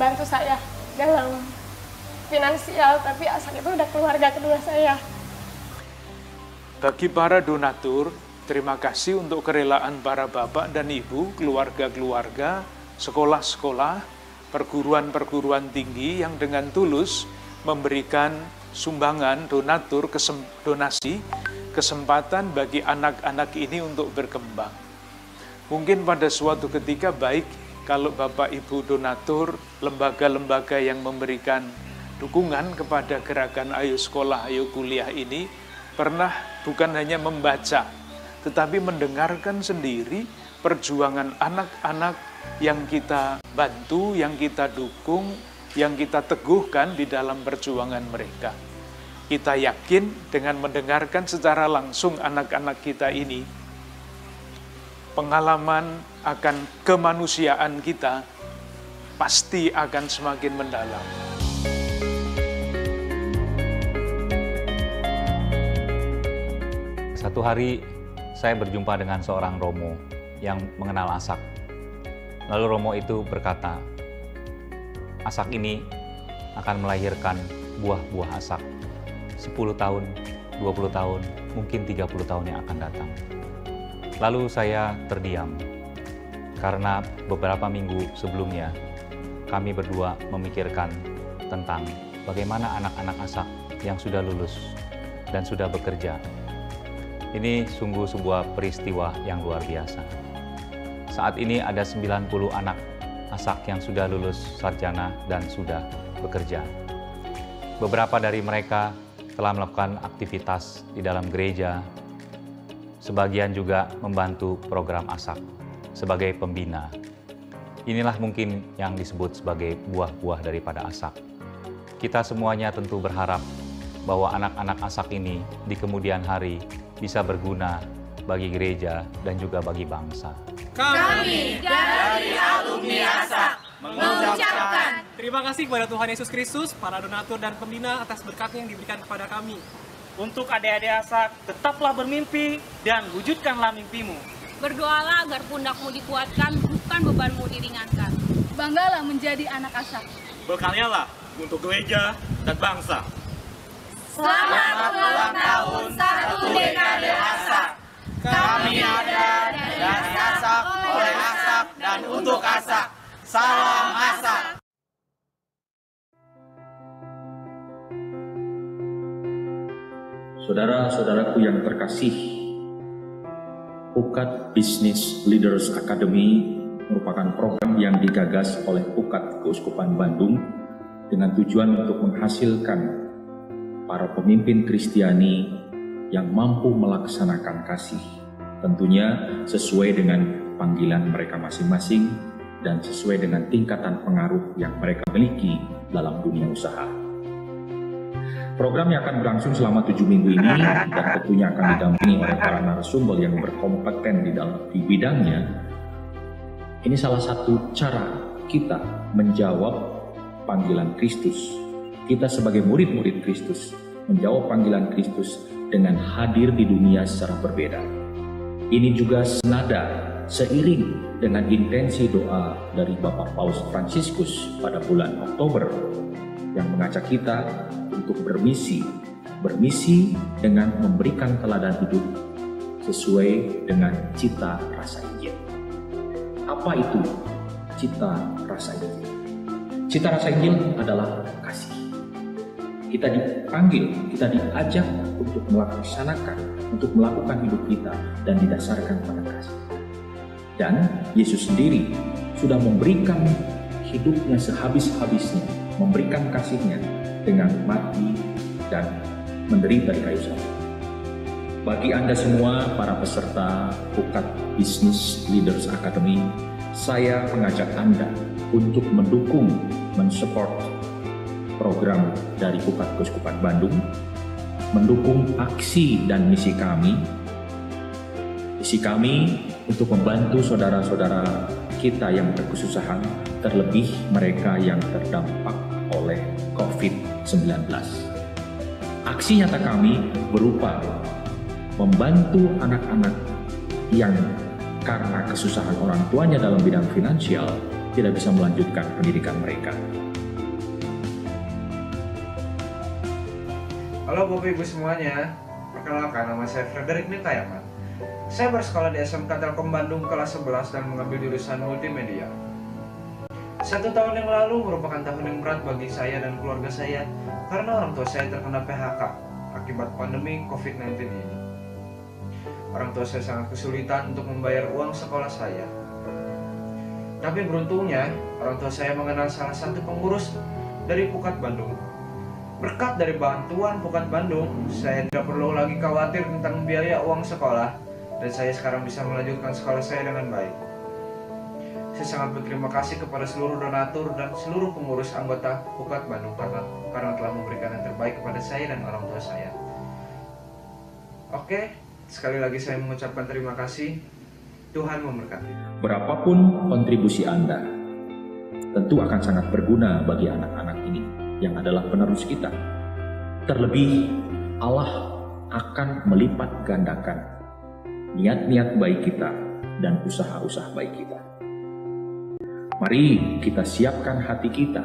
bantu saya dalam finansial, tapi asal itu udah keluarga kedua saya. Bagi para donatur, terima kasih untuk kerelaan para bapak dan ibu, keluarga-keluarga, sekolah-sekolah, perguruan-perguruan tinggi yang dengan tulus memberikan sumbangan donatur kesem, donasi kesempatan bagi anak-anak ini untuk berkembang. Mungkin pada suatu ketika baik kalau Bapak Ibu donatur, lembaga-lembaga yang memberikan dukungan kepada gerakan Ayo Sekolah, Ayo Kuliah ini pernah bukan hanya membaca, tetapi mendengarkan sendiri perjuangan anak-anak yang kita bantu, yang kita dukung, yang kita teguhkan di dalam perjuangan mereka. Kita yakin dengan mendengarkan secara langsung anak-anak kita ini, pengalaman akan kemanusiaan kita pasti akan semakin mendalam. Satu hari saya berjumpa dengan seorang Romo yang mengenal Asak. Lalu Romo itu berkata, Asak ini akan melahirkan buah-buah Asak. 10 tahun, 20 tahun, mungkin 30 tahun yang akan datang. Lalu saya terdiam, karena beberapa minggu sebelumnya kami berdua memikirkan tentang bagaimana anak-anak asak yang sudah lulus dan sudah bekerja. Ini sungguh sebuah peristiwa yang luar biasa. Saat ini ada 90 anak asak yang sudah lulus sarjana dan sudah bekerja. Beberapa dari mereka telah melakukan aktivitas di dalam gereja, sebagian juga membantu program ASAK sebagai pembina. Inilah mungkin yang disebut sebagai buah-buah daripada ASAK. Kita semuanya tentu berharap bahwa anak-anak ASAK ini di kemudian hari bisa berguna bagi gereja dan juga bagi bangsa. Kami dari alumni ASAK mengucapkan terima kasih kepada Tuhan Yesus Kristus, para donatur dan pembina atas berkat yang diberikan kepada kami. Untuk adik-adik asak, tetaplah bermimpi dan wujudkanlah mimpimu. Berdoalah agar pundakmu dikuatkan, bukan bebanmu diringankan. Banggalah menjadi anak asak. Berkaryalah untuk gereja dan bangsa. Selamat ulang tahun satu dekade asak. Kami ada dari asak, oleh asak, dan untuk asak. Salam asak. Saudara-saudaraku yang terkasih, Pukat Business Leaders Academy merupakan program yang digagas oleh Pukat Keuskupan Bandung dengan tujuan untuk menghasilkan para pemimpin Kristiani yang mampu melaksanakan kasih, tentunya sesuai dengan panggilan mereka masing-masing dan sesuai dengan tingkatan pengaruh yang mereka miliki dalam dunia usaha. Program yang akan berlangsung selama tujuh minggu ini dan tentunya akan didampingi oleh para narasumber yang berkompeten di dalam di bidangnya. Ini salah satu cara kita menjawab panggilan Kristus. Kita sebagai murid-murid Kristus menjawab panggilan Kristus dengan hadir di dunia secara berbeda. Ini juga senada seiring dengan intensi doa dari Bapak Paus Fransiskus pada bulan Oktober yang mengajak kita untuk bermisi, bermisi dengan memberikan teladan hidup sesuai dengan cita rasa Injil. Apa itu cita rasa Injil? Cita rasa Injil adalah kasih. Kita dipanggil, kita diajak untuk melaksanakan, untuk melakukan hidup kita dan didasarkan pada kasih. Dan Yesus sendiri sudah memberikan hidupnya sehabis-habisnya memberikan kasihnya dengan mati dan menderita di kayu salib. Bagi Anda semua para peserta Pukat Business Leaders Academy, saya mengajak Anda untuk mendukung, mensupport program dari Pukat Kuskupan Bandung, mendukung aksi dan misi kami. Misi kami untuk membantu saudara-saudara kita yang berkesusahan, terlebih mereka yang terdampak oleh COVID-19. Aksi nyata kami berupa membantu anak-anak yang karena kesusahan orang tuanya dalam bidang finansial tidak bisa melanjutkan pendidikan mereka. Halo Bapak Ibu semuanya, perkenalkan nama saya Frederick Nintayaman. Saya bersekolah di SMK Telkom Bandung kelas 11 dan mengambil jurusan multimedia. Satu tahun yang lalu merupakan tahun yang berat bagi saya dan keluarga saya karena orang tua saya terkena PHK akibat pandemi COVID-19 ini. Orang tua saya sangat kesulitan untuk membayar uang sekolah saya. Tapi beruntungnya, orang tua saya mengenal salah satu pengurus dari Pukat Bandung. Berkat dari bantuan Pukat Bandung, saya tidak perlu lagi khawatir tentang biaya uang sekolah dan saya sekarang bisa melanjutkan sekolah saya dengan baik. Saya sangat berterima kasih kepada seluruh donatur dan seluruh pengurus anggota Pukat Bandung Kota karena telah memberikan yang terbaik kepada saya dan orang tua saya. Oke, sekali lagi saya mengucapkan terima kasih. Tuhan memberkati. Berapapun kontribusi Anda, tentu akan sangat berguna bagi anak-anak ini yang adalah penerus kita. Terlebih, Allah akan melipat gandakan niat-niat baik kita dan usaha-usaha baik kita. Mari kita siapkan hati kita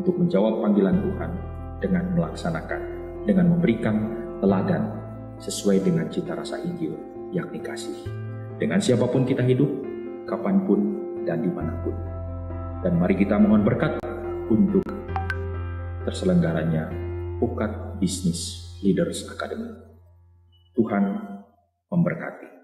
untuk menjawab panggilan Tuhan dengan melaksanakan, dengan memberikan teladan sesuai dengan cita rasa Injil, yakni kasih. Dengan siapapun kita hidup, kapanpun dan dimanapun. Dan mari kita mohon berkat untuk terselenggaranya Pukat Bisnis Leaders Academy. Tuhan memberkati.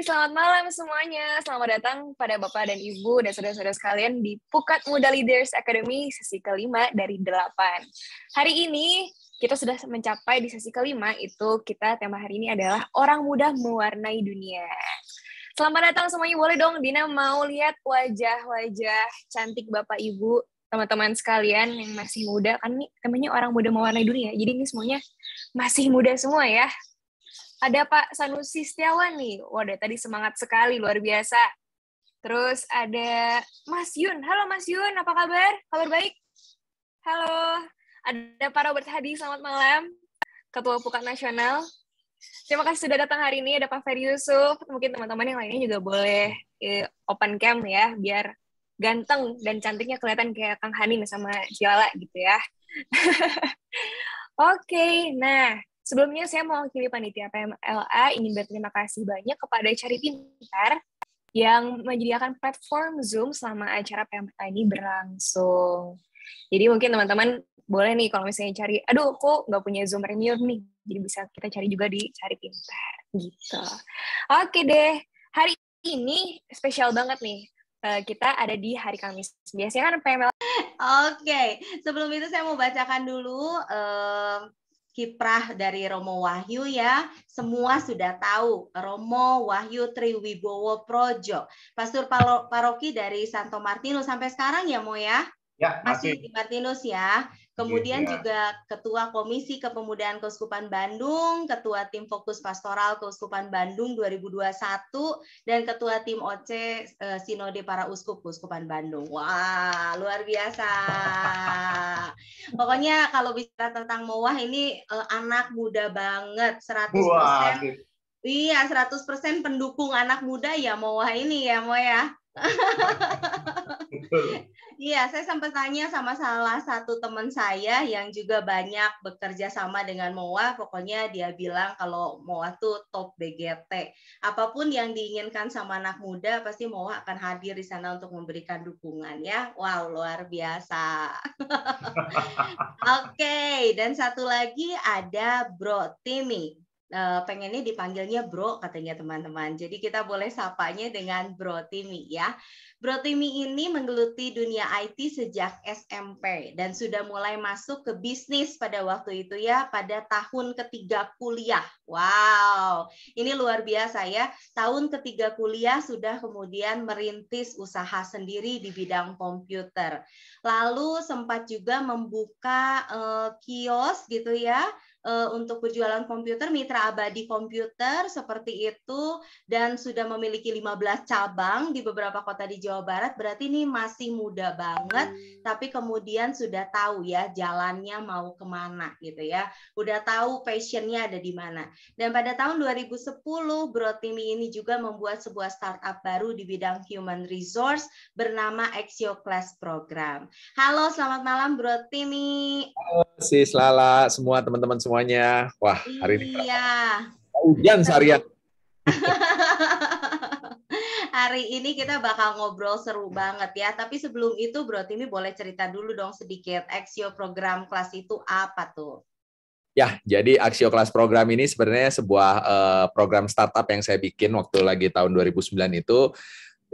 selamat malam semuanya. Selamat datang pada Bapak dan Ibu dan saudara-saudara sekalian di Pukat Muda Leaders Academy sesi kelima dari delapan. Hari ini kita sudah mencapai di sesi kelima, itu kita tema hari ini adalah Orang Muda Mewarnai Dunia. Selamat datang semuanya, boleh dong Dina mau lihat wajah-wajah cantik Bapak Ibu teman-teman sekalian yang masih muda kan nih temannya orang muda mewarnai dunia jadi ini semuanya masih muda semua ya ada Pak Sanusi Setiawan nih. Waduh, tadi semangat sekali, luar biasa. Terus ada Mas Yun. Halo Mas Yun, apa kabar? Kabar baik? Halo. Ada Pak Robert Hadi, selamat malam. Ketua Pukat Nasional. Terima kasih sudah datang hari ini. Ada Pak Ferry Yusuf. Mungkin teman-teman yang lainnya juga boleh eh, open cam ya, biar ganteng dan cantiknya kelihatan kayak Kang Hani sama Jiala gitu ya. Oke, okay, nah Sebelumnya saya mau mewakili panitia PMLA ingin berterima kasih banyak kepada Cari Pintar yang menyediakan platform Zoom selama acara PMLA ini berlangsung. Jadi mungkin teman-teman boleh nih kalau misalnya cari, aduh kok nggak punya Zoom Premium nih, jadi bisa kita cari juga di Cari Pintar gitu. Oke deh, hari ini spesial banget nih eh, kita ada di hari Kamis. Biasanya kan PML. Oke, okay. sebelum itu saya mau bacakan dulu uh, kiprah dari Romo Wahyu ya. Semua sudah tahu Romo Wahyu Triwibowo Projo. Pastor paroki dari Santo Martinus sampai sekarang ya Mo ya? Ya, masih. masih di Martinus ya. Kemudian yeah. Iya. juga Ketua Komisi Kepemudaan Keuskupan Bandung, Ketua Tim Fokus Pastoral Keuskupan Bandung 2021, dan Ketua Tim OC uh, eh, Sinode Para Uskup Keuskupan Bandung. Wah, luar biasa. Pokoknya kalau bicara tentang Mowah ini uh, anak muda banget, 100%. Wah, Iya, 100% pendukung anak muda ya Mowah ini ya Moa ya. Iya, saya sempat tanya sama salah satu teman saya yang juga banyak bekerja sama dengan MOA. Pokoknya dia bilang kalau MOA tuh top BGT. Apapun yang diinginkan sama anak muda, pasti MOA akan hadir di sana untuk memberikan dukungan ya. Wow, luar biasa. Oke, okay, dan satu lagi ada Bro Timmy. Eh, pengennya dipanggilnya bro katanya teman-teman. Jadi kita boleh sapanya dengan bro Timi ya. Bro Timi ini menggeluti dunia IT sejak SMP dan sudah mulai masuk ke bisnis pada waktu itu ya pada tahun ketiga kuliah. Wow, ini luar biasa ya. Tahun ketiga kuliah sudah kemudian merintis usaha sendiri di bidang komputer. Lalu sempat juga membuka uh, kios gitu ya Eh, untuk berjualan komputer Mitra Abadi Komputer seperti itu dan sudah memiliki 15 cabang di beberapa kota di Jawa Barat berarti ini masih muda banget tapi kemudian sudah tahu ya jalannya mau kemana gitu ya udah tahu passionnya ada di mana dan pada tahun 2010 Brotimi ini juga membuat sebuah startup baru di bidang human resource bernama Exio Class Program. Halo, selamat malam Bro Timi. Halo si Selala semua teman-teman semua semuanya. Wah, hari ini iya. hujan seharian. hari ini kita bakal ngobrol seru banget ya. Tapi sebelum itu Bro Timi boleh cerita dulu dong sedikit Axio program kelas itu apa tuh? Ya, jadi Axio Kelas Program ini sebenarnya sebuah uh, program startup yang saya bikin waktu lagi tahun 2009 itu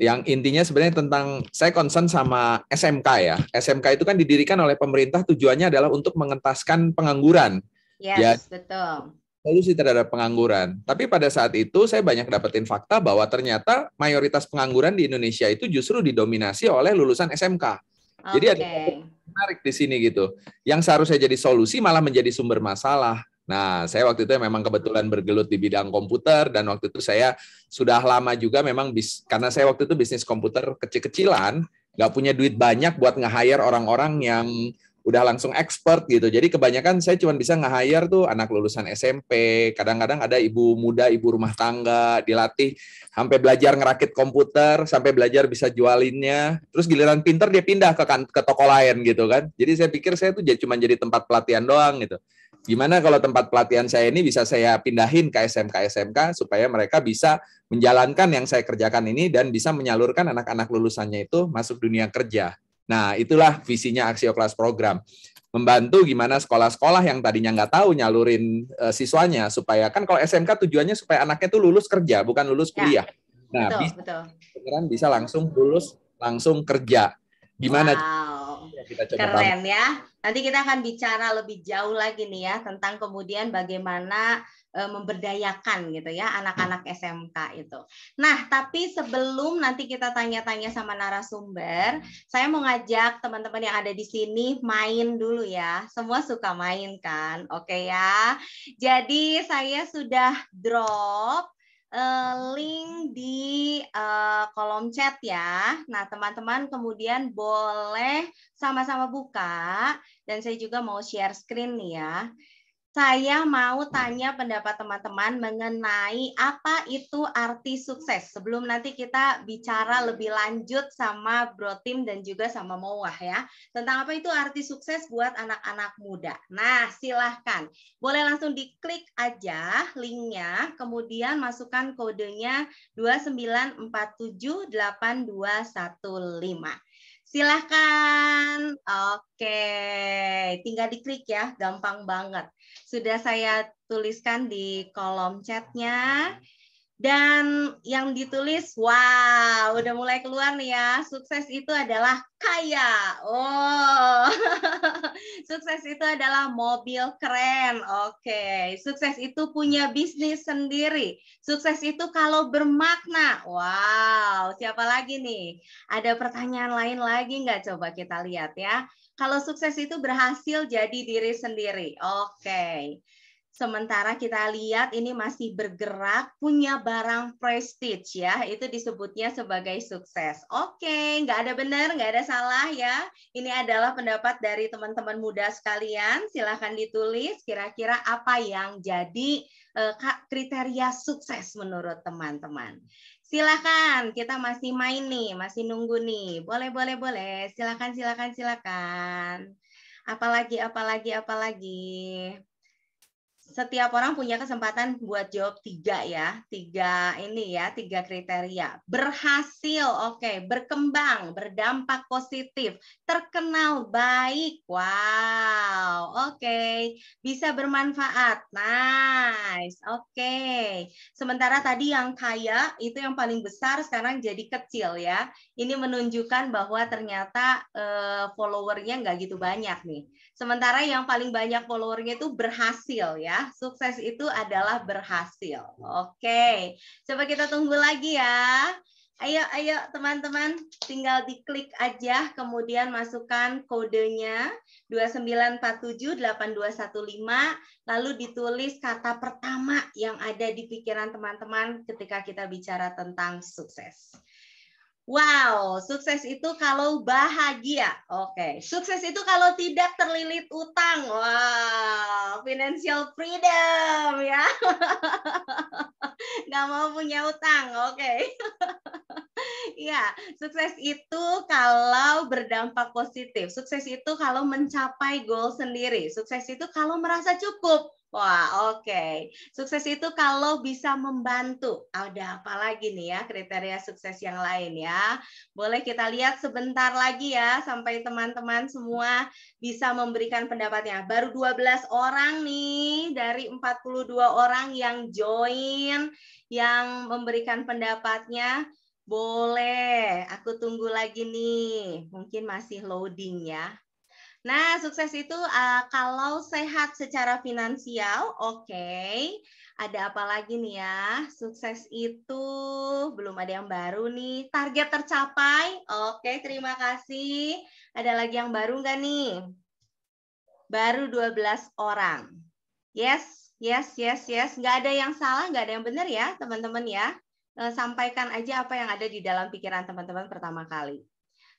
yang intinya sebenarnya tentang saya concern sama SMK ya. SMK itu kan didirikan oleh pemerintah tujuannya adalah untuk mengentaskan pengangguran. Yes, ya, betul. Solusi terhadap pengangguran. Tapi pada saat itu saya banyak dapetin fakta bahwa ternyata mayoritas pengangguran di Indonesia itu justru didominasi oleh lulusan SMK. Okay. Jadi ada menarik di sini gitu. Yang seharusnya jadi solusi malah menjadi sumber masalah. Nah, saya waktu itu memang kebetulan bergelut di bidang komputer dan waktu itu saya sudah lama juga memang bis, karena saya waktu itu bisnis komputer kecil-kecilan, nggak punya duit banyak buat nge-hire orang-orang yang udah langsung expert gitu. Jadi kebanyakan saya cuma bisa nge-hire tuh anak lulusan SMP, kadang-kadang ada ibu muda, ibu rumah tangga, dilatih sampai belajar ngerakit komputer, sampai belajar bisa jualinnya. Terus giliran pinter dia pindah ke kan, ke toko lain gitu kan. Jadi saya pikir saya tuh cuma jadi tempat pelatihan doang gitu. Gimana kalau tempat pelatihan saya ini bisa saya pindahin ke SMK SMK supaya mereka bisa menjalankan yang saya kerjakan ini dan bisa menyalurkan anak-anak lulusannya itu masuk dunia kerja Nah, itulah visinya Aksioklas Program. Membantu gimana sekolah-sekolah yang tadinya nggak tahu nyalurin uh, siswanya supaya kan kalau SMK tujuannya supaya anaknya tuh lulus kerja, bukan lulus ya, kuliah. Ya, nah, betul, bisa, betul. Beneran bisa langsung lulus, langsung kerja. Gimana? Wow. Kita Keren tahu. ya. Nanti kita akan bicara lebih jauh lagi nih ya tentang kemudian bagaimana Eh, memberdayakan gitu ya anak-anak SMK itu. Nah, tapi sebelum nanti kita tanya-tanya sama narasumber, saya mau ngajak teman-teman yang ada di sini main dulu ya. Semua suka main kan? Oke ya. Jadi saya sudah drop eh, link di eh, kolom chat ya. Nah, teman-teman kemudian boleh sama-sama buka dan saya juga mau share screen nih ya saya mau tanya pendapat teman-teman mengenai apa itu arti sukses. Sebelum nanti kita bicara lebih lanjut sama Bro Tim dan juga sama Mowah ya. Tentang apa itu arti sukses buat anak-anak muda. Nah, silahkan. Boleh langsung diklik aja linknya, kemudian masukkan kodenya 294782115. Silahkan. Oke, tinggal diklik ya, gampang banget. Sudah saya tuliskan di kolom chatnya. Dan yang ditulis, wow, udah mulai keluar nih ya. Sukses itu adalah kaya. Oh, sukses itu adalah mobil keren. Oke, okay. sukses itu punya bisnis sendiri. Sukses itu kalau bermakna. Wow, siapa lagi nih? Ada pertanyaan lain lagi nggak? Coba kita lihat ya. Kalau sukses itu berhasil jadi diri sendiri. Oke. Okay. Sementara kita lihat ini masih bergerak, punya barang prestige ya, itu disebutnya sebagai sukses. Oke, nggak ada benar, nggak ada salah ya. Ini adalah pendapat dari teman-teman muda sekalian. Silahkan ditulis kira-kira apa yang jadi eh, kriteria sukses menurut teman-teman. Silahkan, kita masih main nih, masih nunggu nih. Boleh, boleh, boleh. Silahkan, silahkan, silahkan. Apalagi, apalagi, apalagi setiap orang punya kesempatan buat jawab tiga ya, tiga ini ya, tiga kriteria. Berhasil, oke, okay. berkembang, berdampak positif, terkenal baik, wow, oke, okay. bisa bermanfaat, nice, oke. Okay. Sementara tadi yang kaya itu yang paling besar sekarang jadi kecil ya. Ini menunjukkan bahwa ternyata uh, followernya nggak gitu banyak nih. Sementara yang paling banyak followernya itu berhasil ya. Sukses itu adalah berhasil. Oke, coba kita tunggu lagi ya. Ayo, ayo teman-teman, tinggal diklik aja, kemudian masukkan kodenya 29478215, lalu ditulis kata pertama yang ada di pikiran teman-teman ketika kita bicara tentang sukses. Wow, sukses itu kalau bahagia. Oke, okay. sukses itu kalau tidak terlilit utang. Wow, financial freedom ya. Gak mau punya utang. Oke. Okay. ya, sukses itu kalau berdampak positif. Sukses itu kalau mencapai goal sendiri. Sukses itu kalau merasa cukup. Wah, oke. Okay. Sukses itu kalau bisa membantu. Ada apa lagi nih ya kriteria sukses yang lain ya? Boleh kita lihat sebentar lagi ya sampai teman-teman semua bisa memberikan pendapatnya. Baru 12 orang nih dari 42 orang yang join yang memberikan pendapatnya. Boleh, aku tunggu lagi nih. Mungkin masih loading ya. Nah, sukses itu uh, kalau sehat secara finansial, oke. Okay. Ada apa lagi nih ya? Sukses itu belum ada yang baru nih. Target tercapai, oke. Okay, terima kasih. Ada lagi yang baru nggak nih? Baru 12 orang. Yes, yes, yes, yes. Nggak ada yang salah, nggak ada yang benar ya, teman-teman ya. Eh, sampaikan aja apa yang ada di dalam pikiran teman-teman pertama kali.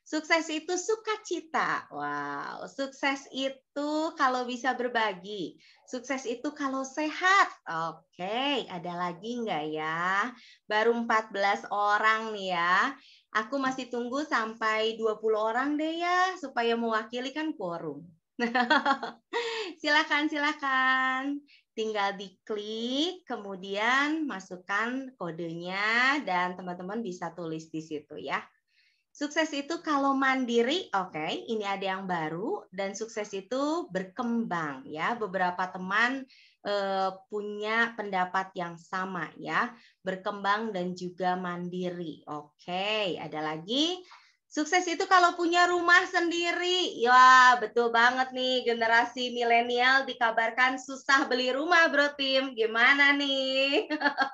Sukses itu sukacita. Wow, sukses itu kalau bisa berbagi. Sukses itu kalau sehat. Oke, ada lagi nggak ya? Baru 14 orang nih ya. Aku masih tunggu sampai 20 orang deh ya, supaya mewakili kan quorum. silakan, silakan tinggal diklik, kemudian masukkan kodenya dan teman-teman bisa tulis di situ ya. Sukses itu kalau mandiri, oke, okay, ini ada yang baru dan sukses itu berkembang ya. Beberapa teman e, punya pendapat yang sama ya, berkembang dan juga mandiri. Oke, okay, ada lagi Sukses itu kalau punya rumah sendiri. Ya, betul banget nih generasi milenial dikabarkan susah beli rumah, Bro Tim. Gimana nih?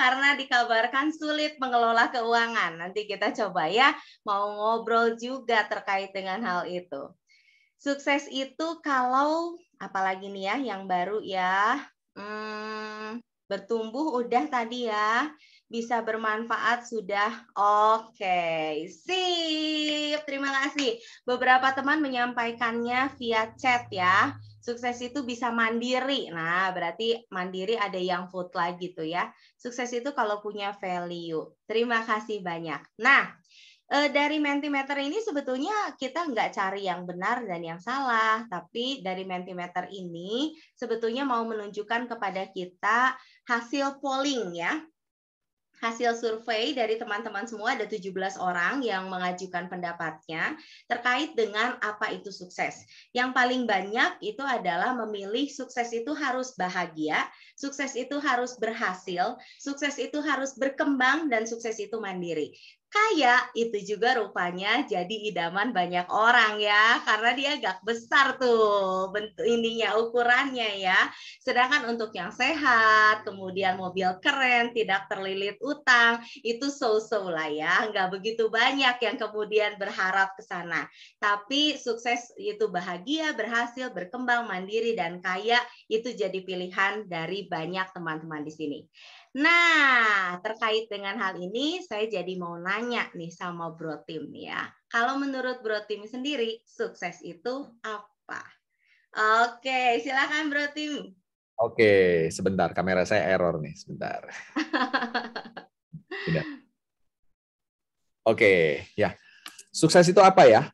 Karena dikabarkan sulit mengelola keuangan. Nanti kita coba ya mau ngobrol juga terkait dengan hal itu. Sukses itu kalau apalagi nih ya yang baru ya. Hmm, bertumbuh udah tadi ya bisa bermanfaat sudah oke okay. sip terima kasih beberapa teman menyampaikannya via chat ya sukses itu bisa mandiri nah berarti mandiri ada yang food lagi gitu ya sukses itu kalau punya value terima kasih banyak nah eh, dari mentimeter ini sebetulnya kita nggak cari yang benar dan yang salah, tapi dari mentimeter ini sebetulnya mau menunjukkan kepada kita hasil polling ya hasil survei dari teman-teman semua ada 17 orang yang mengajukan pendapatnya terkait dengan apa itu sukses. Yang paling banyak itu adalah memilih sukses itu harus bahagia, sukses itu harus berhasil, sukses itu harus berkembang dan sukses itu mandiri kaya itu juga rupanya jadi idaman banyak orang ya karena dia agak besar tuh bentuk ininya ukurannya ya sedangkan untuk yang sehat kemudian mobil keren tidak terlilit utang itu so-so lah ya nggak begitu banyak yang kemudian berharap ke sana tapi sukses itu bahagia berhasil berkembang mandiri dan kaya itu jadi pilihan dari banyak teman-teman di sini Nah, terkait dengan hal ini, saya jadi mau nanya nih sama Bro Tim ya. Kalau menurut Bro Tim sendiri, sukses itu apa? Oke, silakan Bro Tim. Oke, sebentar. Kamera saya error nih, sebentar. Oke, ya. Sukses itu apa ya?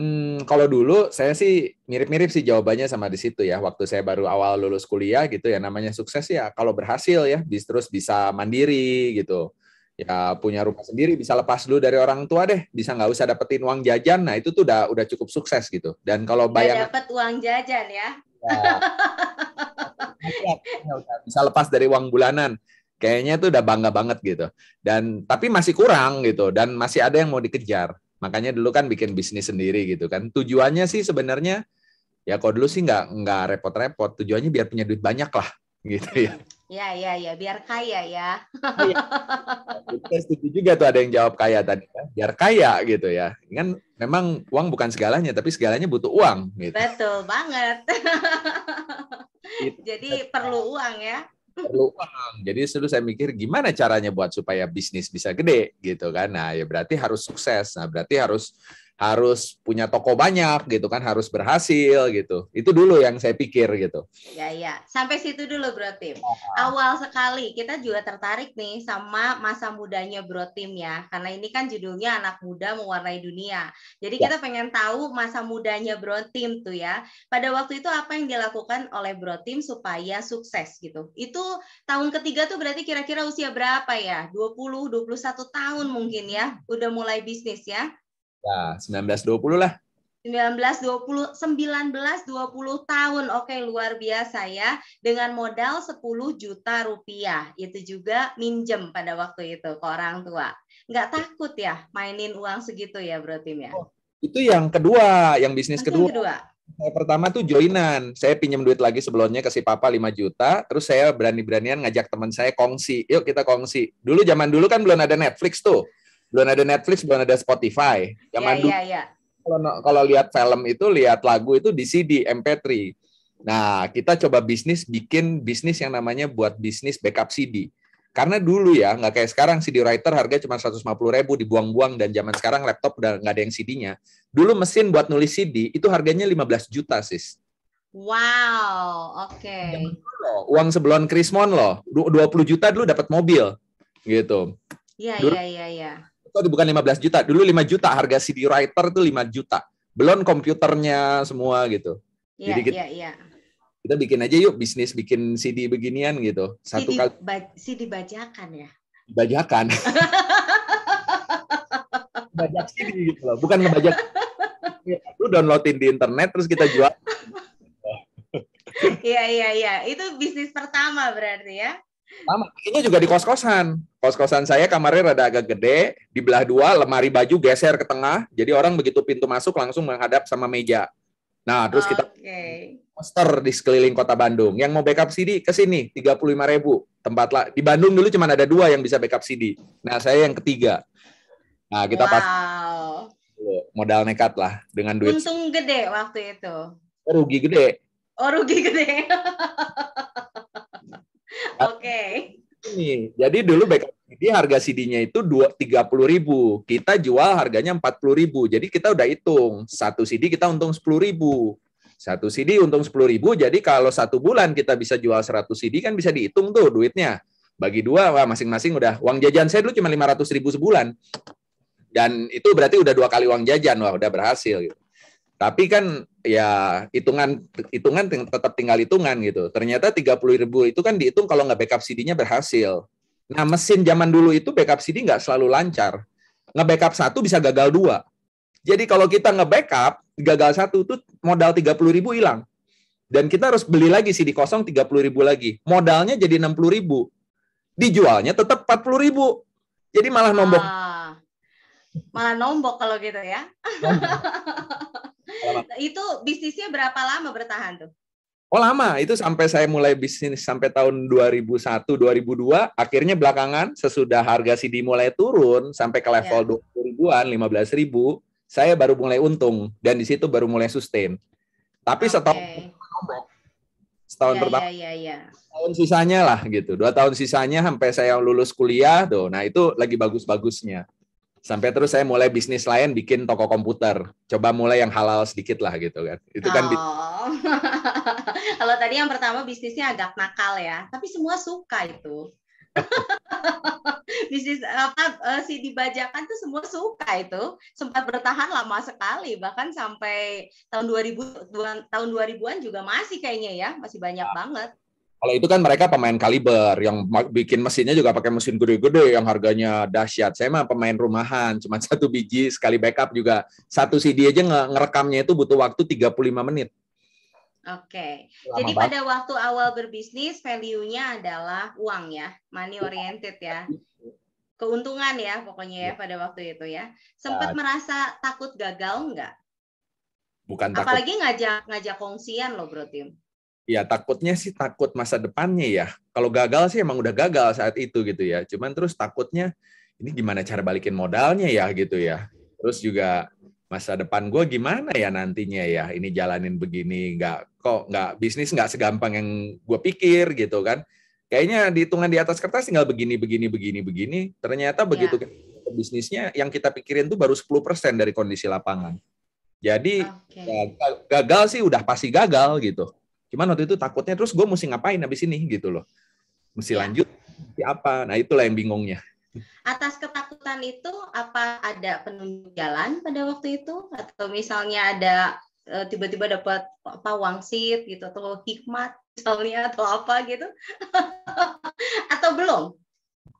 Hmm, kalau dulu saya sih mirip-mirip sih jawabannya sama di situ ya. Waktu saya baru awal lulus kuliah gitu ya namanya sukses ya kalau berhasil ya terus bisa mandiri gitu. Ya punya rumah sendiri bisa lepas dulu dari orang tua deh, bisa nggak usah dapetin uang jajan. Nah, itu tuh udah udah cukup sukses gitu. Dan kalau bayang dapat uang jajan ya. Ya, bisa lepas dari uang bulanan kayaknya itu udah bangga banget gitu. Dan tapi masih kurang gitu dan masih ada yang mau dikejar. Makanya dulu kan bikin bisnis sendiri gitu kan. Tujuannya sih sebenarnya ya kalau dulu sih nggak nggak repot-repot. Tujuannya biar punya duit banyak lah gitu ya. Ya ya ya biar kaya ya. Iya. Kita setuju juga tuh ada yang jawab kaya tadi kan. Biar kaya gitu ya. Kan memang uang bukan segalanya tapi segalanya butuh uang gitu. Betul banget. Jadi perlu uang ya perlu uang. Jadi selalu saya mikir gimana caranya buat supaya bisnis bisa gede gitu kan. Nah, ya berarti harus sukses. Nah, berarti harus harus punya toko banyak gitu kan harus berhasil gitu itu dulu yang saya pikir gitu ya ya sampai situ dulu bro tim iya. awal sekali kita juga tertarik nih sama masa mudanya bro tim ya karena ini kan judulnya anak muda mewarnai dunia jadi ya. kita pengen tahu masa mudanya bro tim tuh ya pada waktu itu apa yang dilakukan oleh bro tim supaya sukses gitu itu tahun ketiga tuh berarti kira-kira usia berapa ya 20 21 tahun mungkin ya udah mulai bisnis ya Ya, nah, 1920 lah. 1920 dua puluh tahun. Oke, luar biasa ya. Dengan modal 10 juta rupiah. Itu juga minjem pada waktu itu ke orang tua. Nggak takut ya mainin uang segitu ya, Bro Tim ya? Oh, itu yang kedua, yang bisnis kedua. kedua. Saya pertama tuh joinan. Saya pinjam duit lagi sebelumnya kasih papa 5 juta, terus saya berani-beranian ngajak teman saya kongsi. Yuk kita kongsi. Dulu zaman dulu kan belum ada Netflix tuh belum ada Netflix, belum ada Spotify. Zaman ya, yeah, yeah, yeah. kalau kalau lihat film itu, lihat lagu itu di CD, MP3. Nah, kita coba bisnis bikin bisnis yang namanya buat bisnis backup CD. Karena dulu ya, nggak kayak sekarang CD writer harga cuma 150 ribu dibuang-buang dan zaman sekarang laptop udah nggak ada yang CD-nya. Dulu mesin buat nulis CD itu harganya 15 juta, sis. Wow, oke. Okay. Uang sebelum Krismon loh, 20 juta dulu dapat mobil gitu. Iya, iya, iya, iya itu bukan 15 juta. Dulu 5 juta harga CD writer itu 5 juta. Belum komputernya semua gitu. Iya, Jadi kita, iya, yeah. Kita bikin aja yuk bisnis bikin CD beginian gitu. Satu CD, kali ba CD bajakan ya. Bajakan. Bajak CD gitu loh. Bukan ngebajak. Lu downloadin di internet terus kita jual. Iya, iya, iya. Itu bisnis pertama berarti ya? Sama, ini juga di kos-kosan. Kos-kosan saya kamarnya rada agak gede, di belah dua, lemari baju geser ke tengah. Jadi orang begitu pintu masuk langsung menghadap sama meja. Nah, terus okay. kita poster di sekeliling kota Bandung. Yang mau backup CD ke sini ribu. tempat lah. Di Bandung dulu cuma ada dua yang bisa backup CD. Nah, saya yang ketiga. Nah, kita wow. pas modal nekat lah dengan duit. Untung gede waktu itu. Rugi gede. Oh, rugi gede. Oke. Okay. Ini, jadi dulu backup CD harga CD-nya itu dua tiga puluh ribu, kita jual harganya empat puluh ribu. Jadi kita udah hitung satu CD kita untung sepuluh ribu. Satu CD untung sepuluh ribu, jadi kalau satu bulan kita bisa jual seratus CD kan bisa dihitung tuh duitnya. Bagi dua, wah masing-masing udah. Uang jajan saya dulu cuma lima ratus ribu sebulan. Dan itu berarti udah dua kali uang jajan, wah udah berhasil gitu. Tapi kan ya hitungan hitungan tetap tinggal hitungan gitu. Ternyata 30 ribu itu kan dihitung kalau nggak backup CD-nya berhasil. Nah mesin zaman dulu itu backup CD nggak selalu lancar. Nge-backup satu bisa gagal dua. Jadi kalau kita nge-backup, gagal satu itu modal 30 ribu hilang. Dan kita harus beli lagi CD kosong 30 ribu lagi. Modalnya jadi 60 ribu. Dijualnya tetap 40 ribu. Jadi malah nombok. Ah, malah nombok kalau gitu ya. Nah, itu bisnisnya berapa lama bertahan tuh? Oh lama, itu sampai saya mulai bisnis sampai tahun 2001, 2002. Akhirnya belakangan sesudah harga CD mulai turun sampai ke iya. level yeah. 20 ribuan, 15 ribu, saya baru mulai untung dan di situ baru mulai sustain. Tapi okay. setahun setahun ya, pertama, ya, ya, ya. tahun sisanya lah gitu, dua tahun sisanya sampai saya lulus kuliah tuh. Nah itu lagi bagus-bagusnya sampai terus saya mulai bisnis lain bikin toko komputer coba mulai yang halal sedikit lah gitu kan itu kan oh. kalau tadi yang pertama bisnisnya agak nakal ya tapi semua suka itu bisnis apa eh, si dibajakan tuh semua suka itu sempat bertahan lama sekali bahkan sampai tahun 2000 tahun 2000-an juga masih kayaknya ya masih banyak banget kalau itu kan mereka pemain kaliber yang bikin mesinnya juga pakai mesin gede-gede yang harganya dahsyat. Saya mah pemain rumahan, cuma satu biji sekali backup juga. Satu CD aja ngerekamnya itu butuh waktu 35 menit. Oke. Okay. Jadi banget. pada waktu awal berbisnis value-nya adalah uang ya, money oriented ya. Keuntungan ya pokoknya ya, iya. pada waktu itu ya. Sempat uh, merasa takut gagal enggak? Bukan Apalagi takut. Apalagi ngajak ngajak kongsian loh Bro Tim ya takutnya sih takut masa depannya ya. Kalau gagal sih emang udah gagal saat itu gitu ya. Cuman terus takutnya ini gimana cara balikin modalnya ya gitu ya. Terus juga masa depan gue gimana ya nantinya ya. Ini jalanin begini nggak kok nggak bisnis nggak segampang yang gue pikir gitu kan. Kayaknya dihitungan di atas kertas tinggal begini begini begini begini. Ternyata begitu ya. bisnisnya yang kita pikirin tuh baru 10% dari kondisi lapangan. Jadi okay. Ya, gagal sih udah pasti gagal gitu Cuman waktu itu takutnya terus gue mesti ngapain habis ini gitu loh. Mesti ya. lanjut, siapa? apa. Nah itulah yang bingungnya. Atas ketakutan itu apa ada penunjuk jalan pada waktu itu atau misalnya ada eh, tiba-tiba dapat apa wangsit gitu atau hikmat misalnya atau apa gitu atau belum?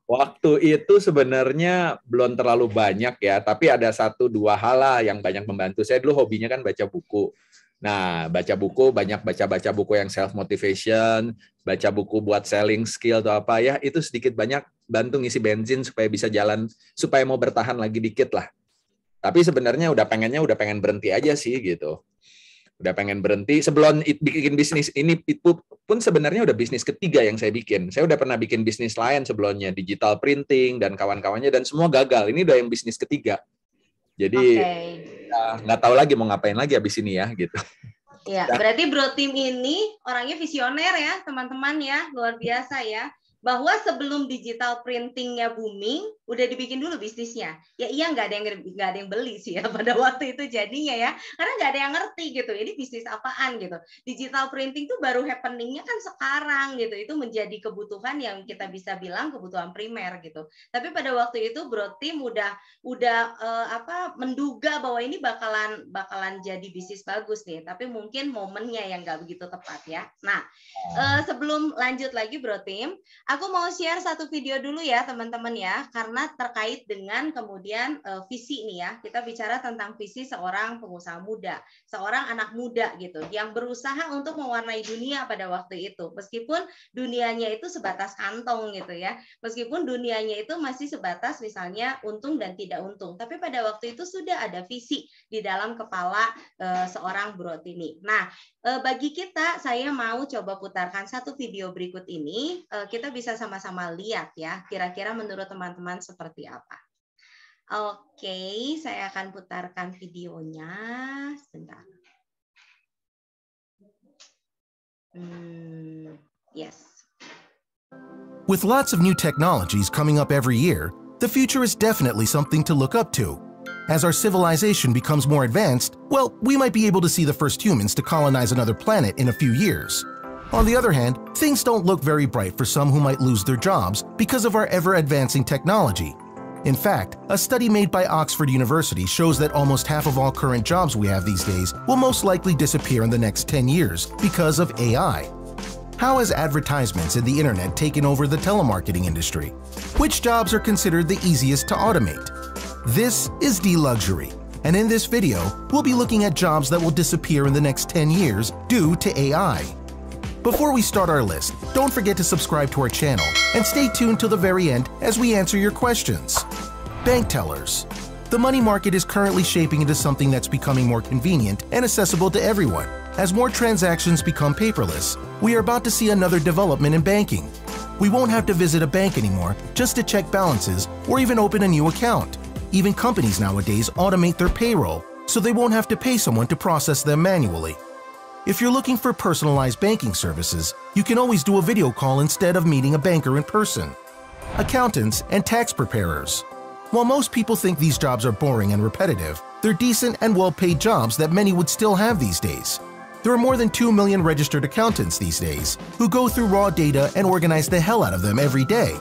Waktu itu sebenarnya belum terlalu banyak ya, tapi ada satu dua hal lah yang banyak membantu. Saya dulu hobinya kan baca buku. Nah, baca buku, banyak baca-baca buku yang self-motivation, baca buku buat selling skill atau apa ya, itu sedikit banyak bantu ngisi bensin supaya bisa jalan, supaya mau bertahan lagi dikit lah. Tapi sebenarnya udah pengennya udah pengen berhenti aja sih gitu. Udah pengen berhenti, sebelum bikin bisnis ini itu pun sebenarnya udah bisnis ketiga yang saya bikin. Saya udah pernah bikin bisnis lain sebelumnya, digital printing dan kawan-kawannya, dan semua gagal. Ini udah yang bisnis ketiga jadi ya, nggak okay. uh, tahu lagi mau ngapain lagi abis ini ya gitu. Iya, berarti bro tim ini orangnya visioner ya, teman-teman ya, luar biasa ya bahwa sebelum digital printingnya booming, udah dibikin dulu bisnisnya. Ya iya nggak ada yang nggak ada yang beli sih ya pada waktu itu jadinya ya, karena nggak ada yang ngerti gitu. Ini bisnis apaan gitu? Digital printing tuh baru happeningnya kan sekarang gitu. Itu menjadi kebutuhan yang kita bisa bilang kebutuhan primer gitu. Tapi pada waktu itu Bro Tim udah udah uh, apa menduga bahwa ini bakalan bakalan jadi bisnis bagus nih. Tapi mungkin momennya yang nggak begitu tepat ya. Nah eh, sebelum lanjut lagi Bro Tim Aku mau share satu video dulu ya teman-teman ya, karena terkait dengan kemudian uh, visi nih ya. Kita bicara tentang visi seorang pengusaha muda, seorang anak muda gitu, yang berusaha untuk mewarnai dunia pada waktu itu. Meskipun dunianya itu sebatas kantong gitu ya, meskipun dunianya itu masih sebatas misalnya untung dan tidak untung. Tapi pada waktu itu sudah ada visi di dalam kepala uh, seorang ini. Nah, Eh, bagi kita, saya mau coba putarkan satu video berikut ini. Eh, kita bisa sama-sama lihat ya, kira-kira menurut teman-teman seperti apa. Oke, saya akan putarkan videonya. Sebentar. Hmm, yes. With lots of new technologies coming up every year, the future is definitely something to look up to. As our civilization becomes more advanced, well, we might be able to see the first humans to colonize another planet in a few years. On the other hand, things don't look very bright for some who might lose their jobs because of our ever-advancing technology. In fact, a study made by Oxford University shows that almost half of all current jobs we have these days will most likely disappear in the next 10 years because of AI. How has advertisements and the internet taken over the telemarketing industry? Which jobs are considered the easiest to automate? This is D-Luxury, and in this video, we'll be looking at jobs that will disappear in the next 10 years due to AI. Before we start our list, don't forget to subscribe to our channel and stay tuned till the very end as we answer your questions. Bank tellers. The money market is currently shaping into something that's becoming more convenient and accessible to everyone. As more transactions become paperless, we are about to see another development in banking. We won't have to visit a bank anymore just to check balances or even open a new account. Even companies nowadays automate their payroll so they won't have to pay someone to process them manually. If you're looking for personalized banking services, you can always do a video call instead of meeting a banker in person. Accountants and tax preparers. While most people think these jobs are boring and repetitive, they're decent and well-paid jobs that many would still have these days. There are more than 2 million registered accountants these days who go through raw data and organize the hell out of them every day.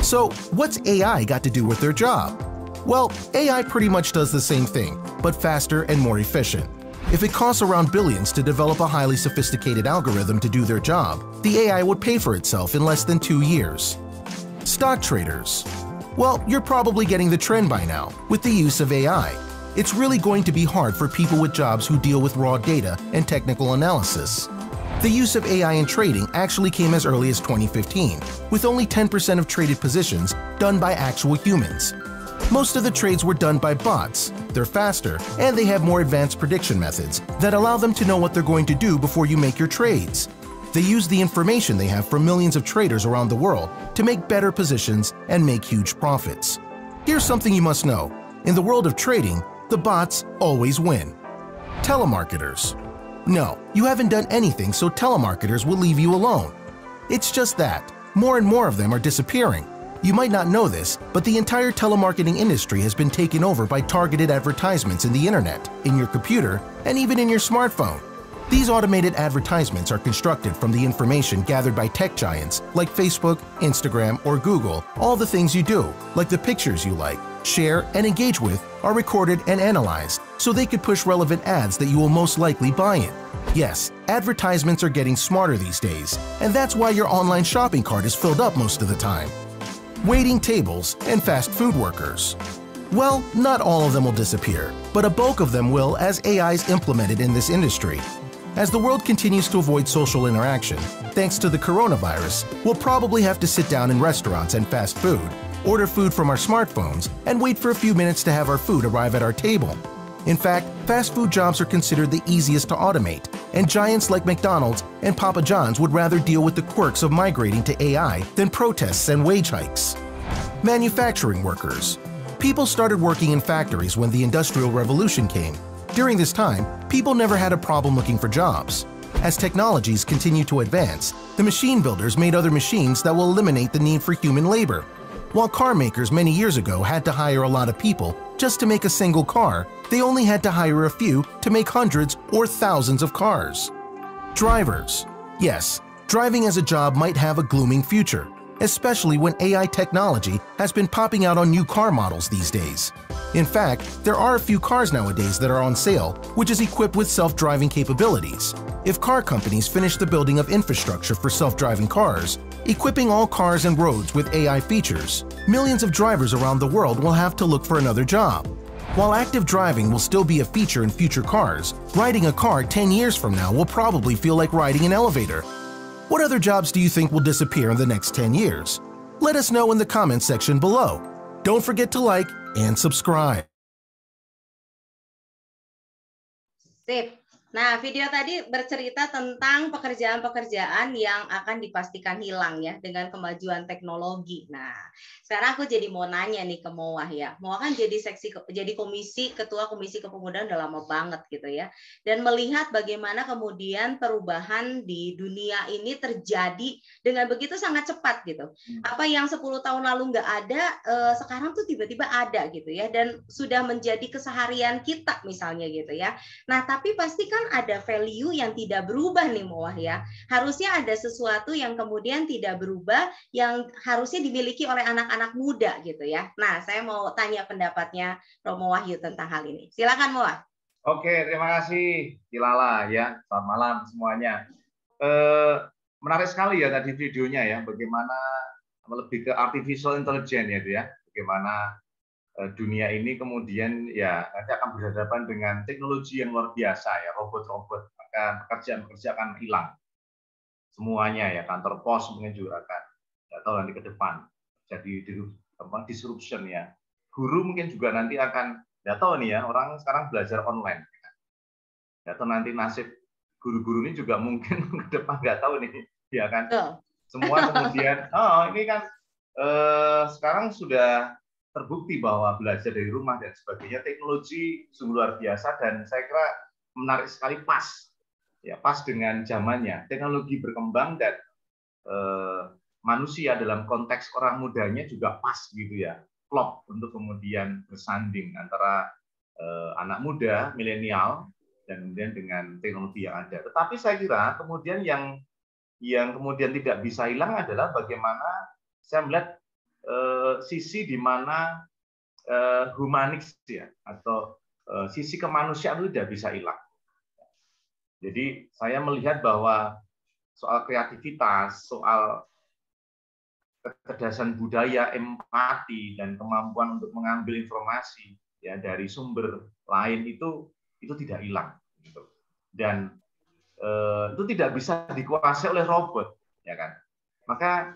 So, what's AI got to do with their job? Well, AI pretty much does the same thing, but faster and more efficient. If it costs around billions to develop a highly sophisticated algorithm to do their job, the AI would pay for itself in less than two years. Stock traders. Well, you're probably getting the trend by now with the use of AI. It's really going to be hard for people with jobs who deal with raw data and technical analysis. The use of AI in trading actually came as early as 2015, with only 10% of traded positions done by actual humans, most of the trades were done by bots. They're faster, and they have more advanced prediction methods that allow them to know what they're going to do before you make your trades. They use the information they have from millions of traders around the world to make better positions and make huge profits. Here's something you must know. In the world of trading, the bots always win. Telemarketers. No, you haven't done anything so telemarketers will leave you alone. It's just that, more and more of them are disappearing. You might not know this, but the entire telemarketing industry has been taken over by targeted advertisements in the internet, in your computer, and even in your smartphone. These automated advertisements are constructed from the information gathered by tech giants like Facebook, Instagram, or Google. All the things you do, like the pictures you like, share, and engage with, are recorded and analyzed so they could push relevant ads that you will most likely buy in. Yes, advertisements are getting smarter these days, and that's why your online shopping cart is filled up most of the time waiting tables, and fast food workers. Well, not all of them will disappear, but a bulk of them will as AI is implemented in this industry. As the world continues to avoid social interaction, thanks to the coronavirus, we'll probably have to sit down in restaurants and fast food, order food from our smartphones, and wait for a few minutes to have our food arrive at our table. In fact, fast food jobs are considered the easiest to automate, and giants like McDonald's and Papa John's would rather deal with the quirks of migrating to AI than protests and wage hikes. Manufacturing workers. People started working in factories when the Industrial Revolution came. During this time, people never had a problem looking for jobs. As technologies continue to advance, the machine builders made other machines that will eliminate the need for human labor, while car makers many years ago had to hire a lot of people just to make a single car, they only had to hire a few to make hundreds or thousands of cars. Drivers. Yes, driving as a job might have a glooming future, especially when AI technology has been popping out on new car models these days. In fact, there are a few cars nowadays that are on sale, which is equipped with self-driving capabilities. If car companies finish the building of infrastructure for self-driving cars, Equipping all cars and roads with AI features, millions of drivers around the world will have to look for another job. While active driving will still be a feature in future cars, riding a car 10 years from now will probably feel like riding an elevator. What other jobs do you think will disappear in the next 10 years? Let us know in the comments section below. Don't forget to like and subscribe. Sip. Nah, video tadi bercerita tentang pekerjaan-pekerjaan yang akan dipastikan hilang ya dengan kemajuan teknologi. Nah, sekarang aku jadi mau nanya nih ke mowah ya. mowah kan jadi seksi jadi komisi ketua komisi kepemudaan udah lama banget gitu ya. Dan melihat bagaimana kemudian perubahan di dunia ini terjadi dengan begitu sangat cepat gitu. Hmm. Apa yang 10 tahun lalu nggak ada eh, sekarang tuh tiba-tiba ada gitu ya dan sudah menjadi keseharian kita misalnya gitu ya. Nah, tapi pasti kan kan ada value yang tidak berubah nih Moah ya. Harusnya ada sesuatu yang kemudian tidak berubah yang harusnya dimiliki oleh anak-anak muda gitu ya. Nah, saya mau tanya pendapatnya Romo Wahyu tentang hal ini. Silakan Moah. Oke, terima kasih Kilala ya. Selamat malam semuanya. Eh, menarik sekali ya tadi videonya ya, bagaimana lebih ke artificial intelligence ya, itu ya. Bagaimana Eh, dunia ini kemudian ya nanti akan berhadapan dengan teknologi yang luar biasa ya robot-robot maka pekerjaan-pekerjaan akan hilang semuanya ya kantor pos mungkin juga akan nggak tahu nanti ke depan jadi disruption ya guru mungkin juga nanti akan nggak tahu nih ya orang sekarang belajar online ya kan. nggak tahu nanti nasib guru-guru ini juga mungkin ke depan nggak tahu nih ya kan semua kemudian oh ini kan eh, sekarang sudah terbukti bahwa belajar dari rumah dan sebagainya teknologi sungguh luar biasa dan saya kira menarik sekali pas ya pas dengan zamannya teknologi berkembang dan eh, manusia dalam konteks orang mudanya juga pas gitu ya klop untuk kemudian bersanding antara eh, anak muda milenial dan kemudian dengan teknologi yang ada tetapi saya kira kemudian yang yang kemudian tidak bisa hilang adalah bagaimana saya melihat sisi di mana uh, eh, humanis ya atau uh, sisi kemanusiaan itu tidak bisa hilang. Jadi saya melihat bahwa soal kreativitas, soal kecerdasan budaya, empati dan kemampuan untuk mengambil informasi ya dari sumber lain itu itu tidak hilang gitu. Dan eh, itu tidak bisa dikuasai oleh robot ya kan. Maka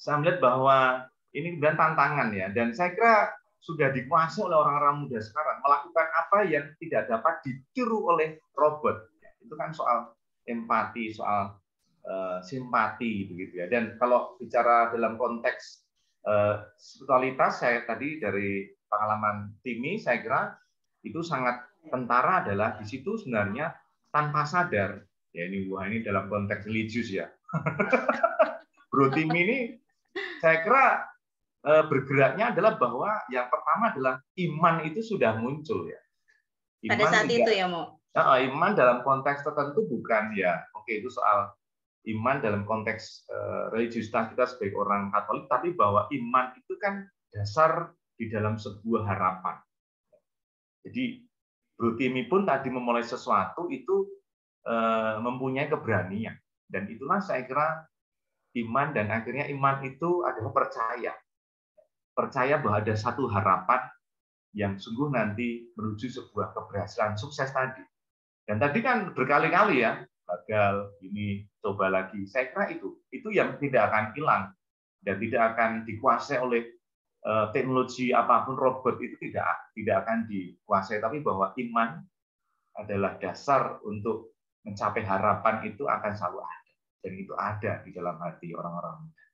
saya melihat bahwa ini kemudian tantangan ya. Dan saya kira sudah dikuasai oleh orang-orang muda sekarang melakukan apa yang tidak dapat ditiru oleh robot. Itu kan soal empati, soal uh, simpati begitu ya. Dan kalau bicara dalam konteks uh, spiritualitas saya tadi dari pengalaman Timi saya kira itu sangat tentara adalah di situ sebenarnya tanpa sadar ya ini wah ini dalam konteks religius ya. Bro Timi ini saya kira Eh, bergeraknya adalah bahwa yang pertama adalah iman itu sudah muncul ya. Iman Pada saat tidak, itu ya Mo. iman dalam konteks tertentu bukan ya. Oke itu soal iman dalam konteks uh, religiusitas kita sebagai orang Katolik, tapi bahwa iman itu kan dasar di dalam sebuah harapan. Jadi Brutimi pun tadi memulai sesuatu itu uh, mempunyai keberanian dan itulah saya kira iman dan akhirnya iman itu adalah percaya percaya bahwa ada satu harapan yang sungguh nanti menuju sebuah keberhasilan sukses tadi. Dan tadi kan berkali-kali ya, gagal, ini coba lagi. Saya kira itu, itu yang tidak akan hilang dan tidak akan dikuasai oleh eh, teknologi apapun robot itu tidak tidak akan dikuasai tapi bahwa iman adalah dasar untuk mencapai harapan itu akan selalu ada dan itu ada di dalam hati orang-orang muda.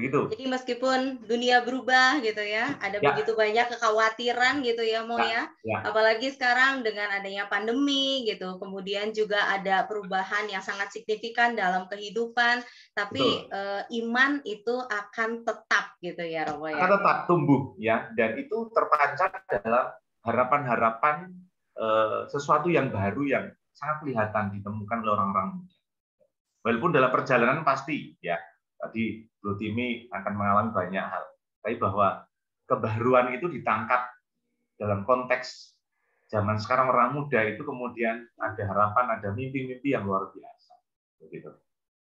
Begitu. Jadi meskipun dunia berubah gitu ya, ada ya. begitu banyak kekhawatiran gitu ya mau ya, ya. ya. Apalagi sekarang dengan adanya pandemi gitu, kemudian juga ada perubahan yang sangat signifikan dalam kehidupan, tapi eh, iman itu akan tetap gitu ya Romo ya. Akan tetap tumbuh ya dan itu terpancar dalam harapan-harapan eh, sesuatu yang baru yang sangat kelihatan ditemukan oleh orang-orang Walaupun dalam perjalanan pasti ya Tadi Blue Timi akan mengalami banyak hal. Tapi bahwa kebaruan itu ditangkap dalam konteks zaman sekarang orang muda itu kemudian ada harapan, ada mimpi-mimpi yang luar biasa. Begitu.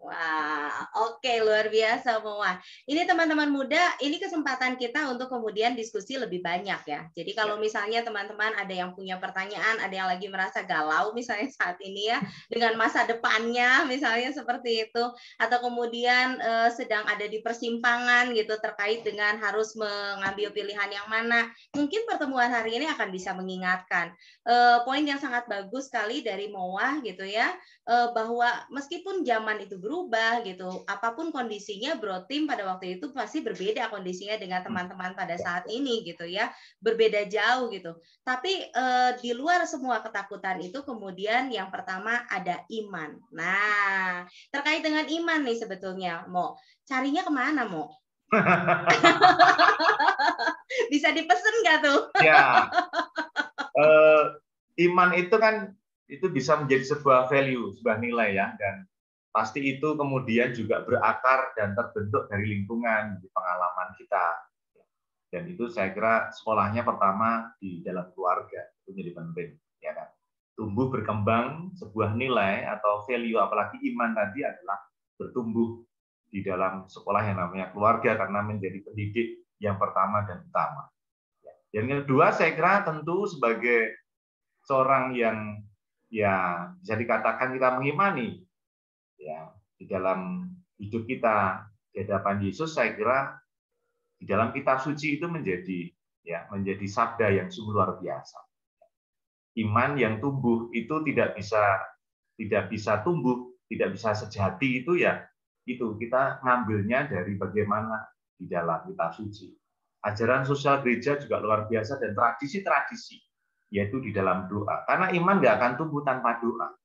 Wah, wow, oke okay, luar biasa semua. Ini teman-teman muda, ini kesempatan kita untuk kemudian diskusi lebih banyak ya. Jadi kalau iya. misalnya teman-teman ada yang punya pertanyaan, ada yang lagi merasa galau misalnya saat ini ya dengan masa depannya misalnya seperti itu atau kemudian eh, sedang ada di persimpangan gitu terkait dengan harus mengambil pilihan yang mana, mungkin pertemuan hari ini akan bisa mengingatkan. Eh, poin yang sangat bagus sekali dari Moa gitu ya, eh, bahwa meskipun zaman itu berubah gitu. Apapun kondisinya Bro Tim pada waktu itu pasti berbeda kondisinya dengan hmm. teman-teman pada saat ini gitu ya. Berbeda jauh gitu. Tapi eh, di luar semua ketakutan itu kemudian yang pertama ada iman. Nah, terkait dengan iman nih sebetulnya Mo. Carinya kemana Mo? Bisa dipesen nggak tuh? ya. Uh, iman itu kan itu bisa menjadi sebuah value, sebuah nilai ya. Dan pasti itu kemudian juga berakar dan terbentuk dari lingkungan, di pengalaman kita. Dan itu saya kira sekolahnya pertama di dalam keluarga itu menjadi penting, ya kan? Tumbuh berkembang sebuah nilai atau value apalagi iman tadi adalah bertumbuh di dalam sekolah yang namanya keluarga karena menjadi pendidik yang pertama dan utama. Yang kedua saya kira tentu sebagai seorang yang ya bisa dikatakan kita mengimani ya di dalam hidup kita di hadapan Yesus saya kira di dalam kitab suci itu menjadi ya menjadi sabda yang sungguh luar biasa. Iman yang tumbuh itu tidak bisa tidak bisa tumbuh, tidak bisa sejati itu ya itu kita ngambilnya dari bagaimana di dalam kitab suci. Ajaran sosial gereja juga luar biasa dan tradisi-tradisi yaitu di dalam doa. Karena iman nggak akan tumbuh tanpa doa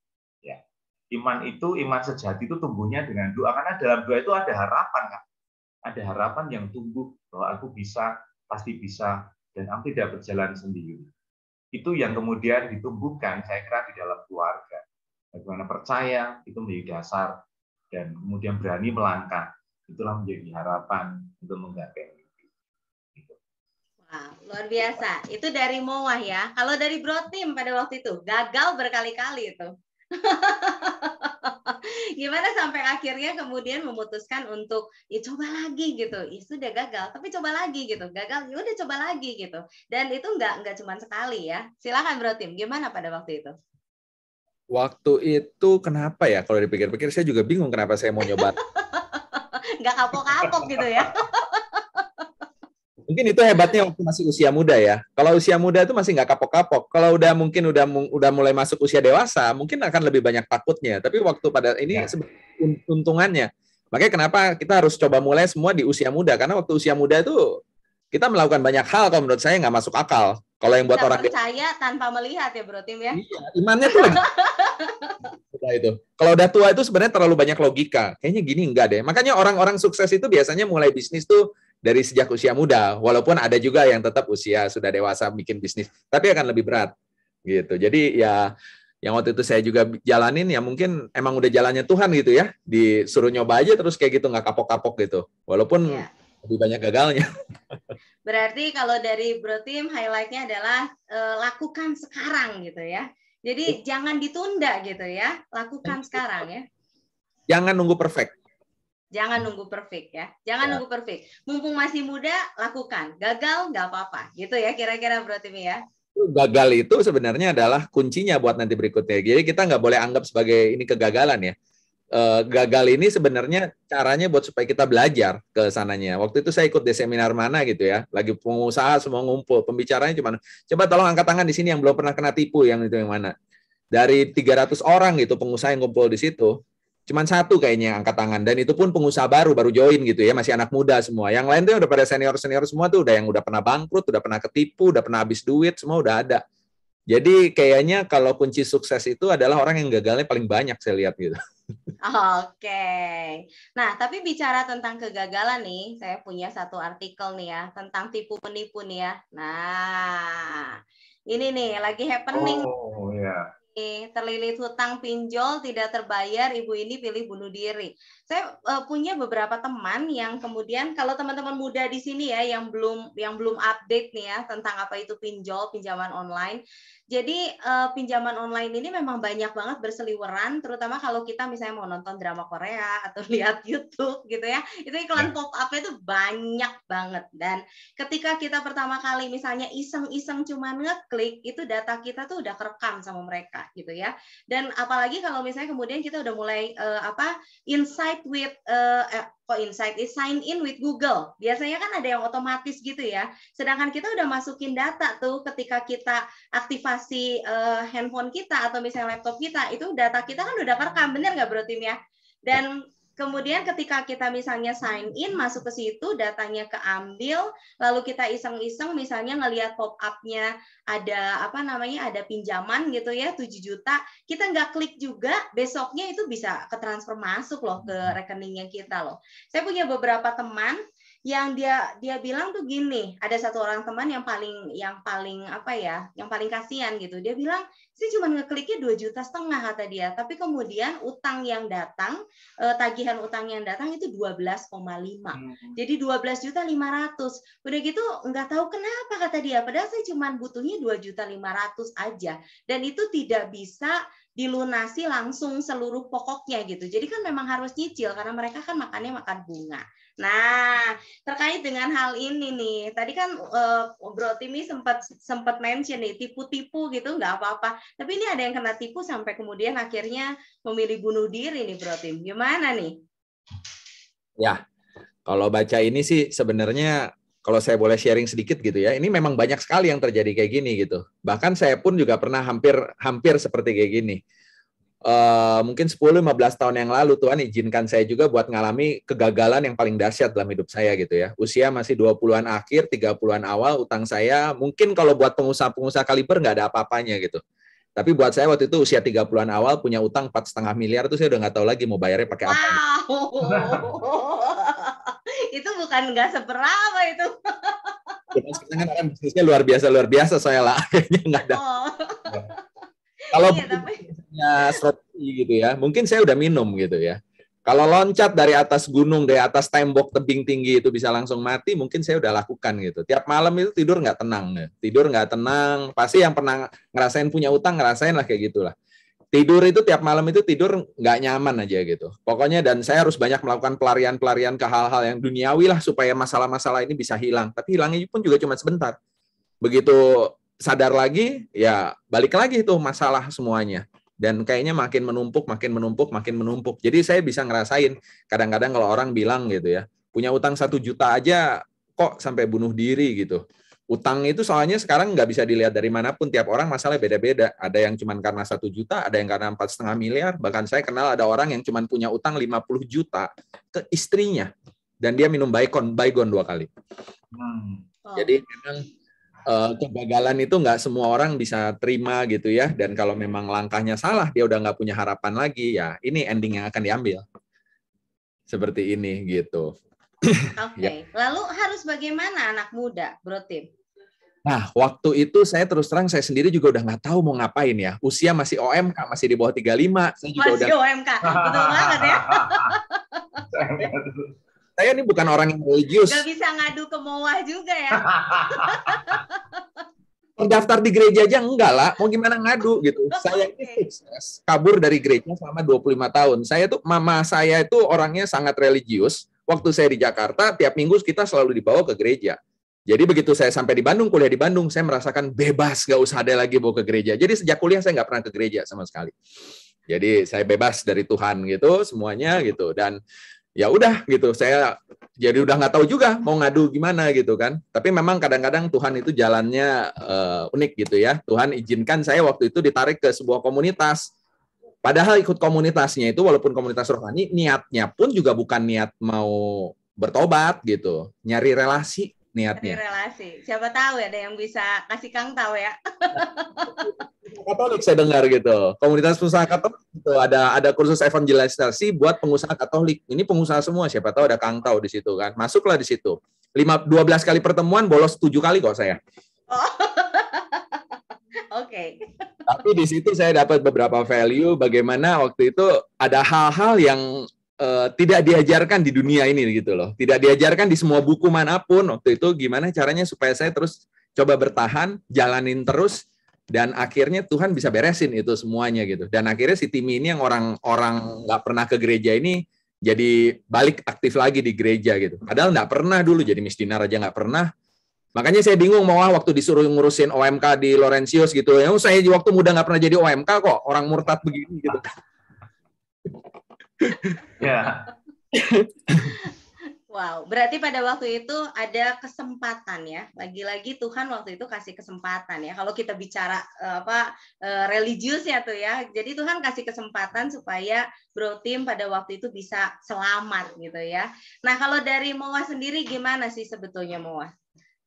iman itu iman sejati itu tumbuhnya dengan doa karena dalam doa itu ada harapan kan ada harapan yang tumbuh bahwa aku bisa pasti bisa dan aku tidak berjalan sendiri itu yang kemudian ditumbuhkan saya kira di dalam keluarga bagaimana percaya itu menjadi dasar dan kemudian berani melangkah itulah menjadi harapan untuk menggapai mimpi gitu. Wah, luar biasa. Itu dari Mowah ya. Kalau dari Brotim pada waktu itu gagal berkali-kali itu. Gimana sampai akhirnya kemudian memutuskan untuk ya coba lagi gitu. Ya sudah gagal, tapi coba lagi gitu. Gagal, ya udah coba lagi gitu. Dan itu nggak nggak cuma sekali ya. Silakan Bro Tim, gimana pada waktu itu? Waktu itu kenapa ya? Kalau dipikir-pikir saya juga bingung kenapa saya mau nyoba. nggak kapok-kapok gitu ya. mungkin itu hebatnya waktu masih usia muda ya. Kalau usia muda itu masih nggak kapok-kapok. Kalau udah mungkin udah udah mulai masuk usia dewasa, mungkin akan lebih banyak takutnya. Tapi waktu pada ini ya. untungannya. Makanya kenapa kita harus coba mulai semua di usia muda karena waktu usia muda itu kita melakukan banyak hal kalau menurut saya nggak masuk akal. Kalau yang buat kita orang percaya tanpa melihat ya Bro Tim ya. Iya, imannya tuh lagi. itu. Kalau udah tua itu sebenarnya terlalu banyak logika. Kayaknya gini enggak deh. Makanya orang-orang sukses itu biasanya mulai bisnis tuh dari sejak usia muda. Walaupun ada juga yang tetap usia sudah dewasa bikin bisnis, tapi akan lebih berat gitu. Jadi ya yang waktu itu saya juga jalanin ya mungkin emang udah jalannya Tuhan gitu ya. Disuruh nyoba aja terus kayak gitu nggak kapok-kapok gitu. Walaupun yeah. lebih banyak gagalnya. Berarti kalau dari Bro Tim highlightnya adalah e, lakukan sekarang gitu ya. Jadi iya. jangan ditunda gitu ya, lakukan sekarang ya. Jangan nunggu perfect. Jangan hmm. nunggu perfect ya. Jangan ya. nunggu perfect. Mumpung masih muda, lakukan. Gagal nggak apa-apa. Gitu ya kira-kira Bro Timi ya. Gagal itu sebenarnya adalah kuncinya buat nanti berikutnya. Jadi kita nggak boleh anggap sebagai ini kegagalan ya. E, gagal ini sebenarnya caranya buat supaya kita belajar ke sananya. Waktu itu saya ikut di seminar mana gitu ya. Lagi pengusaha semua ngumpul. Pembicaranya cuma, coba tolong angkat tangan di sini yang belum pernah kena tipu yang itu yang mana. Dari 300 orang gitu pengusaha yang ngumpul di situ, cuman satu kayaknya yang angkat tangan dan itu pun pengusaha baru baru join gitu ya masih anak muda semua yang lain tuh udah pada senior senior semua tuh udah yang udah pernah bangkrut udah pernah ketipu udah pernah habis duit semua udah ada jadi kayaknya kalau kunci sukses itu adalah orang yang gagalnya paling banyak saya lihat gitu Oke. Nah, tapi bicara tentang kegagalan nih, saya punya satu artikel nih ya tentang tipu penipu nih ya. Nah, ini nih lagi happening. Oh, ya terlilit hutang pinjol tidak terbayar, ibu ini pilih bunuh diri. Saya uh, punya beberapa teman yang kemudian kalau teman-teman muda di sini ya yang belum yang belum update nih ya tentang apa itu pinjol, pinjaman online. Jadi uh, pinjaman online ini memang banyak banget berseliweran, terutama kalau kita misalnya mau nonton drama Korea atau lihat YouTube gitu ya. Itu iklan ya. pop up itu banyak banget dan ketika kita pertama kali misalnya iseng-iseng cuma ngeklik itu data kita tuh udah kerekam sama mereka gitu ya. Dan apalagi kalau misalnya kemudian kita udah mulai uh, apa insight with uh, eh, kok insight is sign in with Google. Biasanya kan ada yang otomatis gitu ya. Sedangkan kita udah masukin data tuh ketika kita aktivasi uh, handphone kita atau misalnya laptop kita itu data kita kan udah rekam bener nggak Bro Tim ya? Dan Kemudian ketika kita misalnya sign in masuk ke situ datanya keambil, lalu kita iseng-iseng misalnya ngelihat pop up-nya ada apa namanya ada pinjaman gitu ya 7 juta, kita nggak klik juga, besoknya itu bisa ke transfer masuk loh ke hmm. rekeningnya kita loh. Saya punya beberapa teman yang dia dia bilang tuh gini ada satu orang teman yang paling yang paling apa ya yang paling kasihan gitu dia bilang sih cuma ngekliknya dua juta setengah kata dia tapi kemudian utang yang datang eh, tagihan utang yang datang itu 12,5 hmm. jadi dua belas juta lima ratus udah gitu nggak tahu kenapa kata dia padahal saya cuma butuhnya dua juta lima ratus aja dan itu tidak bisa dilunasi langsung seluruh pokoknya gitu. Jadi kan memang harus nyicil karena mereka kan makannya makan bunga. Nah, terkait dengan hal ini nih, tadi kan uh, Bro Timi sempat sempat mention nih tipu-tipu gitu nggak apa-apa. Tapi ini ada yang kena tipu sampai kemudian akhirnya memilih bunuh diri nih Bro Tim. Gimana nih? Ya, kalau baca ini sih sebenarnya kalau saya boleh sharing sedikit gitu ya, ini memang banyak sekali yang terjadi kayak gini gitu. Bahkan saya pun juga pernah hampir hampir seperti kayak gini. Uh, mungkin 10-15 tahun yang lalu Tuhan izinkan saya juga buat ngalami kegagalan yang paling dahsyat dalam hidup saya gitu ya. Usia masih 20-an akhir, 30-an awal, utang saya mungkin kalau buat pengusaha-pengusaha kaliber nggak ada apa-apanya gitu. Tapi buat saya waktu itu usia 30-an awal punya utang 4,5 miliar itu saya udah nggak tahu lagi mau bayarnya pakai apa. Wow. itu bukan nggak seberapa itu. sekarang kan bisnisnya luar biasa luar biasa saya lah akhirnya nggak ada. Oh. Iya kalau iya, punya strategi gitu ya mungkin saya udah minum gitu ya kalau loncat dari atas gunung dari atas tembok tebing tinggi itu bisa langsung mati mungkin saya udah lakukan gitu tiap malam itu tidur nggak tenang ya. tidur nggak tenang pasti yang pernah ngerasain punya utang ngerasain lah kayak gitulah tidur itu tiap malam itu tidur nggak nyaman aja gitu pokoknya dan saya harus banyak melakukan pelarian pelarian ke hal-hal yang duniawi lah supaya masalah-masalah ini bisa hilang tapi hilangnya pun juga cuma sebentar begitu sadar lagi ya balik lagi tuh masalah semuanya dan kayaknya makin menumpuk, makin menumpuk, makin menumpuk. Jadi saya bisa ngerasain kadang-kadang kalau orang bilang gitu ya, punya utang satu juta aja kok sampai bunuh diri gitu. Utang itu soalnya sekarang nggak bisa dilihat dari manapun. Tiap orang masalah beda-beda. Ada yang cuma karena satu juta, ada yang karena empat setengah miliar. Bahkan saya kenal ada orang yang cuma punya utang 50 juta ke istrinya. Dan dia minum baikon, baikon dua kali. Hmm. Jadi memang uh, kegagalan itu nggak semua orang bisa terima gitu ya. Dan kalau memang langkahnya salah, dia udah nggak punya harapan lagi ya. Ini ending yang akan diambil. Seperti ini gitu. Oke, okay. ya. lalu harus bagaimana anak muda, Bro Tim? Nah, waktu itu saya terus terang saya sendiri juga udah nggak tahu mau ngapain ya. Usia masih OMK, masih di bawah 35. Saya juga masih udah... OMK, betul banget ya. saya ini bukan orang yang religius. Gak bisa ngadu ke mawah juga ya. Terdaftar di gereja aja enggak lah, mau gimana ngadu gitu. Oh, saya ini sukses, kabur dari gereja selama 25 tahun. Saya tuh, mama saya itu orangnya sangat religius. Waktu saya di Jakarta, tiap minggu kita selalu dibawa ke gereja. Jadi begitu saya sampai di Bandung, kuliah di Bandung, saya merasakan bebas, gak usah ada lagi bawa ke gereja. Jadi sejak kuliah saya nggak pernah ke gereja sama sekali. Jadi saya bebas dari Tuhan gitu semuanya gitu dan ya udah gitu saya jadi udah nggak tahu juga mau ngadu gimana gitu kan tapi memang kadang-kadang Tuhan itu jalannya uh, unik gitu ya Tuhan izinkan saya waktu itu ditarik ke sebuah komunitas padahal ikut komunitasnya itu walaupun komunitas rohani niatnya pun juga bukan niat mau bertobat gitu nyari relasi niatnya. Dari relasi. Siapa tahu ya ada yang bisa kasih Kang tahu ya. Katolik saya dengar gitu. Komunitas pengusaha Katolik itu Ada ada kursus evangelisasi buat pengusaha Katolik. Ini pengusaha semua siapa tahu ada Kang tahu di situ kan. Masuklah di situ. 5 12 kali pertemuan bolos 7 kali kok saya. Oh. Oke. Okay. Tapi di situ saya dapat beberapa value bagaimana waktu itu ada hal-hal yang uh, tidak diajarkan di dunia ini gitu loh. Tidak diajarkan di semua buku manapun waktu itu gimana caranya supaya saya terus coba bertahan, jalanin terus dan akhirnya Tuhan bisa beresin itu semuanya gitu. Dan akhirnya si Timi ini yang orang-orang nggak pernah ke gereja ini jadi balik aktif lagi di gereja gitu. Padahal nggak pernah dulu jadi misdinar aja nggak pernah. Makanya saya bingung mau ah, waktu disuruh ngurusin OMK di Lorenzius gitu. Ya, saya waktu muda nggak pernah jadi OMK kok orang murtad begini gitu ya. Wow, berarti pada waktu itu ada kesempatan ya. Lagi-lagi Tuhan waktu itu kasih kesempatan ya. Kalau kita bicara eh, apa eh, religius ya tuh ya. Jadi Tuhan kasih kesempatan supaya Bro Tim pada waktu itu bisa selamat gitu ya. Nah, kalau dari Moa sendiri gimana sih sebetulnya Moa?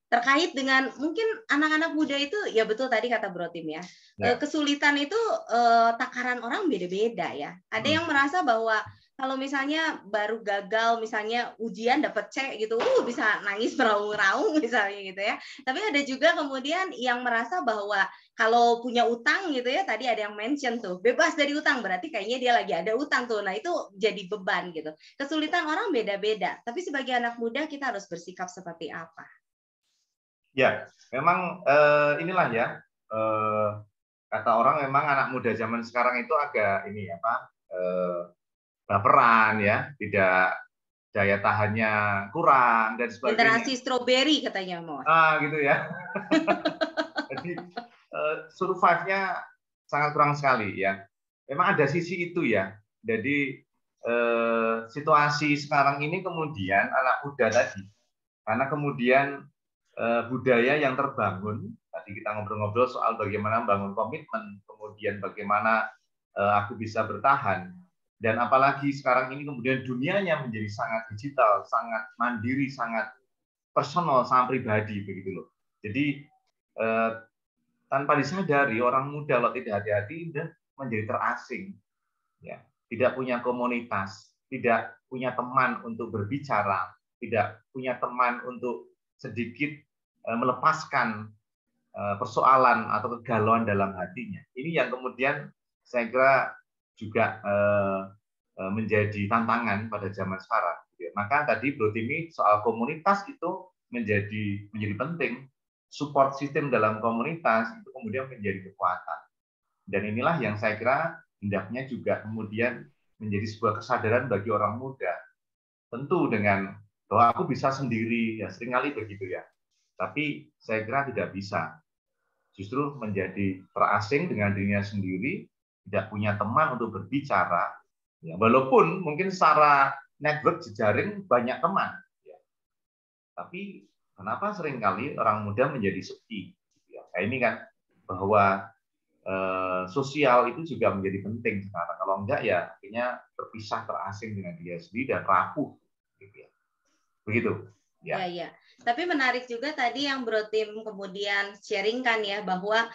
terkait dengan mungkin anak-anak muda itu ya betul tadi kata Bro Tim ya ya. Eh, kesulitan itu eh, takaran orang beda-beda ya ada hmm. yang merasa bahwa kalau misalnya baru gagal misalnya ujian dapat C gitu uh bisa nangis meraung-raung misalnya gitu ya tapi ada juga kemudian yang merasa bahwa kalau punya utang gitu ya tadi ada yang mention tuh bebas dari utang berarti kayaknya dia lagi ada utang tuh nah itu jadi beban gitu kesulitan orang beda-beda tapi sebagai anak muda kita harus bersikap seperti apa Ya, memang uh, inilah ya Uh, kata orang memang anak muda zaman sekarang itu agak ini ya pak eh, baperan ya, tidak daya tahannya kurang dan sebagainya. Generasi stroberi katanya mau. Ah gitu ya. Jadi eh, survive-nya sangat kurang sekali ya. Memang ada sisi itu ya. Jadi eh, situasi sekarang ini kemudian anak muda tadi karena kemudian Eh, budaya yang terbangun. Tadi kita ngobrol-ngobrol soal bagaimana membangun komitmen, kemudian bagaimana eh, aku bisa bertahan. Dan apalagi sekarang ini kemudian dunianya menjadi sangat digital, sangat mandiri, sangat personal, sangat pribadi begitu loh. Jadi eh, tanpa disadari orang muda kalau tidak hati-hati menjadi terasing, ya tidak punya komunitas, tidak punya teman untuk berbicara, tidak punya teman untuk sedikit Eh, melepaskan eh, persoalan atau kegalauan dalam hatinya. Ini yang kemudian saya kira juga eh, menjadi tantangan pada zaman sekarang. Gitu ya. Maka tadi Bro Timi soal komunitas itu menjadi menjadi penting. Support sistem dalam komunitas itu kemudian menjadi kekuatan. Dan inilah yang saya kira hendaknya juga kemudian menjadi sebuah kesadaran bagi orang muda. Tentu dengan bahwa aku bisa sendiri, ya seringkali begitu ya tapi saya kira tidak bisa. Justru menjadi terasing dengan dirinya sendiri, tidak punya teman untuk berbicara. Ya, walaupun mungkin secara network jejaring banyak teman, ya. tapi kenapa seringkali orang muda menjadi sepi? Ya, ini kan bahwa eh, sosial itu juga menjadi penting sekarang. Kalau enggak ya akhirnya terpisah, terasing dengan dia sendiri dan rapuh. Gitu ya. Begitu. Ya. ya, ya. Tapi menarik juga tadi yang Bro Tim kemudian sharingkan ya bahwa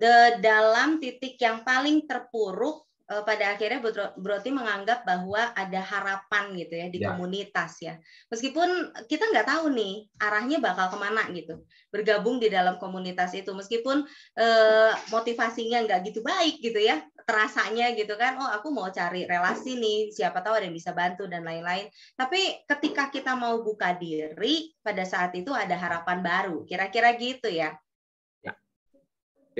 the, dalam titik yang paling terpuruk eh, pada akhirnya Broti menganggap bahwa ada harapan gitu ya di ya. komunitas ya. Meskipun kita nggak tahu nih arahnya bakal kemana gitu. Bergabung di dalam komunitas itu meskipun eh, motivasinya nggak gitu baik gitu ya terasanya gitu kan oh aku mau cari relasi nih siapa tahu ada yang bisa bantu dan lain-lain tapi ketika kita mau buka diri pada saat itu ada harapan baru kira-kira gitu ya ya,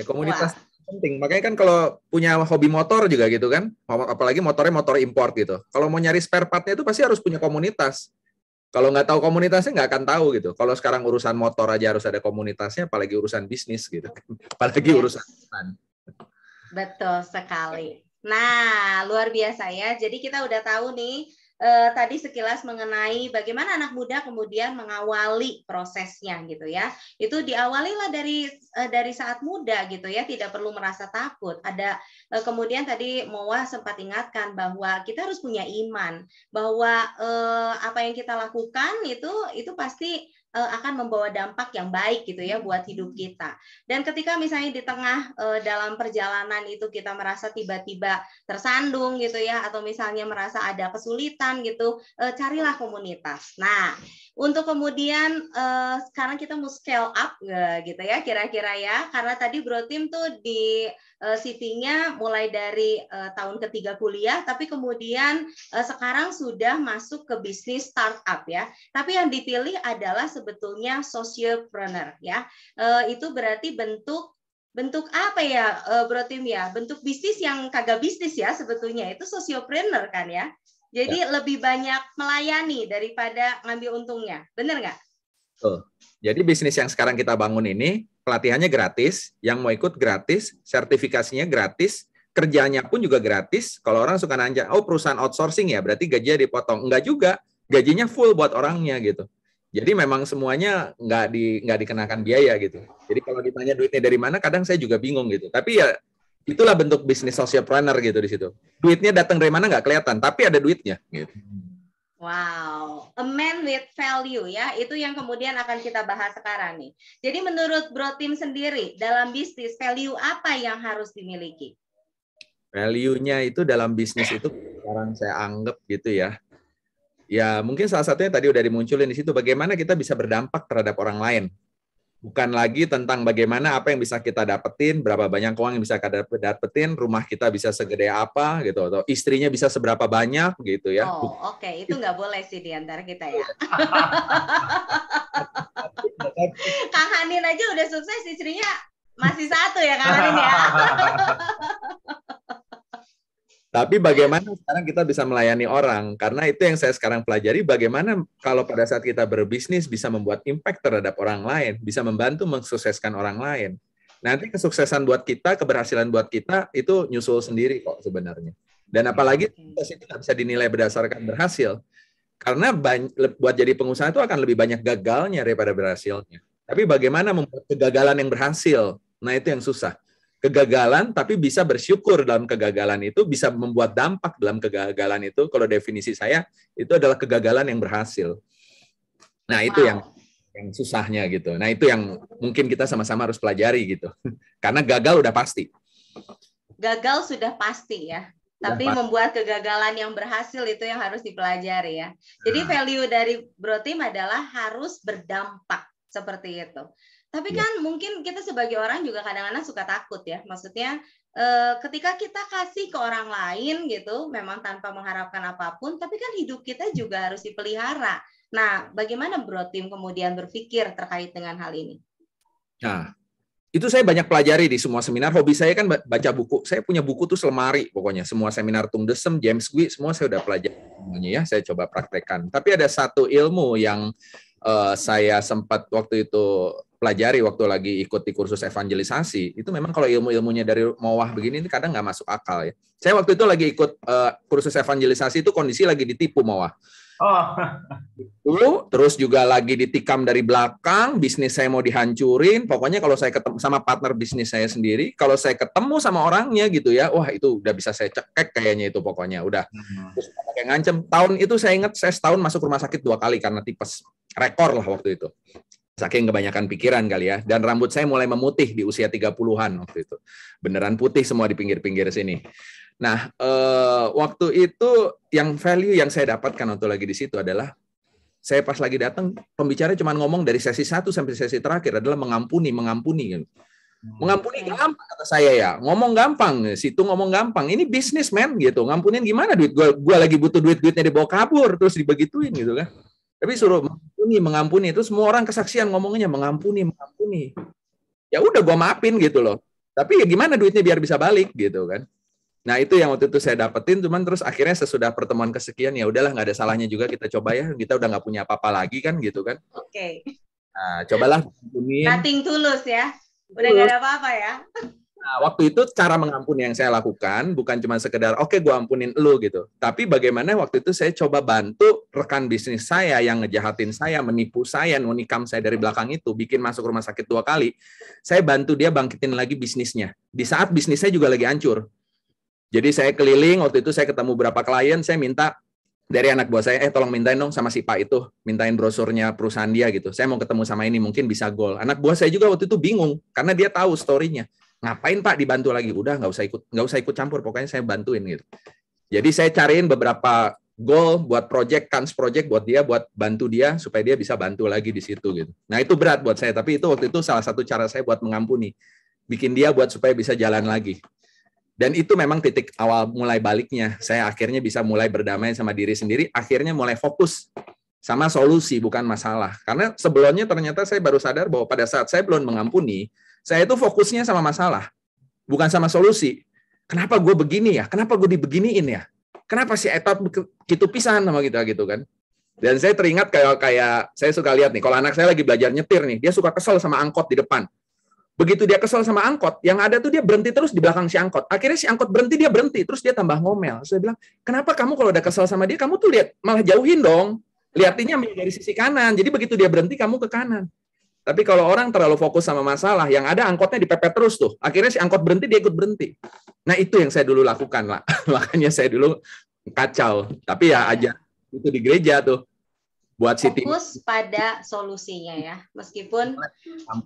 ya komunitas Wah penting. Makanya kan kalau punya hobi motor juga gitu kan, apalagi motornya motor import gitu. Kalau mau nyari spare partnya itu pasti harus punya komunitas. Kalau nggak tahu komunitasnya nggak akan tahu gitu. Kalau sekarang urusan motor aja harus ada komunitasnya, apalagi urusan bisnis gitu, kan. apalagi urusan. Betul sekali. Nah, luar biasa ya. Jadi kita udah tahu nih eh, tadi sekilas mengenai bagaimana anak muda kemudian mengawali prosesnya gitu ya. Itu diawalilah dari eh, dari saat muda gitu ya, tidak perlu merasa takut. Ada eh, kemudian tadi Moa sempat ingatkan bahwa kita harus punya iman bahwa eh, apa yang kita lakukan itu itu pasti Eh, akan membawa dampak yang baik gitu ya buat hidup kita. Dan ketika misalnya di tengah eh, dalam perjalanan itu kita merasa tiba-tiba tersandung gitu ya atau misalnya merasa ada kesulitan gitu, eh, carilah komunitas. Nah, untuk kemudian sekarang kita mau scale up gitu ya kira-kira ya karena tadi Bro Tim tuh di city nya mulai dari tahun ketiga kuliah, tapi kemudian sekarang sudah masuk ke bisnis startup ya. Tapi yang dipilih adalah sebetulnya sociopreneur ya. E, itu berarti bentuk bentuk apa ya e, Bro Tim ya? Bentuk bisnis yang kagak bisnis ya sebetulnya itu sociopreneur kan ya. Jadi ya. lebih banyak melayani daripada ngambil untungnya. benar nggak? Jadi bisnis yang sekarang kita bangun ini pelatihannya gratis, yang mau ikut gratis, sertifikasinya gratis, kerjanya pun juga gratis. Kalau orang suka nanya, oh perusahaan outsourcing ya, berarti gajinya dipotong. Enggak juga, gajinya full buat orangnya gitu. Jadi memang semuanya nggak di nggak dikenakan biaya gitu. Jadi kalau ditanya duitnya dari mana, kadang saya juga bingung gitu. Tapi ya itulah bentuk bisnis planner gitu di situ. Duitnya datang dari mana nggak kelihatan, tapi ada duitnya gitu. Wow, a man with value ya, itu yang kemudian akan kita bahas sekarang nih. Jadi menurut Bro Tim sendiri dalam bisnis value apa yang harus dimiliki? Value-nya itu dalam bisnis itu sekarang saya anggap gitu ya. Ya, mungkin salah satunya tadi udah dimunculin di situ bagaimana kita bisa berdampak terhadap orang lain. Bukan lagi tentang bagaimana apa yang bisa kita dapetin, berapa banyak uang yang bisa kita dapetin, rumah kita bisa segede apa gitu, atau istrinya bisa seberapa banyak gitu ya. Oh, oke, okay. itu nggak boleh sih di antara kita ya. Kang Hanin aja udah sukses, istrinya masih satu ya Kang Hanin ya. Tapi bagaimana sekarang kita bisa melayani orang? Karena itu yang saya sekarang pelajari, bagaimana kalau pada saat kita berbisnis bisa membuat impact terhadap orang lain, bisa membantu mensukseskan orang lain. Nanti kesuksesan buat kita, keberhasilan buat kita, itu nyusul sendiri kok sebenarnya. Dan apalagi sukses tidak bisa dinilai berdasarkan berhasil. Karena buat jadi pengusaha itu akan lebih banyak gagalnya daripada berhasilnya. Tapi bagaimana membuat kegagalan yang berhasil? Nah itu yang susah kegagalan tapi bisa bersyukur dalam kegagalan itu bisa membuat dampak dalam kegagalan itu kalau definisi saya itu adalah kegagalan yang berhasil nah itu wow. yang yang susahnya gitu nah itu yang mungkin kita sama-sama harus pelajari gitu karena gagal udah pasti gagal sudah pasti ya tapi Dapat. membuat kegagalan yang berhasil itu yang harus dipelajari ya. Jadi nah. value dari Bro Team adalah harus berdampak seperti itu. Tapi iya. kan ya. mungkin kita sebagai orang juga kadang-kadang suka takut ya. Maksudnya eh, ketika kita kasih ke orang lain gitu, memang tanpa mengharapkan apapun, tapi kan hidup kita juga harus dipelihara. Nah, bagaimana Bro Tim kemudian berpikir terkait dengan hal ini? Nah, itu saya banyak pelajari di semua seminar. Hobi saya kan baca buku. Saya punya buku tuh selemari pokoknya. Semua seminar Tung Desem, James Gui, semua saya udah pelajari semuanya ya. Saya coba praktekkan. Tapi ada satu ilmu yang uh, saya sempat waktu itu pelajari waktu lagi ikut di kursus evangelisasi itu memang kalau ilmu-ilmunya dari mawah begini ini kadang nggak masuk akal ya. Saya waktu itu lagi ikut uh, kursus evangelisasi itu kondisi lagi ditipu mawah. Oh. terus juga lagi ditikam dari belakang, bisnis saya mau dihancurin. Pokoknya kalau saya ketemu sama partner bisnis saya sendiri, kalau saya ketemu sama orangnya gitu ya, wah itu udah bisa saya cekek kayaknya itu pokoknya udah. Hmm. Terus ngancem. Tahun itu saya ingat saya setahun masuk rumah sakit dua kali karena tipes. Rekor lah waktu itu. Saking kebanyakan pikiran kali ya. Dan rambut saya mulai memutih di usia 30-an waktu itu. Beneran putih semua di pinggir-pinggir sini. Nah, eh, waktu itu yang value yang saya dapatkan waktu lagi di situ adalah saya pas lagi datang pembicara cuma ngomong dari sesi satu sampai sesi terakhir adalah mengampuni, mengampuni. Hmm. Mengampuni gampang kata saya ya. Ngomong gampang, situ ngomong gampang. Ini bisnis men gitu. Ngampunin gimana duit gue, gua lagi butuh duit-duitnya dibawa kabur terus dibegituin gitu kan. Tapi suruh mengampuni, mengampuni itu semua orang kesaksian ngomongnya mengampuni, mengampuni. Ya udah gua maafin gitu loh. Tapi ya gimana duitnya biar bisa balik gitu kan. Nah itu yang waktu itu saya dapetin, cuman terus akhirnya sesudah pertemuan kesekian ya udahlah nggak ada salahnya juga kita coba ya, kita udah nggak punya apa-apa lagi kan gitu kan. Oke. Okay. Nah, cobalah. Nothing tulus ya, udah nggak ada apa-apa ya. Nah, waktu itu cara mengampuni yang saya lakukan bukan cuma sekedar oke okay, gue ampunin lu gitu, tapi bagaimana waktu itu saya coba bantu rekan bisnis saya yang ngejahatin saya, menipu saya, menikam saya dari belakang itu, bikin masuk rumah sakit dua kali. Saya bantu dia bangkitin lagi bisnisnya. Di saat bisnis saya juga lagi hancur. Jadi saya keliling waktu itu saya ketemu beberapa klien, saya minta dari anak buah saya, eh tolong mintain dong sama si Pak itu, mintain brosurnya perusahaan dia gitu. Saya mau ketemu sama ini, mungkin bisa gol. Anak buah saya juga waktu itu bingung, karena dia tahu story-nya ngapain Pak dibantu lagi? Udah nggak usah ikut nggak usah ikut campur, pokoknya saya bantuin gitu. Jadi saya cariin beberapa goal buat project, kans project buat dia, buat bantu dia supaya dia bisa bantu lagi di situ gitu. Nah itu berat buat saya, tapi itu waktu itu salah satu cara saya buat mengampuni, bikin dia buat supaya bisa jalan lagi. Dan itu memang titik awal mulai baliknya. Saya akhirnya bisa mulai berdamai sama diri sendiri, akhirnya mulai fokus sama solusi bukan masalah. Karena sebelumnya ternyata saya baru sadar bahwa pada saat saya belum mengampuni, saya itu fokusnya sama masalah, bukan sama solusi. Kenapa gue begini ya? Kenapa gue dibeginiin ya? Kenapa si etap gitu pisan sama kita gitu kan? Dan saya teringat kayak kayak saya suka lihat nih, kalau anak saya lagi belajar nyetir nih, dia suka kesel sama angkot di depan. Begitu dia kesel sama angkot, yang ada tuh dia berhenti terus di belakang si angkot. Akhirnya si angkot berhenti, dia berhenti, terus dia tambah ngomel. Saya bilang, kenapa kamu kalau udah kesel sama dia, kamu tuh lihat malah jauhin dong. Lihatinya dari sisi kanan. Jadi begitu dia berhenti, kamu ke kanan. Tapi kalau orang terlalu fokus sama masalah, yang ada angkotnya dipepet terus tuh. Akhirnya si angkot berhenti, dia ikut berhenti. Nah itu yang saya dulu lakukan lah. Makanya saya dulu kacau. Tapi ya iya. aja itu di gereja tuh. Buat Siti. Fokus pada solusinya ya. Meskipun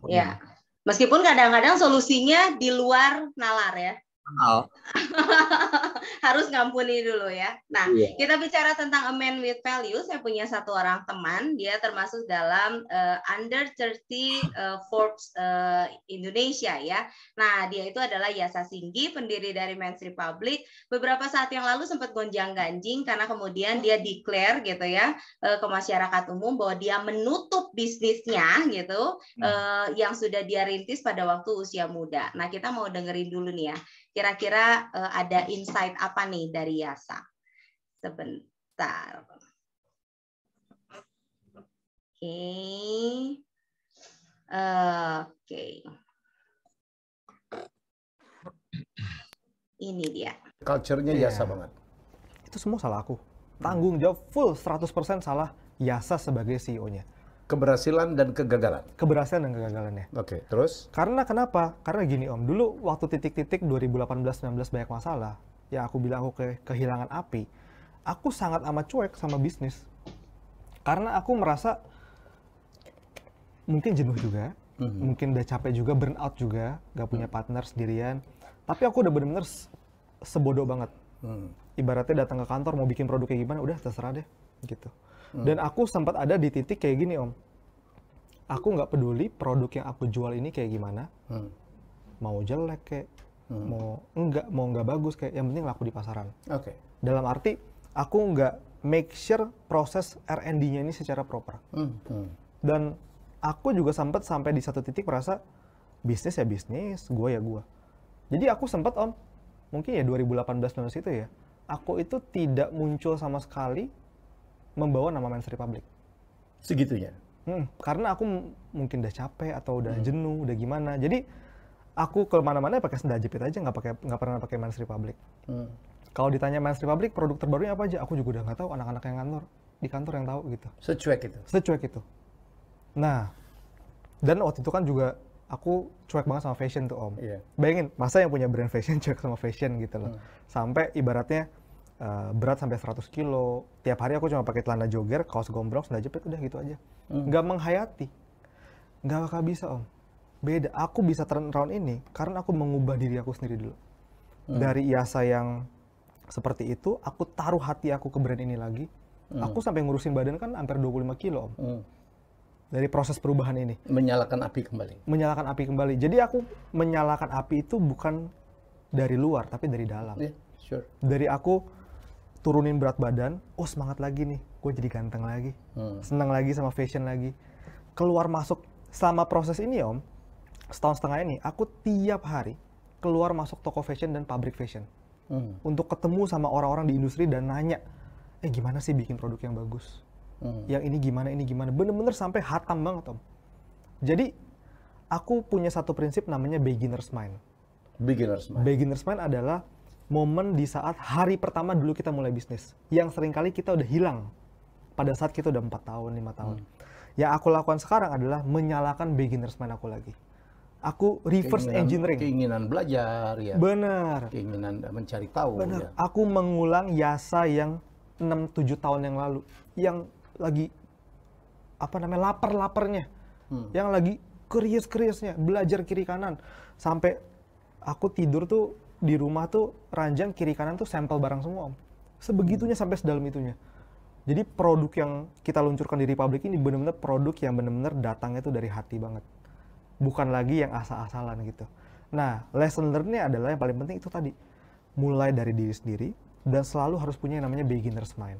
ya. Meskipun kadang-kadang solusinya di luar nalar ya personal. Harus ngampuni dulu ya. Nah, yeah. kita bicara tentang a man with value. Saya punya satu orang teman, dia termasuk dalam uh, under 30 uh, eh, Forbes uh, Indonesia ya. Nah, dia itu adalah Yasa Singgi, pendiri dari Men's Republic. Beberapa saat yang lalu sempat gonjang-ganjing karena kemudian dia declare gitu ya uh, ke masyarakat umum bahwa dia menutup bisnisnya gitu uh, yang sudah dia rintis pada waktu usia muda. Nah, kita mau dengerin dulu nih ya. Kira-kira uh, ada insight apa nih dari Yasa? Sebentar. Oke. Oke. Ini dia. Culture-nya yeah. banget. Itu semua salah aku. Tanggung jawab full 100% salah Yasa sebagai CEO-nya keberhasilan dan kegagalan. Keberhasilan dan kegagalan ya. Oke, okay, terus? Karena kenapa? Karena gini Om, dulu waktu titik-titik 2018-19 banyak masalah, ya aku bilang aku ke kehilangan api, aku sangat amat cuek sama bisnis. Karena aku merasa mungkin jenuh juga, mm -hmm. mungkin udah capek juga, burn out juga, gak punya mhm. partner sendirian. Tapi aku udah bener-bener sebodoh banget. Mm. Ibaratnya datang ke kantor mau bikin produk kayak gimana, udah terserah deh gitu. Hmm. Dan aku sempat ada di titik kayak gini om, aku nggak peduli produk yang aku jual ini kayak gimana, hmm. mau jelek kayak, hmm. mau enggak mau nggak bagus kayak, yang penting laku di pasaran. Oke. Okay. Dalam arti aku nggak make sure proses R&D-nya ini secara proper. Hmm. Hmm. Dan aku juga sempat sampai di satu titik merasa bisnis ya bisnis, gua ya gua. Jadi aku sempat om, mungkin ya 2018 itu ya, aku itu tidak muncul sama sekali membawa nama Men's Republic. Segitunya? Hmm, karena aku mungkin udah capek atau udah hmm. jenuh, udah gimana. Jadi aku ke mana mana ya pakai sendal jepit aja, nggak pakai nggak pernah pakai Men's Republic. Hmm. Kalau ditanya Men's Republic produk terbarunya apa aja, aku juga udah nggak tahu. Anak-anak yang kantor di kantor yang tahu gitu. Secuek itu. Secuek itu. Nah, dan waktu itu kan juga aku cuek banget sama fashion tuh om. Yeah. Bayangin masa yang punya brand fashion cuek sama fashion gitu loh. Hmm. Sampai ibaratnya Eh, berat sampai 100 kilo. Tiap hari aku cuma pakai celana jogger, kaos gombrong, sandal jepit udah gitu aja. Hmm. Gak menghayati. Gak bakal bisa om. Beda. Aku bisa turn around ini karena aku mengubah diri aku sendiri dulu. Hmm. Dari iasa yang seperti itu, aku taruh hati aku ke brand ini lagi. Hmm. Aku sampai ngurusin badan kan hampir 25 kilo om. Hmm. Dari proses perubahan ini. Menyalakan api kembali. Menyalakan api kembali. Jadi aku menyalakan api itu bukan dari luar, tapi dari dalam. Yeah, sure. Dari aku turunin berat badan, oh semangat lagi nih, gue jadi ganteng lagi, hmm. senang lagi sama fashion lagi. Keluar masuk selama proses ini om, setahun setengah ini, aku tiap hari keluar masuk toko fashion dan pabrik fashion. Hmm. Untuk ketemu sama orang-orang di industri dan nanya, eh gimana sih bikin produk yang bagus? Hmm. Yang ini gimana, ini gimana? Bener-bener sampai hatam banget om. Jadi, aku punya satu prinsip namanya beginner's mind. Beginner's mind. Beginner's mind adalah momen di saat hari pertama dulu kita mulai bisnis yang seringkali kita udah hilang pada saat kita udah empat tahun lima tahun hmm. yang aku lakukan sekarang adalah menyalakan beginners mind aku lagi aku reverse keinginan, engineering keinginan belajar ya benar keinginan mencari tahu benar ya. aku mengulang yasa yang 6 7 tahun yang lalu yang lagi apa namanya lapar-laparnya hmm. yang lagi kerius keriusnya belajar kiri kanan sampai aku tidur tuh di rumah tuh ranjang kiri kanan tuh sampel barang semua om sebegitunya sampai sedalam itunya jadi produk yang kita luncurkan di Republik ini benar-benar produk yang benar-benar datangnya itu dari hati banget bukan lagi yang asal-asalan gitu nah lesson learn-nya adalah yang paling penting itu tadi mulai dari diri sendiri dan selalu harus punya yang namanya beginner's mind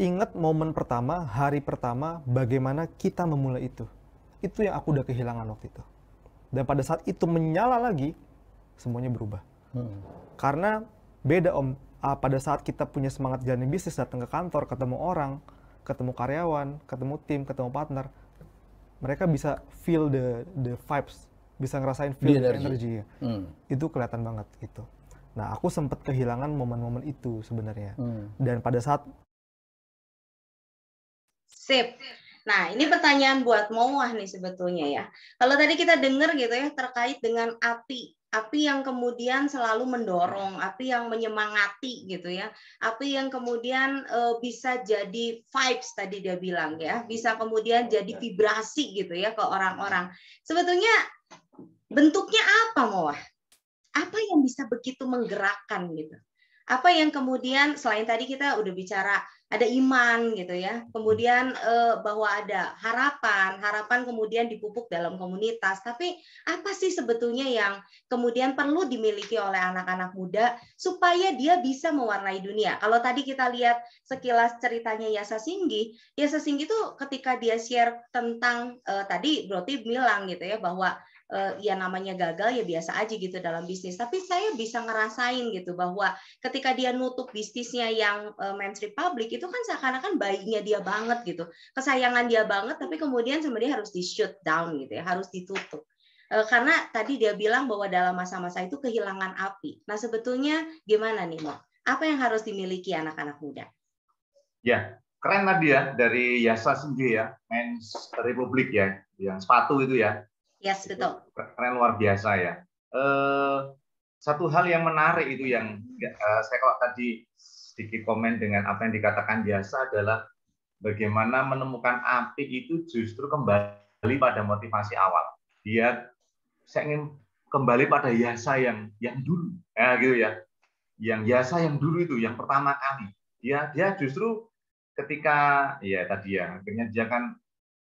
ingat momen pertama, hari pertama, bagaimana kita memulai itu. Itu yang aku udah kehilangan waktu itu. Dan pada saat itu menyala lagi, semuanya berubah. Hmm. Karena beda om, uh, pada saat kita punya semangat jalanin bisnis, datang ke kantor, ketemu orang, ketemu karyawan, ketemu tim, ketemu partner, mereka bisa feel the the vibes, bisa ngerasain feel the energy. energy. Hmm. Itu kelihatan banget gitu. Nah, aku sempat kehilangan momen-momen itu sebenarnya. Hmm. Dan pada saat Sip. Nah, ini pertanyaan buat Mowah nih sebetulnya ya. Kalau tadi kita dengar gitu ya terkait dengan api api yang kemudian selalu mendorong, api yang menyemangati gitu ya, api yang kemudian e, bisa jadi vibes tadi dia bilang ya, bisa kemudian iya, jadi iya. vibrasi gitu ya ke orang-orang. Hmm. Sebetulnya bentuknya apa mawah Apa yang bisa begitu menggerakkan gitu? Apa yang kemudian selain tadi kita udah bicara ada iman gitu ya. Hmm. Kemudian eh, bahwa ada harapan, harapan kemudian dipupuk dalam komunitas. Tapi apa sih sebetulnya yang kemudian perlu dimiliki oleh anak-anak muda supaya dia bisa mewarnai dunia? Kalau tadi kita lihat sekilas ceritanya Yasa Singgi, Yasa Singgi itu ketika dia share tentang eh, tadi Broti bilang gitu ya bahwa Eh, ya namanya gagal ya biasa aja gitu dalam bisnis. Tapi saya bisa ngerasain gitu bahwa ketika dia nutup bisnisnya yang uh, eh, Men's Republic itu kan seakan-akan bayinya dia banget gitu, kesayangan dia banget. Tapi kemudian sebenarnya harus di shut down gitu ya, harus ditutup. Eh, karena tadi dia bilang bahwa dalam masa-masa itu kehilangan api. Nah sebetulnya gimana nih, mau Apa yang harus dimiliki anak-anak muda? Ya, keren Nadia dari Yasa sendiri ya, Men's Republic ya, yang sepatu itu ya Yes, betul. Keren luar biasa ya. Uh, satu hal yang menarik itu yang uh, saya kalau tadi sedikit komen dengan apa yang dikatakan biasa adalah bagaimana menemukan api itu justru kembali pada motivasi awal. Dia saya ingin kembali pada biasa yang yang dulu, ya gitu ya. Yang biasa yang dulu itu yang pertama kali. Dia dia justru ketika ya tadi ya akhirnya dia kan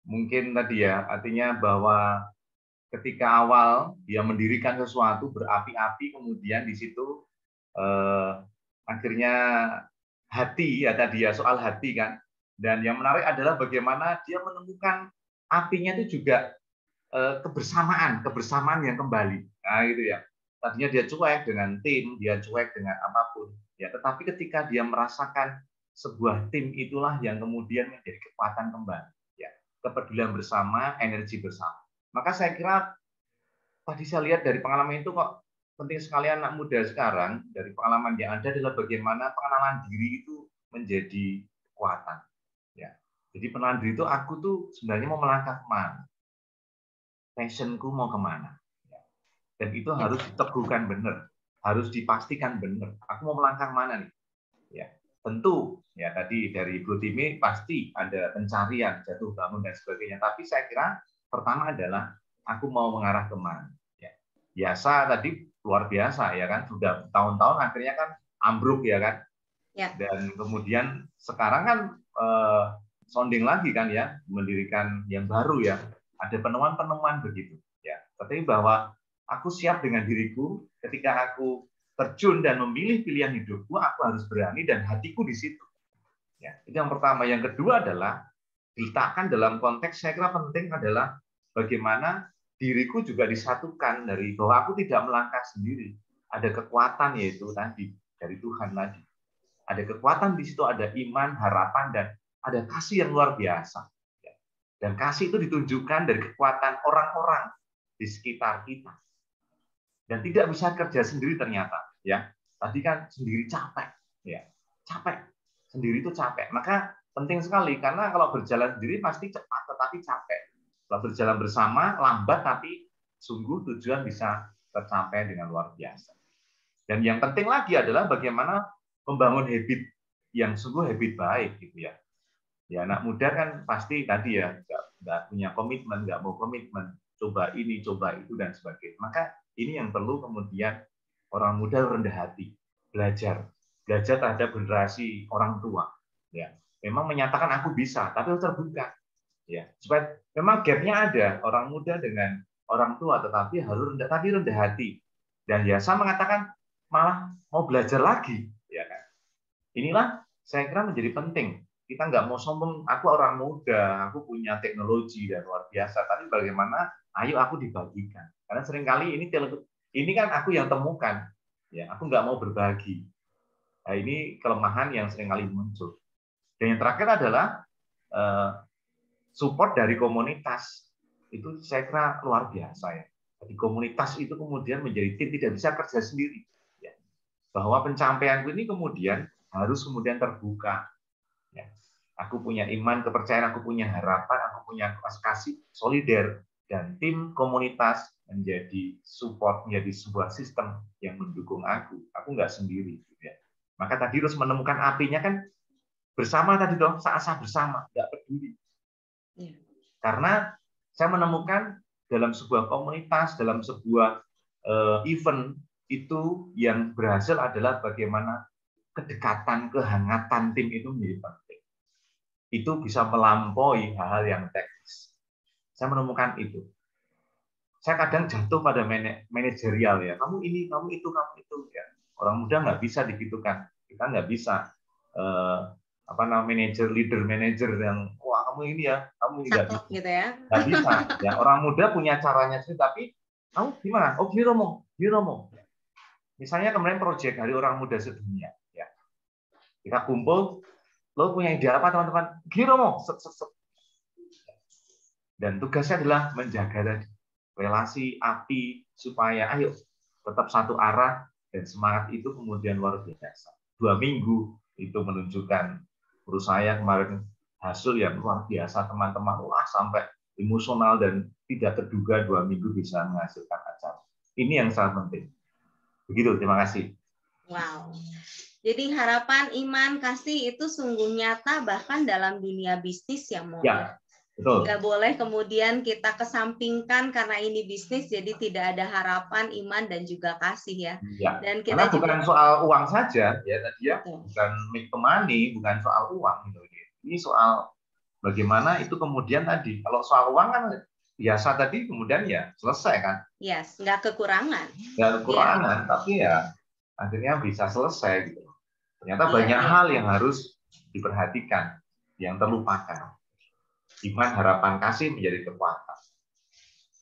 mungkin tadi ya artinya bahwa ketika awal dia mendirikan sesuatu berapi-api kemudian di situ eh, akhirnya hati ya tadi ya soal hati kan dan yang menarik adalah bagaimana dia menemukan apinya itu juga eh, kebersamaan kebersamaan yang kembali nah gitu ya tadinya dia cuek dengan tim dia cuek dengan apapun ya tetapi ketika dia merasakan sebuah tim itulah yang kemudian menjadi kekuatan kembali ya kepedulian bersama energi bersama maka saya kira tadi saya lihat dari pengalaman itu kok penting sekali anak muda sekarang dari pengalaman yang ada adalah bagaimana pengenalan diri itu menjadi kekuatan. Ya. Jadi pengenalan diri itu aku tuh sebenarnya mau melangkah kemana, passionku mau kemana. Ya. Dan itu harus diteguhkan benar, harus dipastikan benar. Aku mau melangkah mana nih? Ya. Tentu ya tadi dari Blue Timi pasti ada pencarian, jatuh bangun dan sebagainya. Tapi saya kira pertama adalah aku mau mengarah kemana. Ya. Biasa tadi luar biasa ya kan sudah tahun-tahun akhirnya kan ambruk ya kan. Ya. Dan kemudian sekarang kan eh, sounding lagi kan ya mendirikan yang baru ya. Ada penemuan-penemuan begitu ya. Tapi bahwa aku siap dengan diriku ketika aku terjun dan memilih pilihan hidupku, aku harus berani dan hatiku di situ. Ya, itu yang pertama. Yang kedua adalah diletakkan dalam konteks saya kira penting adalah bagaimana diriku juga disatukan dari bahwa aku tidak melangkah sendiri. Ada kekuatan yaitu tadi dari Tuhan lagi. Ada kekuatan di situ, ada iman, harapan, dan ada kasih yang luar biasa. Dan kasih itu ditunjukkan dari kekuatan orang-orang di sekitar kita. Dan tidak bisa kerja sendiri ternyata. ya Tadi kan sendiri capek. ya Capek. Sendiri itu capek. Maka penting sekali, karena kalau berjalan sendiri pasti cepat, tetapi capek setelah berjalan bersama, lambat tapi sungguh tujuan bisa tercapai dengan luar biasa. Dan yang penting lagi adalah bagaimana membangun habit yang sungguh habit baik gitu ya. Ya anak muda kan pasti tadi ya nggak punya komitmen, nggak mau komitmen, coba ini, coba itu dan sebagainya. Maka ini yang perlu kemudian orang muda rendah hati, belajar, belajar terhadap generasi orang tua. Ya, memang menyatakan aku bisa, tapi terbuka ya supaya memang gapnya ada orang muda dengan orang tua tetapi harus rendah tapi rendah hati dan ya saya mengatakan malah mau belajar lagi ya kan inilah saya kira menjadi penting kita nggak mau sombong aku orang muda aku punya teknologi dan luar biasa tapi bagaimana ayo aku dibagikan karena seringkali ini ini kan aku yang temukan ya aku nggak mau berbagi nah, ini kelemahan yang seringkali muncul dan yang terakhir adalah eh, support dari komunitas itu saya kira luar biasa ya. Di komunitas itu kemudian menjadi tim tidak bisa kerja sendiri. Ya. Bahwa pencapaian ini kemudian harus kemudian terbuka. Ya. Aku punya iman, kepercayaan, aku punya harapan, aku punya kasih solider dan tim komunitas menjadi support, menjadi sebuah sistem yang mendukung aku. Aku nggak sendiri. Gitu ya. Maka tadi harus menemukan apinya kan bersama tadi dong, saat-saat bersama, nggak peduli Iya. Karena saya menemukan dalam sebuah komunitas, dalam sebuah uh, event itu yang berhasil adalah bagaimana kedekatan, kehangatan tim itu menjadi penting. Itu bisa melampaui hal-hal yang teknis. Saya menemukan itu. Saya kadang jatuh pada manajerial ya. Kamu ini, kamu itu, kamu itu ya. Orang muda nggak bisa digitukan. Kita nggak bisa uh, apa namanya manager leader manager yang wah kamu ini ya kamu tidak bisa gitu ya nggak bisa ya orang muda punya caranya sih tapi kamu gimana oh gini romo gini romo misalnya kemarin proyek dari orang muda sedunia ya kita kumpul lo punya ide apa teman-teman gini romo sep, sep, sep. dan tugasnya adalah menjaga tadi relasi api supaya ayo tetap satu arah dan semangat itu kemudian luar biasa dua minggu itu menunjukkan guru saya kemarin hasil yang luar biasa teman-teman wah sampai emosional dan tidak terduga dua minggu bisa menghasilkan acara. Ini yang sangat penting. Begitu, terima kasih. Wow. Jadi harapan, iman, kasih itu sungguh nyata bahkan dalam dunia bisnis yang mau. Ya, Betul. Nggak boleh kemudian kita kesampingkan karena ini bisnis jadi tidak ada harapan iman dan juga kasih ya. ya. Dan kita karena juga... bukan soal uang saja ya tadi ya, bukan make the money, bukan soal uang gitu. Ini soal bagaimana itu kemudian tadi kalau soal uang kan biasa tadi kemudian ya selesai kan. Yes, nggak kekurangan. Nggak kekurangan, ya. tapi ya akhirnya bisa selesai gitu. Ternyata ya, banyak ya. hal yang harus diperhatikan, yang terlupakan iman, harapan, kasih menjadi kekuatan.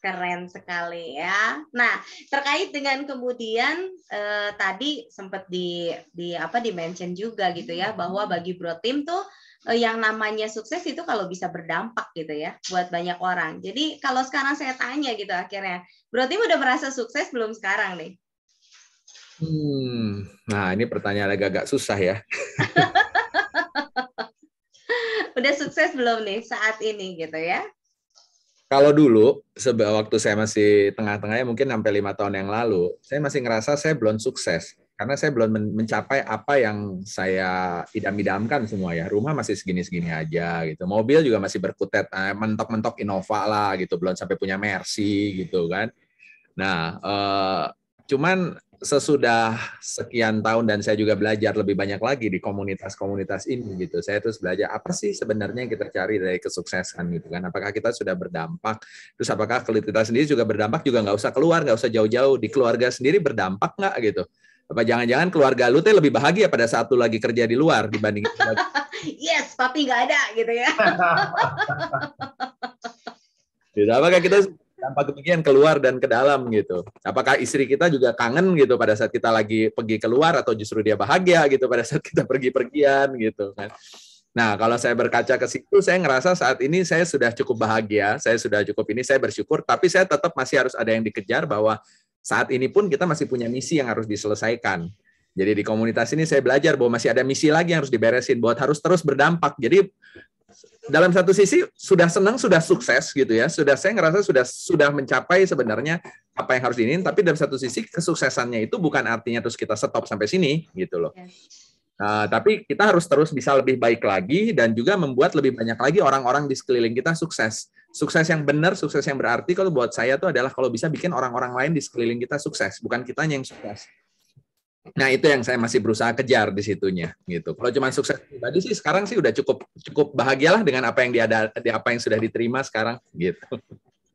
Keren sekali ya. Nah, terkait dengan kemudian eh, tadi sempat di di apa di mention juga gitu ya bahwa bagi Bro Tim tuh eh, yang namanya sukses itu kalau bisa berdampak gitu ya buat banyak orang. Jadi kalau sekarang saya tanya gitu akhirnya, Bro Tim udah merasa sukses belum sekarang nih? Hmm, nah ini pertanyaan agak-agak susah ya. udah sukses belum nih saat ini gitu ya? Kalau dulu, sebab waktu saya masih tengah-tengahnya mungkin sampai lima tahun yang lalu, saya masih ngerasa saya belum sukses karena saya belum mencapai apa yang saya idam-idamkan semua ya. Rumah masih segini-segini aja gitu. Mobil juga masih berkutet, eh, mentok-mentok Innova lah gitu, belum sampai punya Mercy gitu kan. Nah, eh, cuman sesudah sekian tahun dan saya juga belajar lebih banyak lagi di komunitas-komunitas ini gitu. Saya terus belajar apa sih sebenarnya yang kita cari dari kesuksesan gitu kan. Apakah kita sudah berdampak? Terus apakah kita sendiri juga berdampak juga nggak usah keluar, nggak usah jauh-jauh di keluarga sendiri berdampak nggak gitu? Apa jangan-jangan keluarga lu teh lebih bahagia pada saat lu lagi kerja di luar dibanding yes, tapi nggak ada gitu ya. tidak gitu. apakah kita tanpa kepikiran keluar dan ke dalam gitu. Apakah istri kita juga kangen gitu pada saat kita lagi pergi keluar atau justru dia bahagia gitu pada saat kita pergi-pergian gitu kan. Nah, kalau saya berkaca ke situ, saya ngerasa saat ini saya sudah cukup bahagia, saya sudah cukup ini, saya bersyukur, tapi saya tetap masih harus ada yang dikejar bahwa saat ini pun kita masih punya misi yang harus diselesaikan. Jadi di komunitas ini saya belajar bahwa masih ada misi lagi yang harus diberesin, buat harus terus berdampak. Jadi dalam satu sisi sudah senang, sudah sukses gitu ya. Sudah saya ngerasa sudah sudah mencapai sebenarnya apa yang harus ini tapi dalam satu sisi kesuksesannya itu bukan artinya terus kita stop sampai sini gitu loh. Uh, tapi kita harus terus bisa lebih baik lagi dan juga membuat lebih banyak lagi orang-orang di sekeliling kita sukses. Sukses yang benar, sukses yang berarti kalau buat saya itu adalah kalau bisa bikin orang-orang lain di sekeliling kita sukses, bukan kita yang sukses. Nah itu yang saya masih berusaha kejar di situnya gitu. Kalau cuma sukses pribadi sih sekarang sih udah cukup cukup bahagialah dengan apa yang diada, di apa yang sudah diterima sekarang gitu.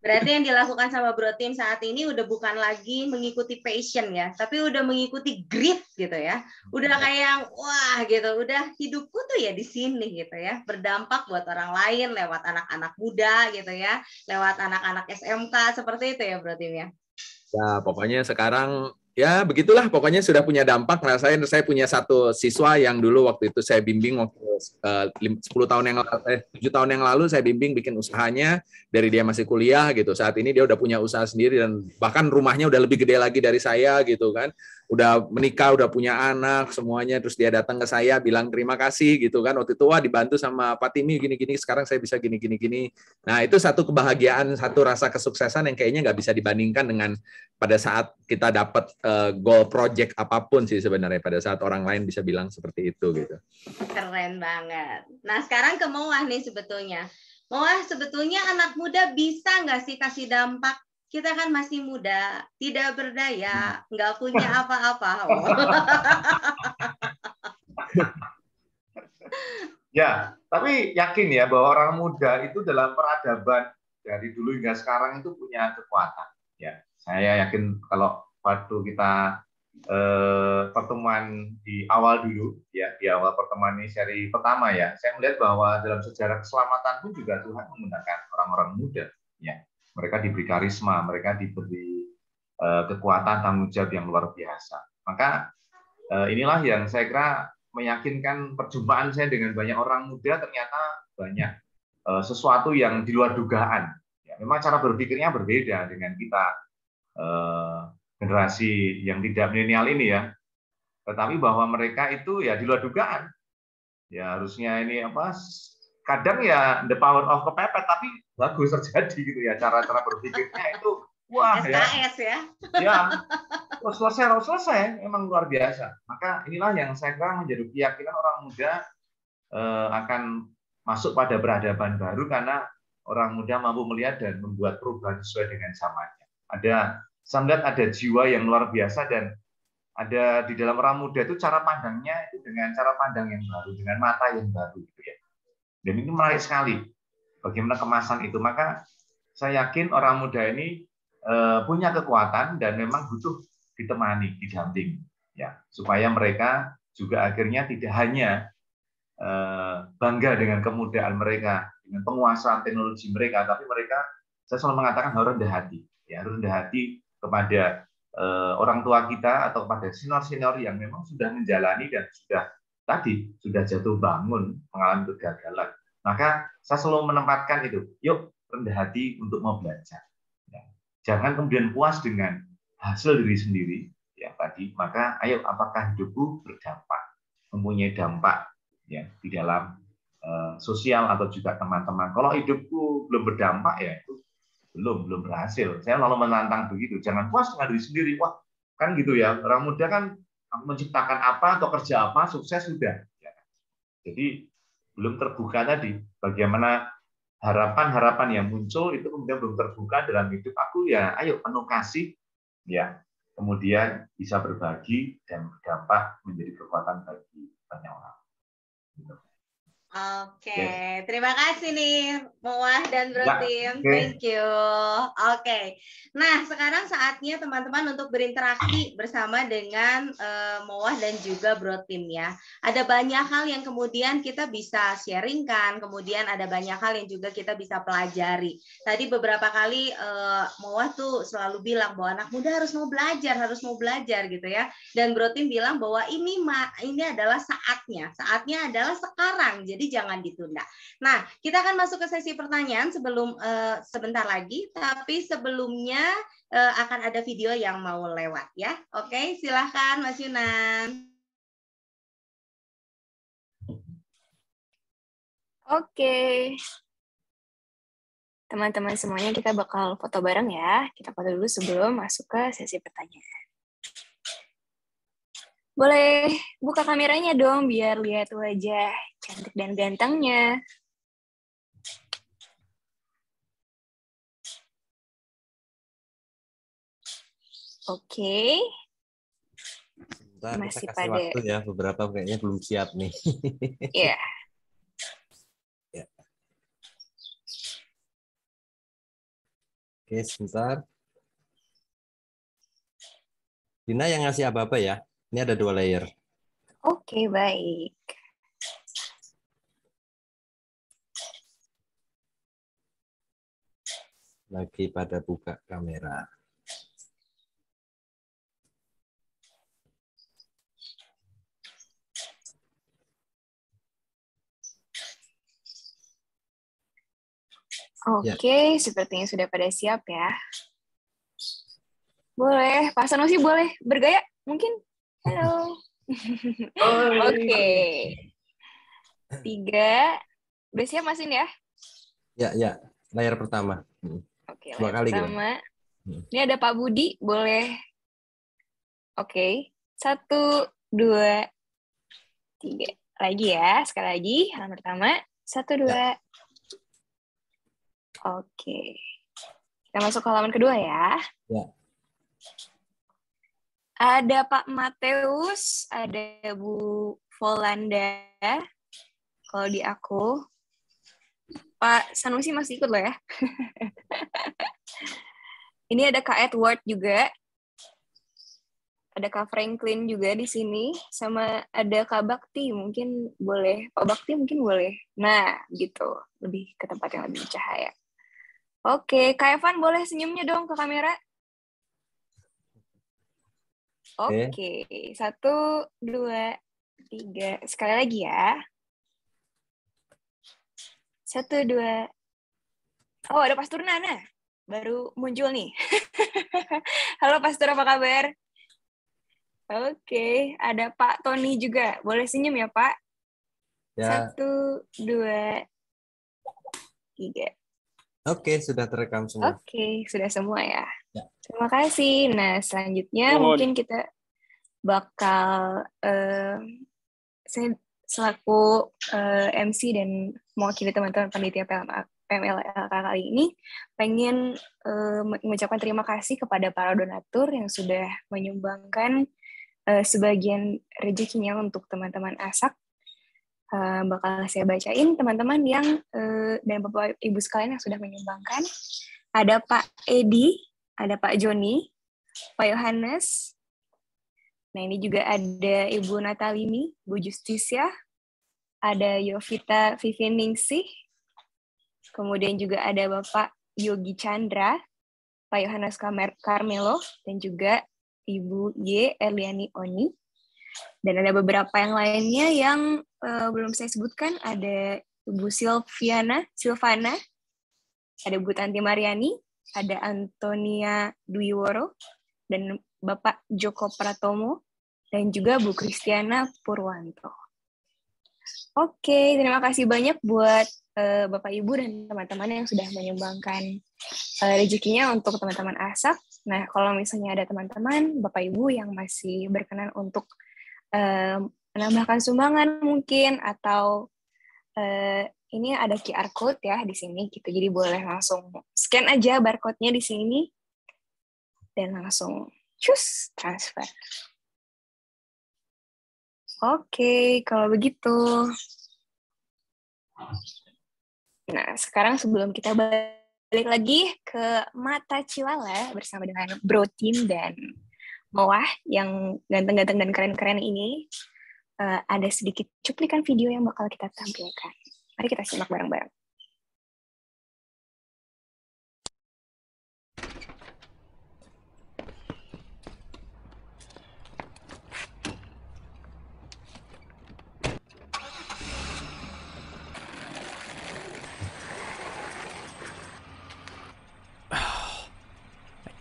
Berarti yang dilakukan sama Bro Tim saat ini udah bukan lagi mengikuti passion ya, tapi udah mengikuti grit gitu ya. Udah kayak yang wah gitu, udah hidupku tuh ya di sini gitu ya, berdampak buat orang lain lewat anak-anak muda gitu ya, lewat anak-anak SMK seperti itu ya Bro Tim ya. Ya, pokoknya sekarang ya begitulah pokoknya sudah punya dampak nah saya saya punya satu siswa yang dulu waktu itu saya bimbing waktu eh, sepuluh tahun yang lalu eh, tahun yang lalu saya bimbing bikin usahanya dari dia masih kuliah gitu saat ini dia udah punya usaha sendiri dan bahkan rumahnya udah lebih gede lagi dari saya gitu kan udah menikah, udah punya anak, semuanya terus dia datang ke saya bilang terima kasih gitu kan. Waktu itu wah dibantu sama Pak Timi gini-gini, sekarang saya bisa gini-gini gini. Nah, itu satu kebahagiaan, satu rasa kesuksesan yang kayaknya nggak bisa dibandingkan dengan pada saat kita dapat uh, eh, goal project apapun sih sebenarnya pada saat orang lain bisa bilang seperti itu gitu. Keren banget. Nah, sekarang ke Moah nih sebetulnya. Moah sebetulnya anak muda bisa nggak sih kasih dampak kita kan masih muda, tidak berdaya, hmm. nggak punya apa-apa. ya, tapi yakin ya bahwa orang muda itu dalam peradaban dari dulu hingga sekarang itu punya kekuatan. Ya, saya yakin kalau waktu kita eh, pertemuan di awal dulu, ya di awal pertemuan ini seri pertama ya, saya melihat bahwa dalam sejarah keselamatan pun juga Tuhan menggunakan orang-orang muda. Ya, mereka diberi karisma, mereka diberi eh, kekuatan tanggung jawab yang luar biasa. Maka eh, inilah yang saya kira meyakinkan perjumpaan saya dengan banyak orang muda ternyata banyak eh, sesuatu yang di luar dugaan. Ya, memang cara berpikirnya berbeda dengan kita generasi yang tidak milenial ini ya. Tetapi bahwa mereka itu ya di luar dugaan. Ya harusnya ini apa kadang ya the power of kepepet tapi bagus terjadi gitu ya cara-cara berpikirnya itu wah SKS ya. ya. Ya. Terus selesai, terus selesai, emang luar biasa. Maka inilah yang saya kira menjadi keyakinan orang muda eh, akan masuk pada peradaban baru karena orang muda mampu melihat dan membuat perubahan sesuai dengan zamannya. Ada saya ada jiwa yang luar biasa dan ada di dalam orang muda itu cara pandangnya itu dengan cara pandang yang baru, dengan mata yang baru gitu ya. Dan ini menarik sekali bagaimana kemasan itu. Maka saya yakin orang muda ini eh, punya kekuatan dan memang butuh ditemani, didamping, ya supaya mereka juga akhirnya tidak hanya eh, bangga dengan kemudahan mereka, dengan penguasaan teknologi mereka, tapi mereka saya selalu mengatakan harus rendah hati, ya harus rendah hati kepada eh, orang tua kita atau kepada senior-senior yang memang sudah menjalani dan sudah tadi sudah jatuh bangun mengalami kegagalan. Maka saya selalu menempatkan itu, yuk rendah hati untuk mau belajar. Ya. Jangan kemudian puas dengan hasil diri sendiri, ya tadi, maka ayo apakah hidupku berdampak, mempunyai dampak ya di dalam uh, sosial atau juga teman-teman. Kalau hidupku belum berdampak ya itu belum belum berhasil. Saya selalu menantang begitu, jangan puas dengan diri sendiri. Wah, kan gitu ya. Orang muda kan menciptakan apa atau kerja apa sukses sudah. Ya. Jadi belum terbuka tadi. Bagaimana harapan-harapan yang muncul itu kemudian belum terbuka dalam hidup aku ya ayo penuh kasih ya kemudian bisa berbagi dan berdampak menjadi kekuatan bagi banyak orang. Gitu. Oke, okay. Ya. terima kasih nih Muah dan Bro nah, Tim. Okay. Thank you. Oke. Okay. Nah, sekarang saatnya teman-teman untuk berinteraksi bersama dengan uh, Muah dan juga Bro Tim ya. Ada banyak hal yang kemudian kita bisa sharingkan, kemudian ada banyak hal yang juga kita bisa pelajari. Tadi beberapa kali uh, Muah tuh selalu bilang bahwa anak muda harus mau belajar, harus mau belajar gitu ya. Dan Bro Tim bilang bahwa ini ini adalah saatnya. Saatnya adalah sekarang. Jadi jangan ditunda. Nah, kita akan masuk ke sesi pertanyaan sebelum uh, sebentar lagi, tapi sebelumnya uh, akan ada video yang mau lewat ya. Oke, okay, silahkan Mas Yunan. Oke. Teman-teman semuanya kita bakal foto bareng ya. Kita foto dulu sebelum masuk ke sesi pertanyaan. Boleh buka kameranya dong biar lihat wajah cantik dan gantengnya. Oke. Okay. Masih kita pada... waktu ya, beberapa kayaknya belum siap nih. Iya. yeah. Oke, sebentar. Dina yang ngasih apa-apa ya? Ini ada dua layer. Oke, baik. Lagi pada buka kamera. Ya. Oke, okay, ya. sepertinya sudah pada siap ya. Boleh, Pak Sanusi boleh bergaya mungkin? Halo. Oke. Okay. Tiga. Udah siap Masin ya? Ya, ya. Layar pertama. Hmm. Oke, okay, layar kali pertama. Gitu. Ini ada Pak Budi, boleh. Oke. Okay. Satu, dua, tiga. Lagi ya, sekali lagi. Halaman pertama. Satu, dua. Ya. Oke. Okay. Kita masuk ke halaman kedua ya. Ya. Ada Pak Mateus, ada Bu Volanda, kalau di aku. Pak Sanusi masih ikut loh ya. Ini ada Kak Edward juga. Ada Kak Franklin juga di sini. Sama ada Kak Bakti mungkin boleh. Pak Bakti mungkin boleh. Nah, gitu. Lebih ke tempat yang lebih cahaya. Oke, Kak Evan boleh senyumnya dong ke kamera. Oke, okay. satu, dua, tiga. Sekali lagi ya. Satu, dua. Oh, ada Pastor Nana. Eh? Baru muncul nih. Halo Pastor, apa kabar? Oke, okay. ada Pak Tony juga. Boleh senyum ya, Pak? Ya. Satu, dua, tiga. Oke, okay, sudah terekam semua. Oke, okay, sudah semua ya. Ya. Terima kasih. Nah, selanjutnya oh. mungkin kita bakal uh, saya selaku uh, eh, MC dan mewakili teman-teman panitia PMLK kali ini pengen uh, mengucapkan terima kasih kepada para donatur yang sudah menyumbangkan uh, sebagian rezekinya untuk teman-teman ASAK. Uh, bakal saya bacain teman-teman yang uh, dan Bapak Ibu sekalian yang sudah menyumbangkan. Ada Pak Edi ada Pak Joni, Pak Yohanes, nah ini juga ada Ibu Natalini, Bu Justisia, ada Yovita Viviningsih, kemudian juga ada Bapak Yogi Chandra, Pak Yohanes Carmelo, dan juga Ibu Y. Eliani Oni. Dan ada beberapa yang lainnya yang uh, belum saya sebutkan, ada Ibu Silviana, Silvana, ada Bu Tanti Mariani, ada Antonia Dwiworo dan Bapak Joko Pratomo dan juga Bu Kristiana Purwanto. Oke, terima kasih banyak buat uh, Bapak Ibu dan teman-teman yang sudah menyumbangkan uh, rezekinya untuk teman-teman ASAP. Nah, kalau misalnya ada teman-teman Bapak Ibu yang masih berkenan untuk uh, menambahkan sumbangan mungkin atau uh, ini ada QR code ya di sini gitu. Jadi boleh langsung scan aja barcode-nya di sini dan langsung cus transfer. Oke, kalau begitu. Nah, sekarang sebelum kita balik lagi ke Mata Ciwala bersama dengan Bro Tim dan Moah yang ganteng-ganteng dan keren-keren ini, eh, ada sedikit cuplikan video yang bakal kita tampilkan. Mari kita simak bareng-bareng.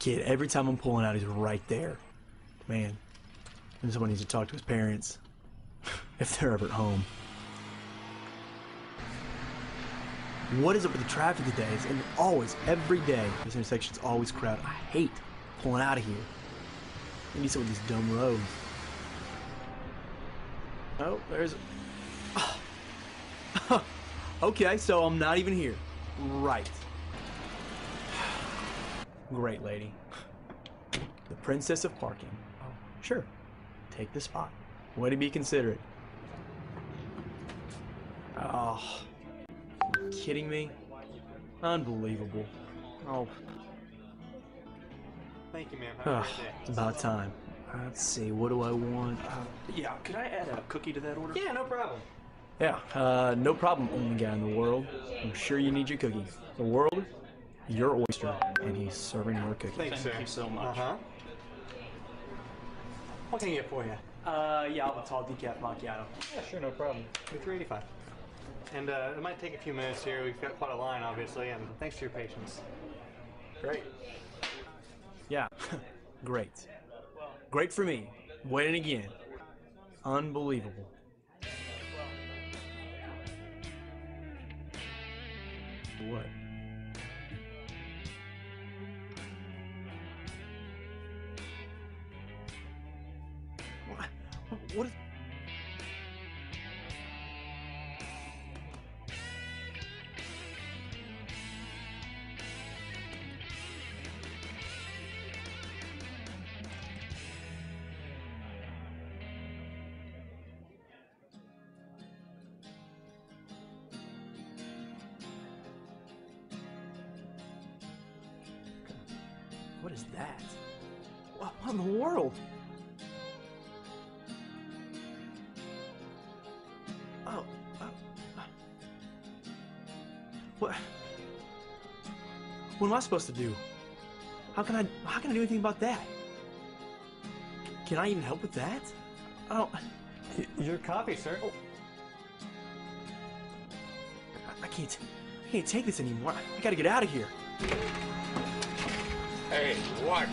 kid, every time I'm pulling out, he's right there. Man, and someone needs to talk to his parents if they're ever at home. What is up with the traffic today? It's always, every day. This intersection's always crowded. I hate pulling out of here. I need some of these dumb roads. Oh, there's... Oh. okay, so I'm not even here. Right. Great lady. The princess of parking. Oh, sure. Take the spot. Way to be considerate. Oh kidding me? Unbelievable. Oh. Thank you, man. it's about time. Let's see, what do I want? Uh, yeah, could I add a cookie to that order? Yeah, no problem. Yeah, uh, no problem, only guy in the world. I'm sure you need your cookie. The world, your oyster, and he's serving your cookie. Thank sir. you so much. Uh-huh. What can I get for you? Uh, yeah, I'll have a tall decaf macchiato. Yeah, sure, no problem. 385 and uh, it might take a few minutes here. We've got quite a line, obviously, and thanks for your patience. Great. Yeah, great. Great for me. Waiting again. Unbelievable. What? I supposed to do? How can I how can I do anything about that? Can I even help with that? Oh, your copy, sir. Oh. I can't I can't take this anymore. I gotta get out of here. Hey, what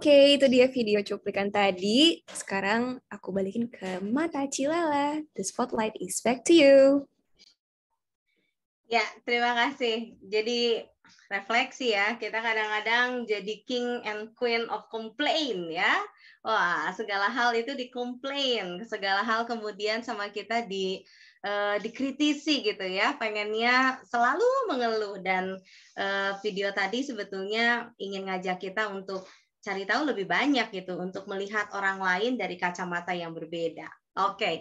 Oke, itu dia video cuplikan tadi. Sekarang aku balikin ke mata Cilala. The spotlight is back to you. Ya, terima kasih. Jadi refleksi ya, kita kadang-kadang jadi king and queen of complain ya. Wah, segala hal itu dikomplain, segala hal kemudian sama kita di uh, dikritisi gitu ya pengennya selalu mengeluh dan uh, video tadi sebetulnya ingin ngajak kita untuk cari tahu lebih banyak gitu untuk melihat orang lain dari kacamata yang berbeda. Oke, okay.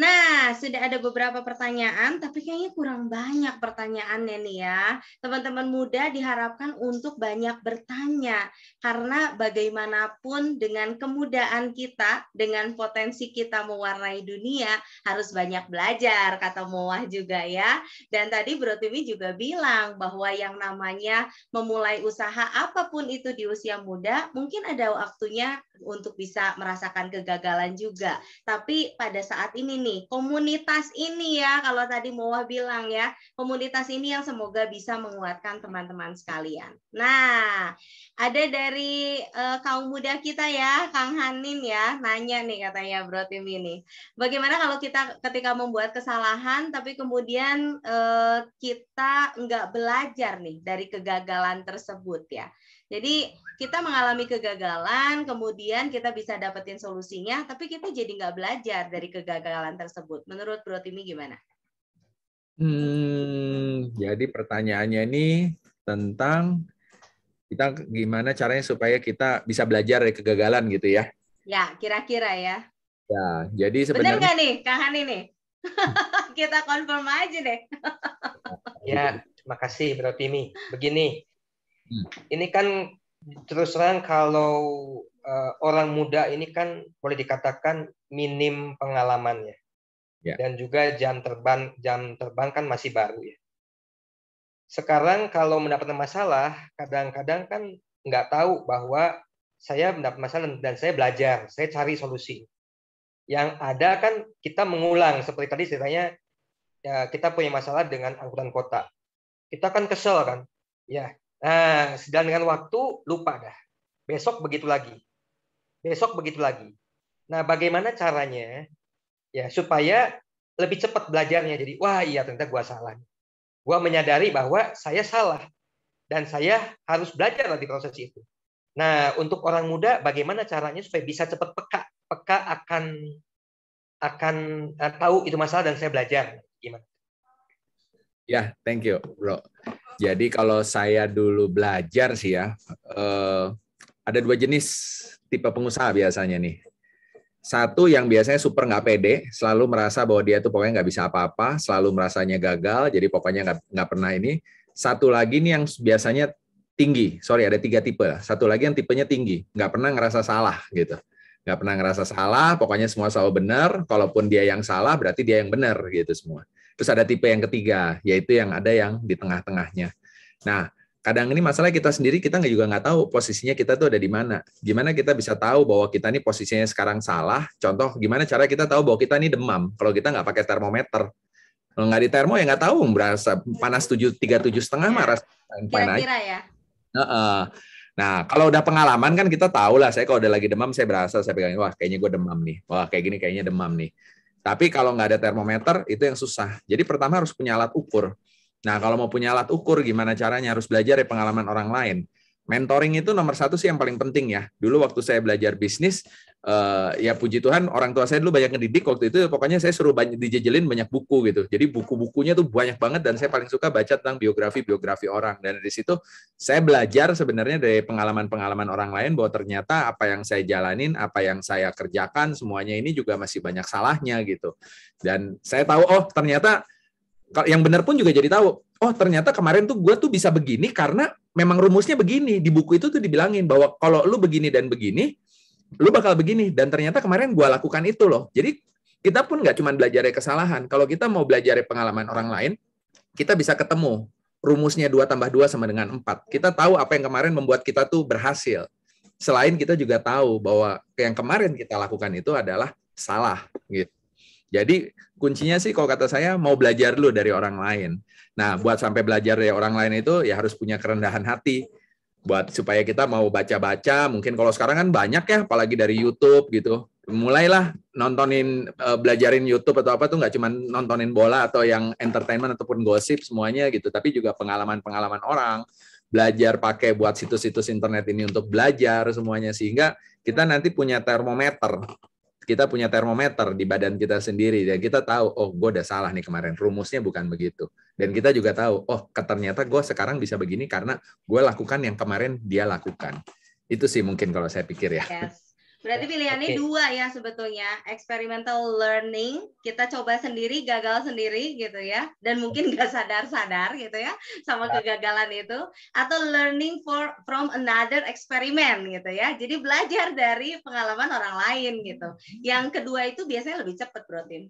nah sudah ada beberapa pertanyaan, tapi kayaknya kurang banyak pertanyaannya nih ya. Teman-teman muda diharapkan untuk banyak bertanya, karena bagaimanapun dengan kemudaan kita, dengan potensi kita mewarnai dunia, harus banyak belajar, kata Moah juga ya. Dan tadi Bro Timi juga bilang bahwa yang namanya memulai usaha apapun itu di usia muda, mungkin ada waktunya untuk bisa merasakan kegagalan juga. Tapi pada saat ini nih komunitas ini ya kalau tadi Mowa bilang ya komunitas ini yang semoga bisa menguatkan teman-teman sekalian. Nah ada dari uh, kaum muda kita ya Kang Hanin ya nanya nih katanya Bro Tim ini bagaimana kalau kita ketika membuat kesalahan tapi kemudian uh, kita nggak belajar nih dari kegagalan tersebut ya. Jadi kita mengalami kegagalan, kemudian kita bisa dapetin solusinya, tapi kita jadi nggak belajar dari kegagalan tersebut. Menurut Bro Timi gimana? Hmm, jadi pertanyaannya ini tentang kita gimana caranya supaya kita bisa belajar dari kegagalan gitu ya? Ya, kira-kira ya. Ya, jadi sebenarnya. Benar nggak nih, Kang Han ini? kita konfirm aja deh. ya, makasih Bro Timi. Begini, Hmm. Ini kan terus terang kalau uh, orang muda ini kan boleh dikatakan minim pengalamannya. Yeah. Dan juga jam terbang jam terbang kan masih baru ya. Sekarang kalau mendapatkan masalah, kadang-kadang kan nggak tahu bahwa saya mendapat masalah dan saya belajar, saya cari solusi. Yang ada kan kita mengulang seperti tadi ceritanya ya, kita punya masalah dengan angkutan kota. Kita kan kesel kan, ya Nah, sedang dengan waktu lupa dah. Besok begitu lagi. Besok begitu lagi. Nah, bagaimana caranya ya supaya lebih cepat belajarnya. Jadi, wah iya ternyata gua salah. Gua menyadari bahwa saya salah dan saya harus belajar dari proses itu. Nah, untuk orang muda bagaimana caranya supaya bisa cepat peka, peka akan akan eh, tahu itu masalah dan saya belajar. Gimana? Ya, yeah, thank you, bro. Jadi kalau saya dulu belajar sih ya, eh, ada dua jenis tipe pengusaha biasanya nih. Satu yang biasanya super nggak pede, selalu merasa bahwa dia tuh pokoknya nggak bisa apa-apa, selalu merasanya gagal, jadi pokoknya nggak, nggak pernah ini. Satu lagi nih yang biasanya tinggi, sorry ada tiga tipe. Satu lagi yang tipenya tinggi, nggak pernah ngerasa salah gitu. Nggak pernah ngerasa salah, pokoknya semua selalu benar, kalaupun dia yang salah berarti dia yang benar gitu semua. Terus ada tipe yang ketiga, yaitu yang ada yang di tengah-tengahnya. Nah, kadang ini masalah kita sendiri kita juga nggak tahu posisinya kita tuh ada di mana. Gimana kita bisa tahu bahwa kita ini posisinya sekarang salah? Contoh, gimana cara kita tahu bahwa kita ini demam? Kalau kita nggak pakai termometer, kalau nggak di termo ya nggak tahu berasa panas tujuh tiga tujuh setengah iya. kira-kira ya. Uh -uh. Nah, kalau udah pengalaman kan kita tahu lah, saya kalau udah lagi demam, saya berasa, saya pegangin, wah kayaknya gue demam nih, wah kayak gini kayaknya demam nih. Tapi kalau nggak ada termometer, itu yang susah. Jadi pertama harus punya alat ukur. Nah, kalau mau punya alat ukur, gimana caranya? Harus belajar dari pengalaman orang lain. Mentoring itu nomor satu sih yang paling penting ya. Dulu waktu saya belajar bisnis, uh, ya puji Tuhan orang tua saya dulu banyak ngedidik waktu itu pokoknya saya suruh banyak dijajelin banyak buku gitu jadi buku-bukunya tuh banyak banget dan saya paling suka baca tentang biografi biografi orang dan dari situ saya belajar sebenarnya dari pengalaman-pengalaman orang lain bahwa ternyata apa yang saya jalanin apa yang saya kerjakan semuanya ini juga masih banyak salahnya gitu dan saya tahu oh ternyata yang benar pun juga jadi tahu oh ternyata kemarin tuh gue tuh bisa begini karena memang rumusnya begini di buku itu tuh dibilangin bahwa kalau lu begini dan begini lu bakal begini dan ternyata kemarin gue lakukan itu loh jadi kita pun nggak cuma belajar dari kesalahan kalau kita mau belajar dari pengalaman orang lain kita bisa ketemu rumusnya dua tambah dua sama dengan empat kita tahu apa yang kemarin membuat kita tuh berhasil selain kita juga tahu bahwa yang kemarin kita lakukan itu adalah salah gitu jadi kuncinya sih kalau kata saya mau belajar dulu dari orang lain. Nah, buat sampai belajar dari orang lain itu ya harus punya kerendahan hati buat supaya kita mau baca-baca mungkin kalau sekarang kan banyak ya apalagi dari YouTube gitu mulailah nontonin uh, belajarin YouTube atau apa tuh nggak cuma nontonin bola atau yang entertainment ataupun gosip semuanya gitu tapi juga pengalaman-pengalaman orang belajar pakai buat situs-situs internet ini untuk belajar semuanya sehingga kita nanti punya termometer kita punya termometer di badan kita sendiri dan kita tahu oh gue udah salah nih kemarin rumusnya bukan begitu dan kita juga tahu oh ternyata gue sekarang bisa begini karena gue lakukan yang kemarin dia lakukan itu sih mungkin kalau saya pikir ya yes. Berarti ya, pilihannya okay. dua ya sebetulnya, experimental learning, kita coba sendiri, gagal sendiri gitu ya, dan mungkin nggak sadar-sadar gitu ya sama ya. kegagalan itu, atau learning for from another experiment gitu ya. Jadi belajar dari pengalaman orang lain gitu. Yang kedua itu biasanya lebih cepat, Bro Tim.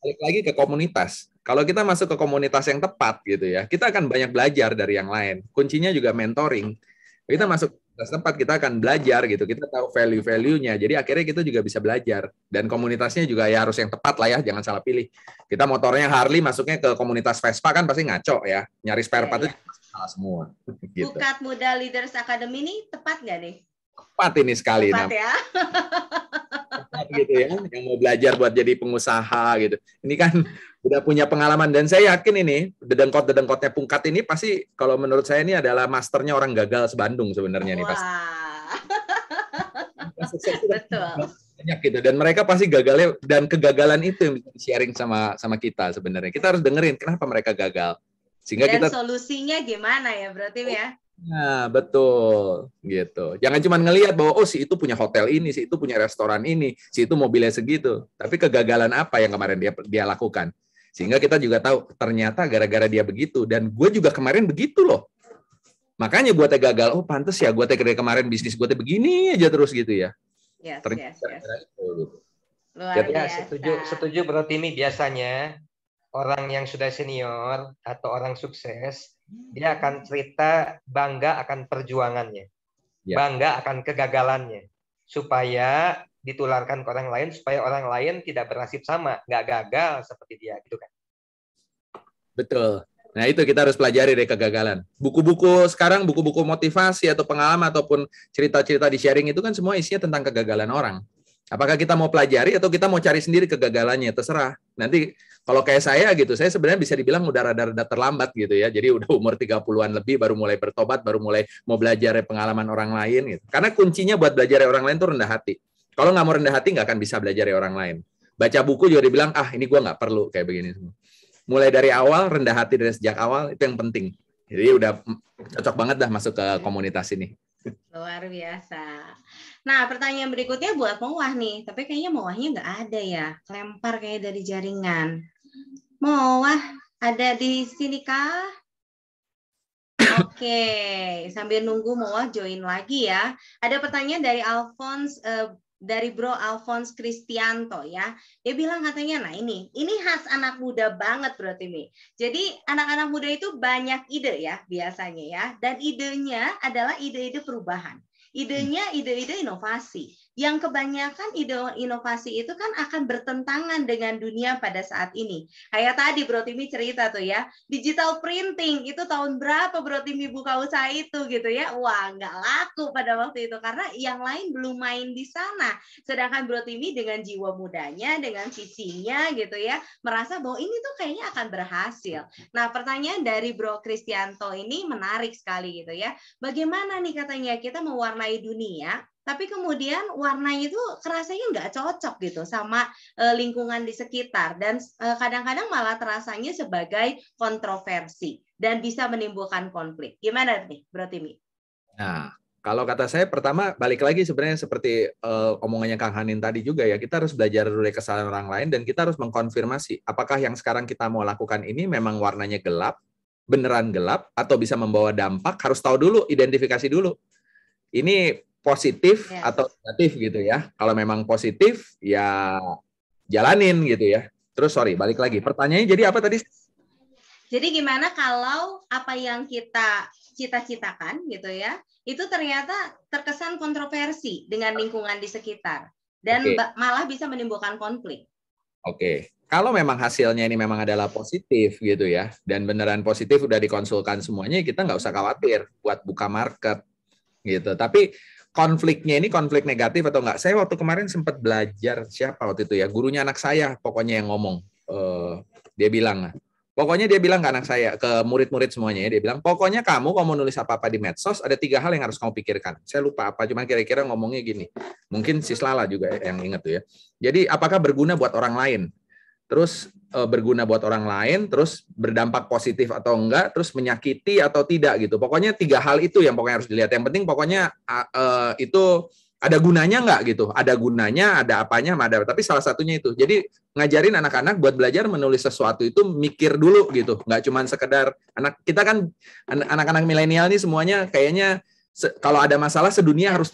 balik lagi ke komunitas. Kalau kita masuk ke komunitas yang tepat gitu ya, kita akan banyak belajar dari yang lain. Kuncinya juga mentoring. Kita masuk tempat kita akan belajar gitu kita tahu value value-nya jadi akhirnya kita juga bisa belajar dan komunitasnya juga ya harus yang tepat lah ya jangan salah pilih kita motornya Harley masuknya ke komunitas Vespa kan pasti ngaco ya nyari spare iya, part ya, ya. itu iya. salah semua gitu. Bukat Muda Leaders Academy ini tepat nggak nih tepat ini sekali tepat nah. ya tepat gitu ya yang mau belajar buat jadi pengusaha gitu ini kan udah punya pengalaman dan saya yakin ini dedengkot dedengkotnya pungkat ini pasti kalau menurut saya ini adalah masternya orang gagal sebandung sebenarnya nih pasti. Betul. Banyak gitu dan mereka pasti gagalnya dan kegagalan itu yang sharing sama sama kita sebenarnya. Kita harus dengerin kenapa mereka gagal. Sehingga dan kita solusinya gimana ya berarti oh. ya? Nah, betul gitu. Jangan cuma ngelihat bahwa oh si itu punya hotel ini, si itu punya restoran ini, si itu mobilnya segitu. Tapi kegagalan apa yang kemarin dia dia lakukan? Sehingga kita juga tahu ternyata gara-gara dia begitu dan gue juga kemarin begitu loh. Makanya gue teh gagal. Oh pantas ya gue teh kemarin bisnis gue teh begini aja terus gitu ya. Yes, ternyata yes, yes. Itu. Luar Jadi, ya, biasa. setuju, setuju berarti ini biasanya orang yang sudah senior atau orang sukses dia akan cerita bangga akan perjuangannya, yeah. bangga akan kegagalannya supaya ditularkan ke orang lain supaya orang lain tidak bernasib sama, nggak gagal seperti dia gitu kan. Betul. Nah itu kita harus pelajari dari kegagalan. Buku-buku sekarang, buku-buku motivasi atau pengalaman ataupun cerita-cerita di sharing itu kan semua isinya tentang kegagalan orang. Apakah kita mau pelajari atau kita mau cari sendiri kegagalannya, terserah. Nanti kalau kayak saya gitu, saya sebenarnya bisa dibilang udah rada-rada terlambat gitu ya. Jadi udah umur 30-an lebih baru mulai bertobat, baru mulai mau belajar pengalaman orang lain gitu. Karena kuncinya buat belajar orang lain tuh rendah hati. Kalau nggak mau rendah hati nggak akan bisa belajar dari orang lain. Baca buku juga dibilang ah ini gue nggak perlu kayak begini semua. Mulai dari awal rendah hati dari sejak awal itu yang penting. Jadi udah cocok banget dah masuk ke komunitas ini. Luar biasa. Nah, pertanyaan berikutnya buat Mawah nih, tapi kayaknya Mawahnya nggak ada ya. Lempar kayak dari jaringan. Mawah ada di sini kah? Oke, okay. sambil nunggu Mawah join lagi ya. Ada pertanyaan dari Alphonse uh, dari Bro Alphonse Kristianto ya. Dia bilang katanya, nah ini, ini khas anak muda banget Bro Timi. Jadi anak-anak muda itu banyak ide ya biasanya ya. Dan idenya adalah ide-ide perubahan. Idenya ide-ide inovasi yang kebanyakan ide inovasi itu kan akan bertentangan dengan dunia pada saat ini. Kayak tadi Bro Timi cerita tuh ya, digital printing itu tahun berapa Bro Timi buka usaha itu gitu ya. Wah, nggak laku pada waktu itu karena yang lain belum main di sana. Sedangkan Bro Timi dengan jiwa mudanya, dengan sisinya gitu ya, merasa bahwa ini tuh kayaknya akan berhasil. Nah, pertanyaan dari Bro Kristianto ini menarik sekali gitu ya. Bagaimana nih katanya kita mewarnai dunia tapi kemudian warnanya itu kerasanya nggak cocok gitu sama eh, lingkungan di sekitar dan eh, kadang-kadang malah terasanya sebagai kontroversi dan bisa menimbulkan konflik. Gimana nih, Bro Timi? Nah, kalau kata saya pertama balik lagi sebenarnya seperti uh, omongannya Kang Hanin tadi juga ya kita harus belajar dari kesalahan orang lain dan kita harus mengkonfirmasi apakah yang sekarang kita mau lakukan ini memang warnanya gelap beneran gelap atau bisa membawa dampak harus tahu dulu identifikasi dulu ini positif yes. Ya. atau negatif gitu ya. Kalau memang positif ya jalanin gitu ya. Terus sorry balik lagi. Pertanyaannya jadi apa tadi? Jadi gimana kalau apa yang kita cita-citakan gitu ya, itu ternyata terkesan kontroversi dengan lingkungan di sekitar dan okay. malah bisa menimbulkan konflik. Oke. Okay. Kalau memang hasilnya ini memang adalah positif gitu ya, dan beneran positif udah dikonsulkan semuanya, kita nggak usah khawatir buat buka market gitu. Tapi konfliknya ini konflik negatif atau enggak. Saya waktu kemarin sempat belajar siapa waktu itu ya, gurunya anak saya pokoknya yang ngomong. Uh, dia bilang, pokoknya dia bilang ke anak saya, ke murid-murid semuanya ya, dia bilang, pokoknya kamu kalau mau nulis apa-apa di medsos, ada tiga hal yang harus kamu pikirkan. Saya lupa apa, cuman kira-kira ngomongnya gini. Mungkin si Slala juga yang inget tuh ya. Jadi apakah berguna buat orang lain? terus uh, berguna buat orang lain, terus berdampak positif atau enggak, terus menyakiti atau tidak gitu. Pokoknya tiga hal itu yang pokoknya harus dilihat. Yang penting pokoknya uh, uh, itu ada gunanya enggak gitu? Ada gunanya, ada apanya, ada. Tapi salah satunya itu. Jadi ngajarin anak-anak buat belajar menulis sesuatu itu mikir dulu gitu. Enggak cuma sekedar anak kita kan anak-anak milenial nih semuanya kayaknya kalau ada masalah sedunia harus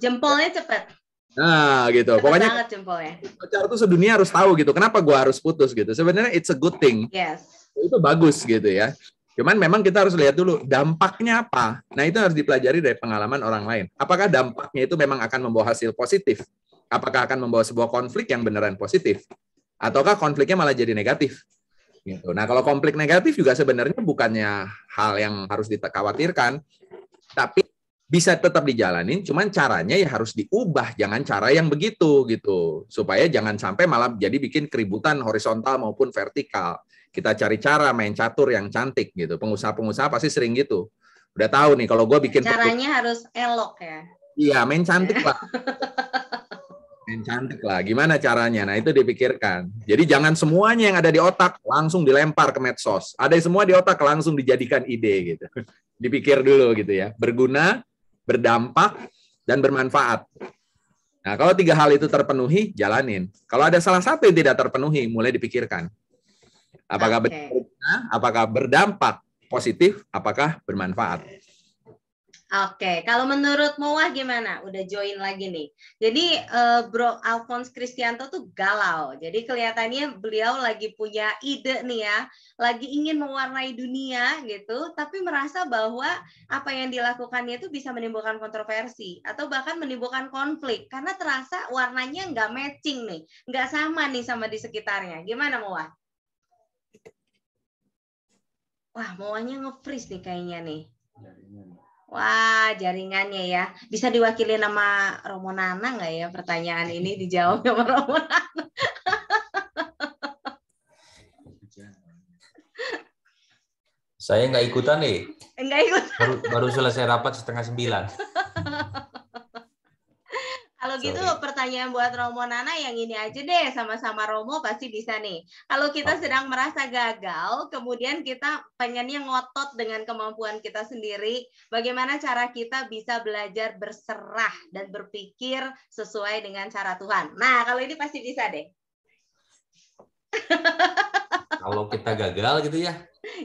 Jempolnya cepat. Nah, gitu. Cepet Pokoknya banget jempolnya. Pacar tuh sedunia harus tahu gitu. Kenapa gua harus putus gitu? Sebenarnya it's a good thing. Yes. Itu bagus gitu ya. Cuman memang kita harus lihat dulu dampaknya apa. Nah, itu harus dipelajari dari pengalaman orang lain. Apakah dampaknya itu memang akan membawa hasil positif? Apakah akan membawa sebuah konflik yang beneran positif? Ataukah konfliknya malah jadi negatif? Gitu. Nah, kalau konflik negatif juga sebenarnya bukannya hal yang harus dikhawatirkan, tapi bisa tetap dijalanin, cuman caranya ya harus diubah, jangan cara yang begitu gitu, supaya jangan sampai malah jadi bikin keributan horizontal maupun vertikal. Kita cari cara main catur yang cantik gitu. Pengusaha-pengusaha pasti sering gitu. Udah tahu nih kalau gue bikin caranya harus elok ya. Iya, main cantik ya. lah. main cantik lah. Gimana caranya? Nah itu dipikirkan. Jadi jangan semuanya yang ada di otak langsung dilempar ke medsos. Ada yang semua di otak langsung dijadikan ide gitu. Dipikir dulu gitu ya. Berguna, berdampak, dan bermanfaat. Nah, kalau tiga hal itu terpenuhi, jalanin. Kalau ada salah satu yang tidak terpenuhi, mulai dipikirkan. Apakah okay. apakah berdampak positif, apakah bermanfaat. Oke, kalau menurut Moa gimana? Udah join lagi nih. Jadi uh, Bro Alphonse Kristianto tuh galau. Jadi kelihatannya beliau lagi punya ide nih ya, lagi ingin mewarnai dunia gitu, tapi merasa bahwa apa yang dilakukannya itu bisa menimbulkan kontroversi atau bahkan menimbulkan konflik karena terasa warnanya nggak matching nih, nggak sama nih sama di sekitarnya. Gimana Mowa? Wah, Moanya nge-freeze nih kayaknya nih. Iya, iya, Wah, jaringannya ya. Bisa diwakili nama Romo Nana nggak ya pertanyaan ini dijawab sama Romo Nana? Saya nggak ikutan nih. Nggak ikut. Baru, baru selesai rapat setengah sembilan. Kalau gitu pertanyaan buat Romo Nana yang ini aja deh sama-sama Romo pasti bisa nih. Kalau kita sedang merasa gagal, kemudian kita pengennya ngotot dengan kemampuan kita sendiri, bagaimana cara kita bisa belajar berserah dan berpikir sesuai dengan cara Tuhan. Nah, kalau ini pasti bisa deh. kalau kita gagal gitu ya.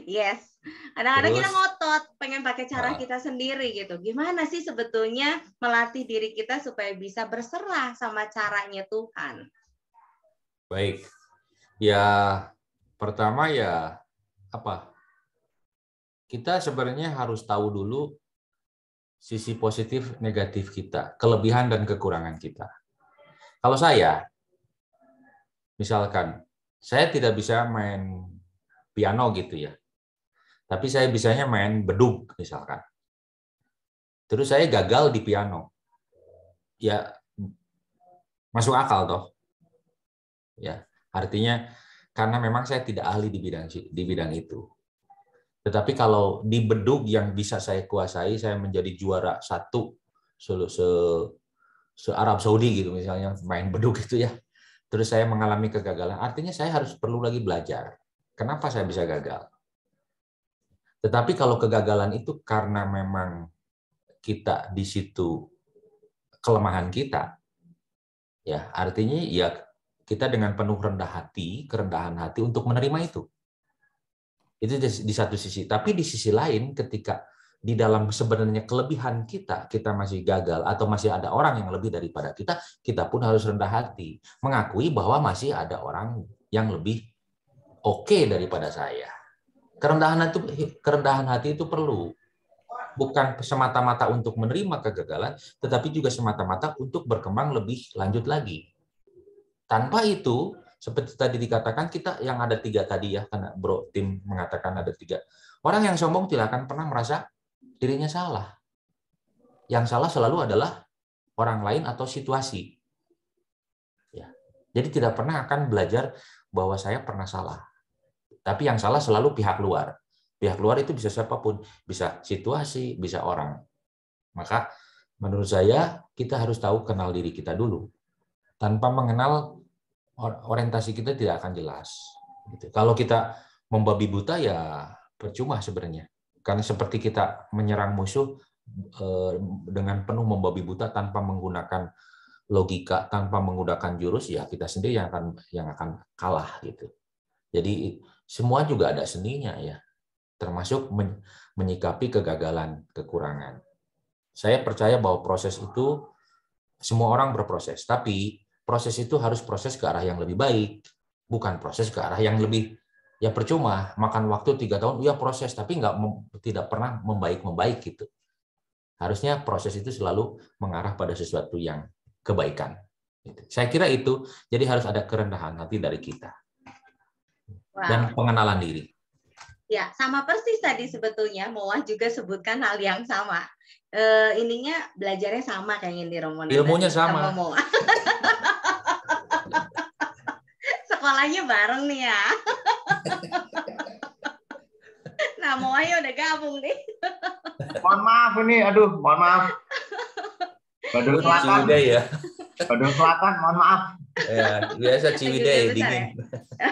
Yes. Kadang-kadang kita ngotot, pengen pakai cara nah. kita sendiri gitu. Gimana sih sebetulnya melatih diri kita supaya bisa berserah sama caranya Tuhan? Baik. Ya, pertama ya apa? Kita sebenarnya harus tahu dulu sisi positif negatif kita, kelebihan dan kekurangan kita. Kalau saya misalkan saya tidak bisa main piano gitu ya tapi saya bisanya main bedug misalkan. Terus saya gagal di piano. Ya masuk akal toh. Ya, artinya karena memang saya tidak ahli di bidang di bidang itu. Tetapi kalau di bedug yang bisa saya kuasai, saya menjadi juara satu se, se, se Arab Saudi gitu misalnya main bedug itu ya. Terus saya mengalami kegagalan, artinya saya harus perlu lagi belajar. Kenapa saya bisa gagal? Tetapi kalau kegagalan itu karena memang kita di situ kelemahan kita, ya artinya ya kita dengan penuh rendah hati, kerendahan hati untuk menerima itu. Itu di satu sisi. Tapi di sisi lain ketika di dalam sebenarnya kelebihan kita, kita masih gagal atau masih ada orang yang lebih daripada kita, kita pun harus rendah hati, mengakui bahwa masih ada orang yang lebih oke okay daripada saya. Kerendahan itu kerendahan hati itu perlu bukan semata-mata untuk menerima kegagalan, tetapi juga semata-mata untuk berkembang lebih lanjut lagi. Tanpa itu, seperti tadi dikatakan kita yang ada tiga tadi ya, karena bro tim mengatakan ada tiga. Orang yang sombong tidak akan pernah merasa dirinya salah. Yang salah selalu adalah orang lain atau situasi. Ya. Jadi tidak pernah akan belajar bahwa saya pernah salah. Tapi yang salah selalu pihak luar. Pihak luar itu bisa siapapun, bisa situasi, bisa orang. Maka menurut saya kita harus tahu kenal diri kita dulu. Tanpa mengenal orientasi kita tidak akan jelas. Gitu. Kalau kita membabi buta ya percuma sebenarnya. Karena seperti kita menyerang musuh eh, dengan penuh membabi buta tanpa menggunakan logika tanpa menggunakan jurus ya kita sendiri yang akan yang akan kalah gitu. Jadi semua juga ada seninya ya, termasuk men menyikapi kegagalan, kekurangan. Saya percaya bahwa proses itu semua orang berproses, tapi proses itu harus proses ke arah yang lebih baik, bukan proses ke arah yang lebih ya percuma makan waktu tiga tahun ya proses tapi nggak tidak pernah membaik membaik gitu harusnya proses itu selalu mengarah pada sesuatu yang kebaikan gitu. saya kira itu jadi harus ada kerendahan hati dari kita wow. dan pengenalan diri. Ya, sama persis tadi sebetulnya Moah juga sebutkan hal yang sama. E, ininya belajarnya sama kayak di Romona. Ilmunya sama. sama Sekolahnya bareng nih ya. nah, Moah ya udah gabung nih. mohon maaf ini, aduh, mohon maaf. Badung Selatan. Iya, deh, ya. Badung Selatan, mohon maaf. Ya, biasa Ciwidey dingin. Ya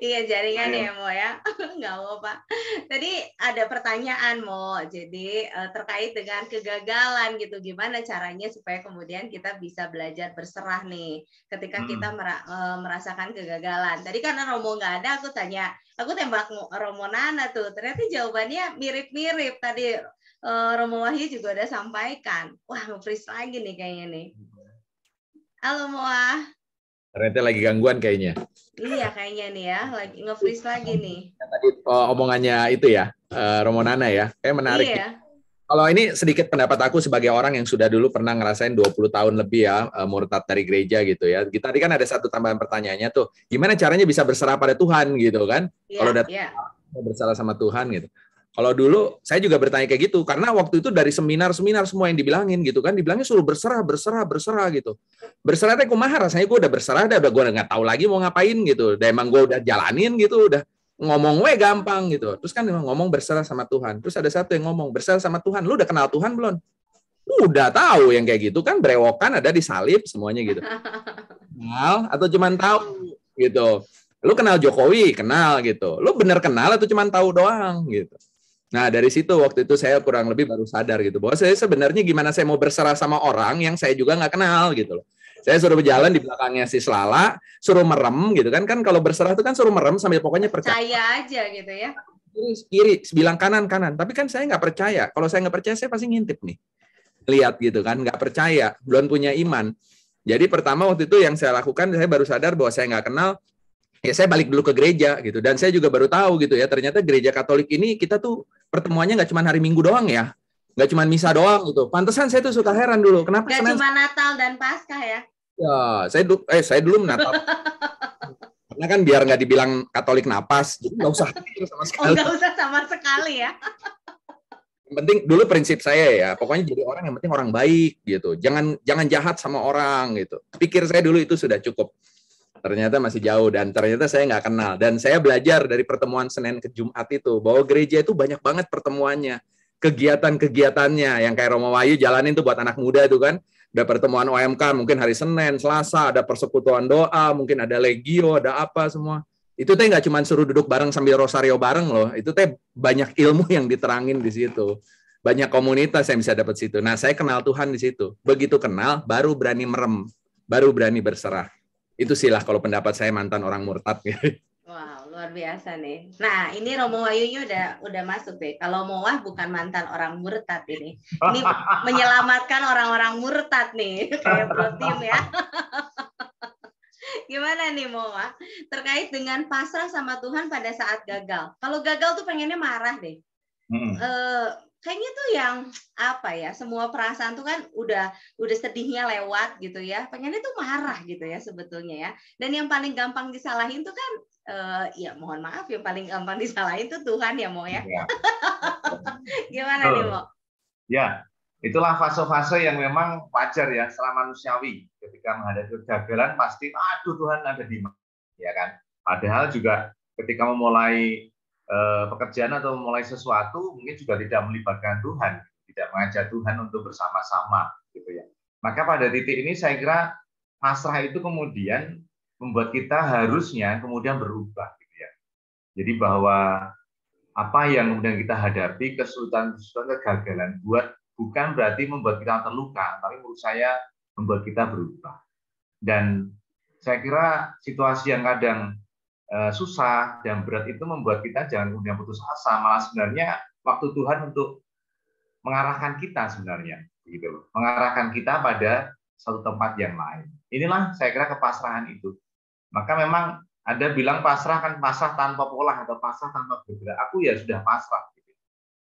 iya jaringan iya. ya Mo ya. Nggak mau Pak. Tadi ada pertanyaan Mo. Jadi eh, terkait dengan kegagalan gitu. Gimana caranya supaya kemudian kita bisa belajar berserah nih. Ketika hmm. kita eh, merasakan kegagalan. Tadi karena Romo nggak ada aku tanya. Aku tembak Romo Nana tuh. Ternyata jawabannya mirip-mirip tadi. Eh, Romo Wahyu juga udah sampaikan. Wah, ngepris lagi nih kayaknya nih. Iya. Halo Moa. Ah. Ternyata lagi gangguan kayaknya. Iya kayaknya nih ya, lagi nge-freeze lagi nih. Ya, tadi eh, omongannya itu ya, eh, Romo Nana ya, kayak menarik. Iya. Kalau ini sedikit pendapat aku sebagai orang yang sudah dulu pernah ngerasain 20 tahun lebih ya eh, murtad dari gereja gitu ya. Kita tadi kan ada satu tambahan pertanyaannya tuh, gimana caranya bisa berserah pada Tuhan gitu kan? Yeah, kalau udah yeah. bersalah sama Tuhan gitu. Kalau dulu saya juga bertanya kayak gitu karena waktu itu dari seminar-seminar semua yang dibilangin gitu kan dibilangin suruh berserah, berserah, berserah gitu. Berserah teh kumaha rasanya gue udah berserah dah udah gue nggak tahu lagi mau ngapain gitu. Udah emang gue udah jalanin gitu udah ngomong we gampang gitu. Terus kan emang ngomong berserah sama Tuhan. Terus ada satu yang ngomong berserah sama Tuhan. Lu udah kenal Tuhan belum? Udah tahu yang kayak gitu kan brewokan ada di salib semuanya gitu. Kenal atau cuman tahu gitu. Lu kenal Jokowi, kenal gitu. Lu bener kenal atau cuman tahu doang gitu. Nah, dari situ waktu itu saya kurang lebih baru sadar gitu bahwa saya sebenarnya gimana saya mau berserah sama orang yang saya juga nggak kenal gitu loh. Saya suruh berjalan di belakangnya si Selala, suruh merem gitu kan. Kan kalau berserah itu kan suruh merem sambil pokoknya percaya. Saya aja gitu ya. Kiri, kiri, bilang kanan, kanan. Tapi kan saya nggak percaya. Kalau saya nggak percaya, saya pasti ngintip nih. Lihat gitu kan, nggak percaya, belum punya iman. Jadi pertama waktu itu yang saya lakukan, saya baru sadar bahwa saya nggak kenal, ya saya balik dulu ke gereja gitu dan saya juga baru tahu gitu ya ternyata gereja Katolik ini kita tuh pertemuannya nggak cuma hari Minggu doang ya nggak cuma misa doang gitu pantesan saya tuh suka heran dulu kenapa nggak cuma Natal dan Paskah ya ya saya dulu eh saya dulu Natal karena kan biar nggak dibilang Katolik napas jadi nggak usah sama oh, sekali nggak oh, usah sama sekali ya yang penting dulu prinsip saya ya pokoknya jadi orang yang penting orang baik gitu jangan jangan jahat sama orang gitu pikir saya dulu itu sudah cukup ternyata masih jauh dan ternyata saya nggak kenal dan saya belajar dari pertemuan Senin ke Jumat itu bahwa gereja itu banyak banget pertemuannya kegiatan-kegiatannya yang kayak Romo Wayu jalanin tuh buat anak muda itu kan ada pertemuan OMK mungkin hari Senin Selasa ada persekutuan doa mungkin ada legio ada apa semua itu teh nggak cuma suruh duduk bareng sambil rosario bareng loh itu teh banyak ilmu yang diterangin di situ banyak komunitas yang bisa dapat situ nah saya kenal Tuhan di situ begitu kenal baru berani merem baru berani berserah itu silah kalau pendapat saya mantan orang murtad. Wow, luar biasa nih. Nah, ini Romo Wayunya udah udah masuk deh. Kalau Moah bukan mantan orang murtad ini. Ini menyelamatkan orang-orang murtad nih, kayak Bro Tim ya. Gimana nih Moah? Terkait dengan pasrah sama Tuhan pada saat gagal. Kalau gagal tuh pengennya marah deh. Mm -hmm kayaknya tuh yang apa ya semua perasaan tuh kan udah udah sedihnya lewat gitu ya pengennya tuh marah gitu ya sebetulnya ya dan yang paling gampang disalahin tuh kan uh, ya mohon maaf yang paling gampang disalahin tuh Tuhan ya mau ya, ya. gimana nih mau ya itulah fase-fase yang memang wajar ya selama manusiawi ketika menghadapi kegagalan pasti aduh Tuhan ada di mana ya kan padahal juga ketika memulai Eh, pekerjaan atau mulai sesuatu mungkin juga tidak melibatkan Tuhan, tidak mengajak Tuhan untuk bersama-sama gitu ya. Maka pada titik ini saya kira pasrah itu kemudian membuat kita harusnya kemudian berubah gitu ya. Jadi bahwa apa yang kemudian kita hadapi kesulitan-kesulitan kegagalan buat bukan berarti membuat kita terluka, tapi menurut saya membuat kita berubah. Dan saya kira situasi yang kadang Eh, susah dan berat itu membuat kita jangan kemudian putus asa malah sebenarnya waktu Tuhan untuk mengarahkan kita sebenarnya gitu mengarahkan kita pada satu tempat yang lain inilah saya kira kepasrahan itu maka memang ada bilang pasrah kan pasrah tanpa pola atau pasrah tanpa bergerak aku ya sudah pasrah gitu.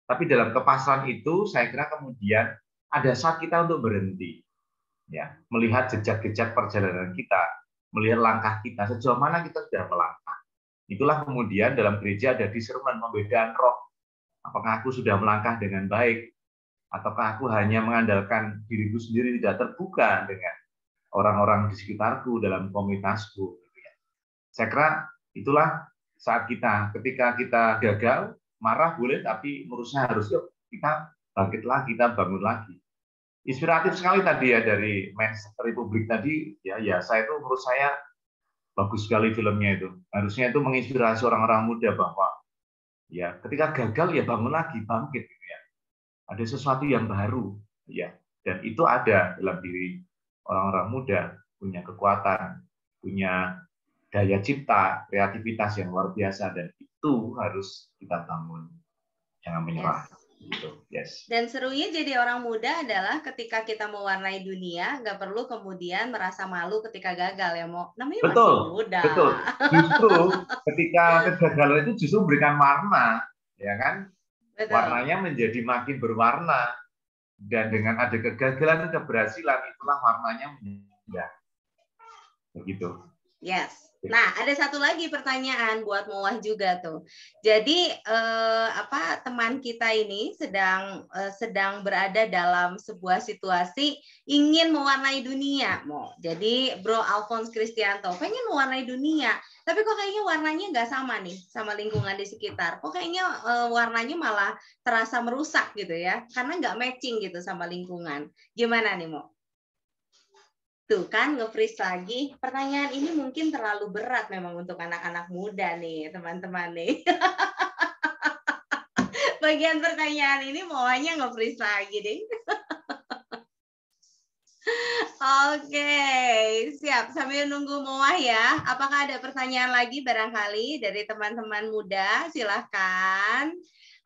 tapi dalam kepasrahan itu saya kira kemudian ada saat kita untuk berhenti ya melihat jejak-jejak perjalanan kita melihat langkah kita, sejauh mana kita sudah melangkah. Itulah kemudian dalam gereja ada discernment, pembedaan roh. Apakah aku sudah melangkah dengan baik? Ataukah aku hanya mengandalkan diriku sendiri tidak terbuka dengan orang-orang di sekitarku dalam komunitasku? Saya kira itulah saat kita ketika kita gagal marah boleh tapi merusak harus yuk kita bangkit lagi kita bangun lagi inspiratif sekali tadi ya dari Mens Republik tadi ya ya saya itu menurut saya bagus sekali filmnya itu harusnya itu menginspirasi orang-orang muda bahwa ya ketika gagal ya bangun lagi bangkit gitu ya ada sesuatu yang baru ya dan itu ada dalam diri orang-orang muda punya kekuatan punya daya cipta kreativitas yang luar biasa dan itu harus kita bangun jangan menyerah yes. Gitu. Yes. Dan serunya jadi orang muda adalah ketika kita mewarnai dunia, nggak perlu kemudian merasa malu ketika gagal ya, mau namanya betul, masih muda. Betul. Justru ketika kegagalan itu justru berikan warna, ya kan? Betul. Warnanya menjadi makin berwarna dan dengan ada kegagalan dan keberhasilan itulah warnanya menjadi begitu. Yes. Nah, ada satu lagi pertanyaan buat Mulah juga tuh. Jadi eh, apa teman kita ini sedang eh, sedang berada dalam sebuah situasi ingin mewarnai dunia, mau. Jadi Bro Alphonse Kristianto pengen mewarnai dunia, tapi kok kayaknya warnanya nggak sama nih sama lingkungan di sekitar. Kok kayaknya eh, warnanya malah terasa merusak gitu ya, karena nggak matching gitu sama lingkungan. Gimana nih, mau? Tuh kan nge-freeze lagi. Pertanyaan ini mungkin terlalu berat memang untuk anak-anak muda nih, teman-teman nih. Bagian pertanyaan ini maunya nge-freeze lagi deh. Oke, okay, siap. Sambil nunggu Moah ya, apakah ada pertanyaan lagi barangkali dari teman-teman muda? Silahkan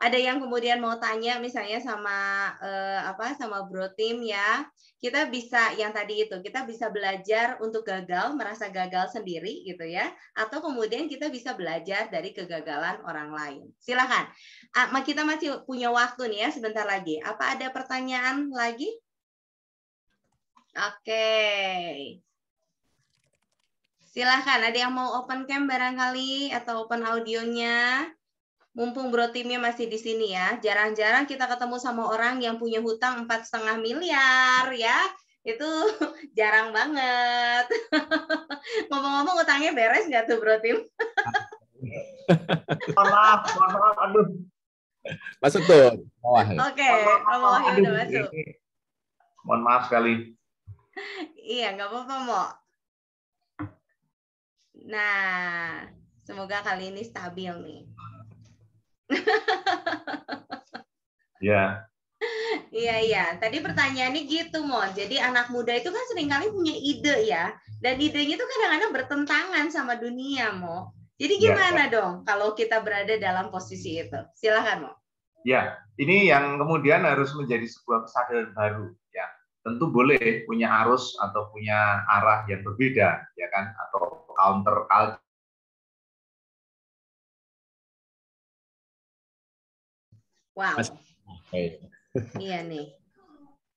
ada yang kemudian mau tanya misalnya sama eh, apa sama bro tim ya kita bisa yang tadi itu kita bisa belajar untuk gagal merasa gagal sendiri gitu ya atau kemudian kita bisa belajar dari kegagalan orang lain silakan kita masih punya waktu nih ya sebentar lagi apa ada pertanyaan lagi oke okay. silakan ada yang mau open cam barangkali atau open audionya mumpung bro timnya masih di sini ya. Jarang-jarang kita ketemu sama orang yang punya hutang empat setengah miliar ya. Itu jarang banget. Ngomong-ngomong utangnya beres nggak tuh bro tim? maaf, maaf, aduh. Masuk tuh. Oke, okay, bawahnya udah masuk. Mohon maaf sekali. iya, nggak apa-apa, Mo. Nah, semoga kali ini stabil nih. Iya. Iya iya. Tadi pertanyaannya gitu mon. Jadi anak muda itu kan seringkali punya ide ya, dan idenya itu kadang-kadang bertentangan sama dunia mo. Jadi iya, gimana ya. dong kalau kita berada dalam posisi itu? Silakan mo. Ya, ini yang kemudian harus menjadi sebuah kesadaran baru ya. Tentu boleh punya arus atau punya arah yang berbeda ya kan atau counter culture. Wow. Mas, okay. Iya nih.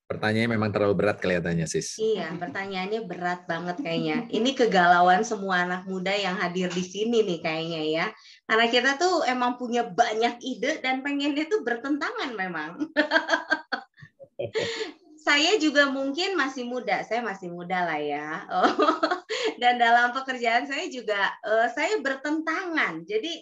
Pertanyaannya memang terlalu berat kelihatannya, Sis. Iya, pertanyaannya berat banget kayaknya. Ini kegalauan semua anak muda yang hadir di sini nih kayaknya ya. Karena kita tuh emang punya banyak ide dan pengennya tuh bertentangan memang. saya juga mungkin masih muda, saya masih muda lah ya. Oh. Dan dalam pekerjaan saya juga eh, saya bertentangan. Jadi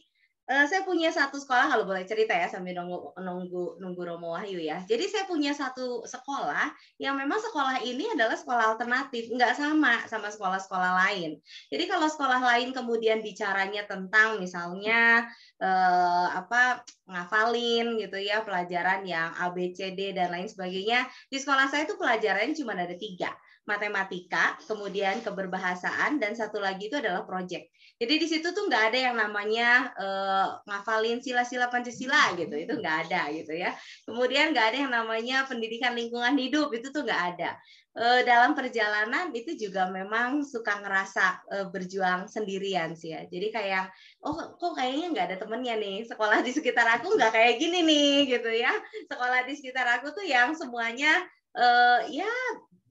uh, saya punya satu sekolah kalau boleh cerita ya sambil nunggu nunggu nunggu Romo Wahyu ya. Jadi saya punya satu sekolah yang memang sekolah ini adalah sekolah alternatif, nggak sama sama sekolah-sekolah lain. Jadi kalau sekolah lain kemudian bicaranya tentang misalnya eh, apa ngafalin gitu ya pelajaran yang A B C D dan lain sebagainya, di sekolah saya itu pelajarannya cuma ada tiga matematika, kemudian keberbahasaan, dan satu lagi itu adalah project. Jadi di situ tuh nggak ada yang namanya uh, ngafalin sila-sila Pancasila gitu, itu nggak ada gitu ya. Kemudian nggak ada yang namanya pendidikan lingkungan hidup, itu tuh nggak ada. Uh, dalam perjalanan itu juga memang suka ngerasa uh, berjuang sendirian sih ya. Jadi kayak, oh kok kayaknya nggak ada temennya nih, sekolah di sekitar aku nggak kayak gini nih gitu ya. Sekolah di sekitar aku tuh yang semuanya uh, ya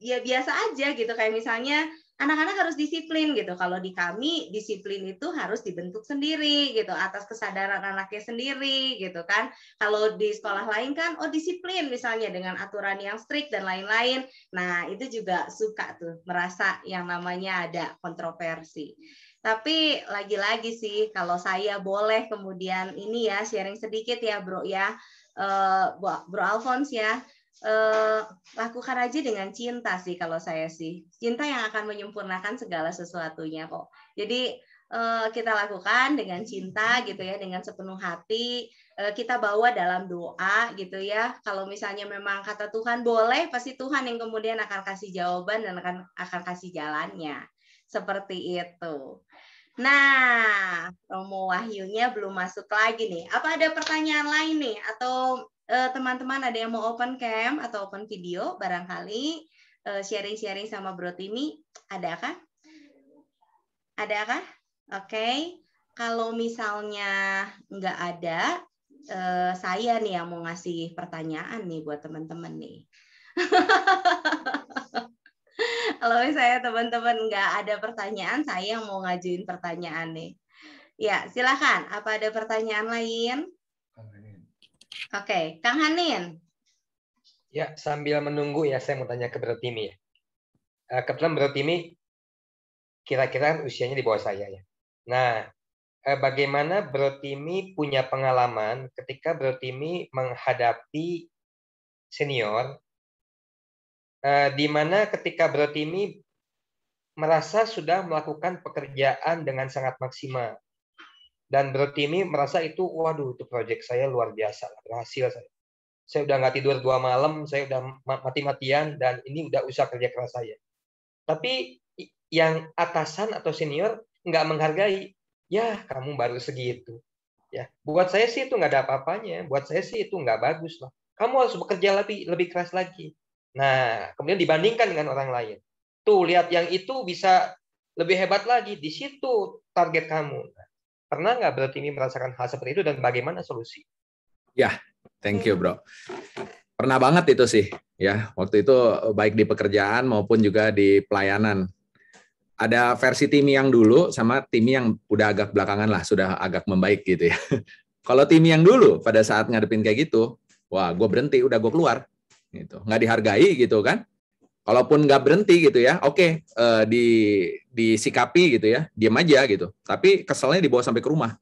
ya biasa aja gitu kayak misalnya anak-anak harus disiplin gitu. Kalau di kami disiplin itu harus dibentuk sendiri gitu atas kesadaran anaknya sendiri gitu kan. Kalau di sekolah lain kan oh disiplin misalnya dengan aturan yang strict dan lain-lain. Nah, itu juga suka tuh merasa yang namanya ada kontroversi. Tapi lagi-lagi sih kalau saya boleh kemudian ini ya sharing sedikit ya Bro ya. Eh, Bro Alphonse ya eh, lakukan aja dengan cinta sih kalau saya sih. Cinta yang akan menyempurnakan segala sesuatunya kok. Jadi eh, kita lakukan dengan cinta gitu ya, dengan sepenuh hati. Eh, kita bawa dalam doa gitu ya. Kalau misalnya memang kata Tuhan boleh, pasti Tuhan yang kemudian akan kasih jawaban dan akan akan kasih jalannya. Seperti itu. Nah, Romo Wahyunya belum masuk lagi nih. Apa ada pertanyaan lain nih atau Eh, teman-teman ada yang mau open cam atau open video barangkali eh, sharing-sharing sama Bro Timi ada kah? Ada kah? Oke. Okay. Kalau misalnya nggak ada, eh, saya nih yang mau ngasih pertanyaan nih buat teman-teman nih. Kalau misalnya teman-teman nggak ada pertanyaan, saya yang mau ngajuin pertanyaan nih. Ya, silakan. Apa ada pertanyaan lain? Oke, okay. Kang Hanin. Ya, sambil menunggu ya, saya mau tanya ke Bro Timi. ya. Eh, kebetulan Timi, kira-kira usianya di bawah saya ya. Nah, eh, bagaimana Bro Timi punya pengalaman ketika Bro Timi menghadapi senior, eh, di mana ketika Bro Timi merasa sudah melakukan pekerjaan dengan sangat maksimal, dan berarti ini merasa itu waduh itu proyek saya luar biasa berhasil saya saya udah nggak tidur dua malam saya udah mati-matian dan ini udah usaha kerja keras saya tapi yang atasan atau senior nggak menghargai ya kamu baru segitu ya buat saya sih itu nggak ada apa-apanya buat saya sih itu nggak bagus lah kamu harus bekerja lebih lebih keras lagi nah kemudian dibandingkan dengan orang lain tuh lihat yang itu bisa lebih hebat lagi di situ target kamu nah, Pernah nggak berarti ini merasakan hal seperti itu dan bagaimana solusi? Ya, thank you bro. Pernah banget itu sih, ya. Waktu itu eh, baik di pekerjaan maupun juga di pelayanan. Ada versi tim yang dulu sama tim yang udah agak belakangan lah, sudah agak membaik gitu ya. Kalau tim yang dulu pada saat ngadepin kayak gitu, wah gue berhenti, udah gue keluar gitu. Nggak dihargai gitu kan kalaupun nggak berhenti gitu ya oke okay, uh, eh, di disikapi gitu ya diam aja gitu tapi keselnya dibawa sampai ke rumah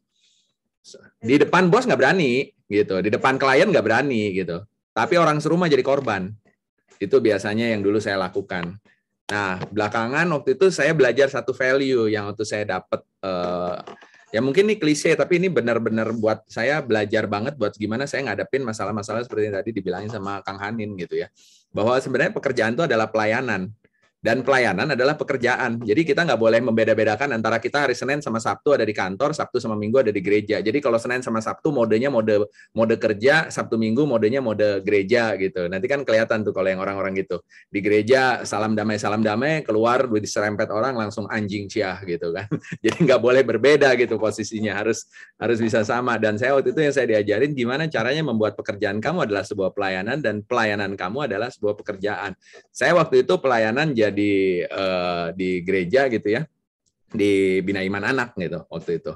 di depan bos nggak berani gitu di depan klien nggak berani gitu tapi orang serumah jadi korban itu biasanya yang dulu saya lakukan nah belakangan waktu itu saya belajar satu value yang waktu saya dapat uh, eh, ya mungkin ini klise tapi ini benar-benar buat saya belajar banget buat gimana saya ngadepin masalah-masalah seperti yang tadi dibilangin sama Kang Hanin gitu ya bahwa sebenarnya pekerjaan itu adalah pelayanan dan pelayanan adalah pekerjaan. Jadi kita nggak boleh membeda-bedakan antara kita hari Senin sama Sabtu ada di kantor, Sabtu sama Minggu ada di gereja. Jadi kalau Senin sama Sabtu modenya mode mode kerja, Sabtu Minggu modenya mode gereja gitu. Nanti kan kelihatan tuh kalau yang orang-orang gitu. Di gereja salam damai salam damai, keluar udah diserempet orang langsung anjing ciah gitu kan. Jadi nggak boleh berbeda gitu posisinya, harus harus bisa sama. Dan saya waktu itu yang saya diajarin gimana caranya membuat pekerjaan kamu adalah sebuah pelayanan dan pelayanan kamu adalah sebuah pekerjaan. Saya waktu itu pelayanan jadi di uh, di gereja gitu ya di bina iman anak gitu waktu itu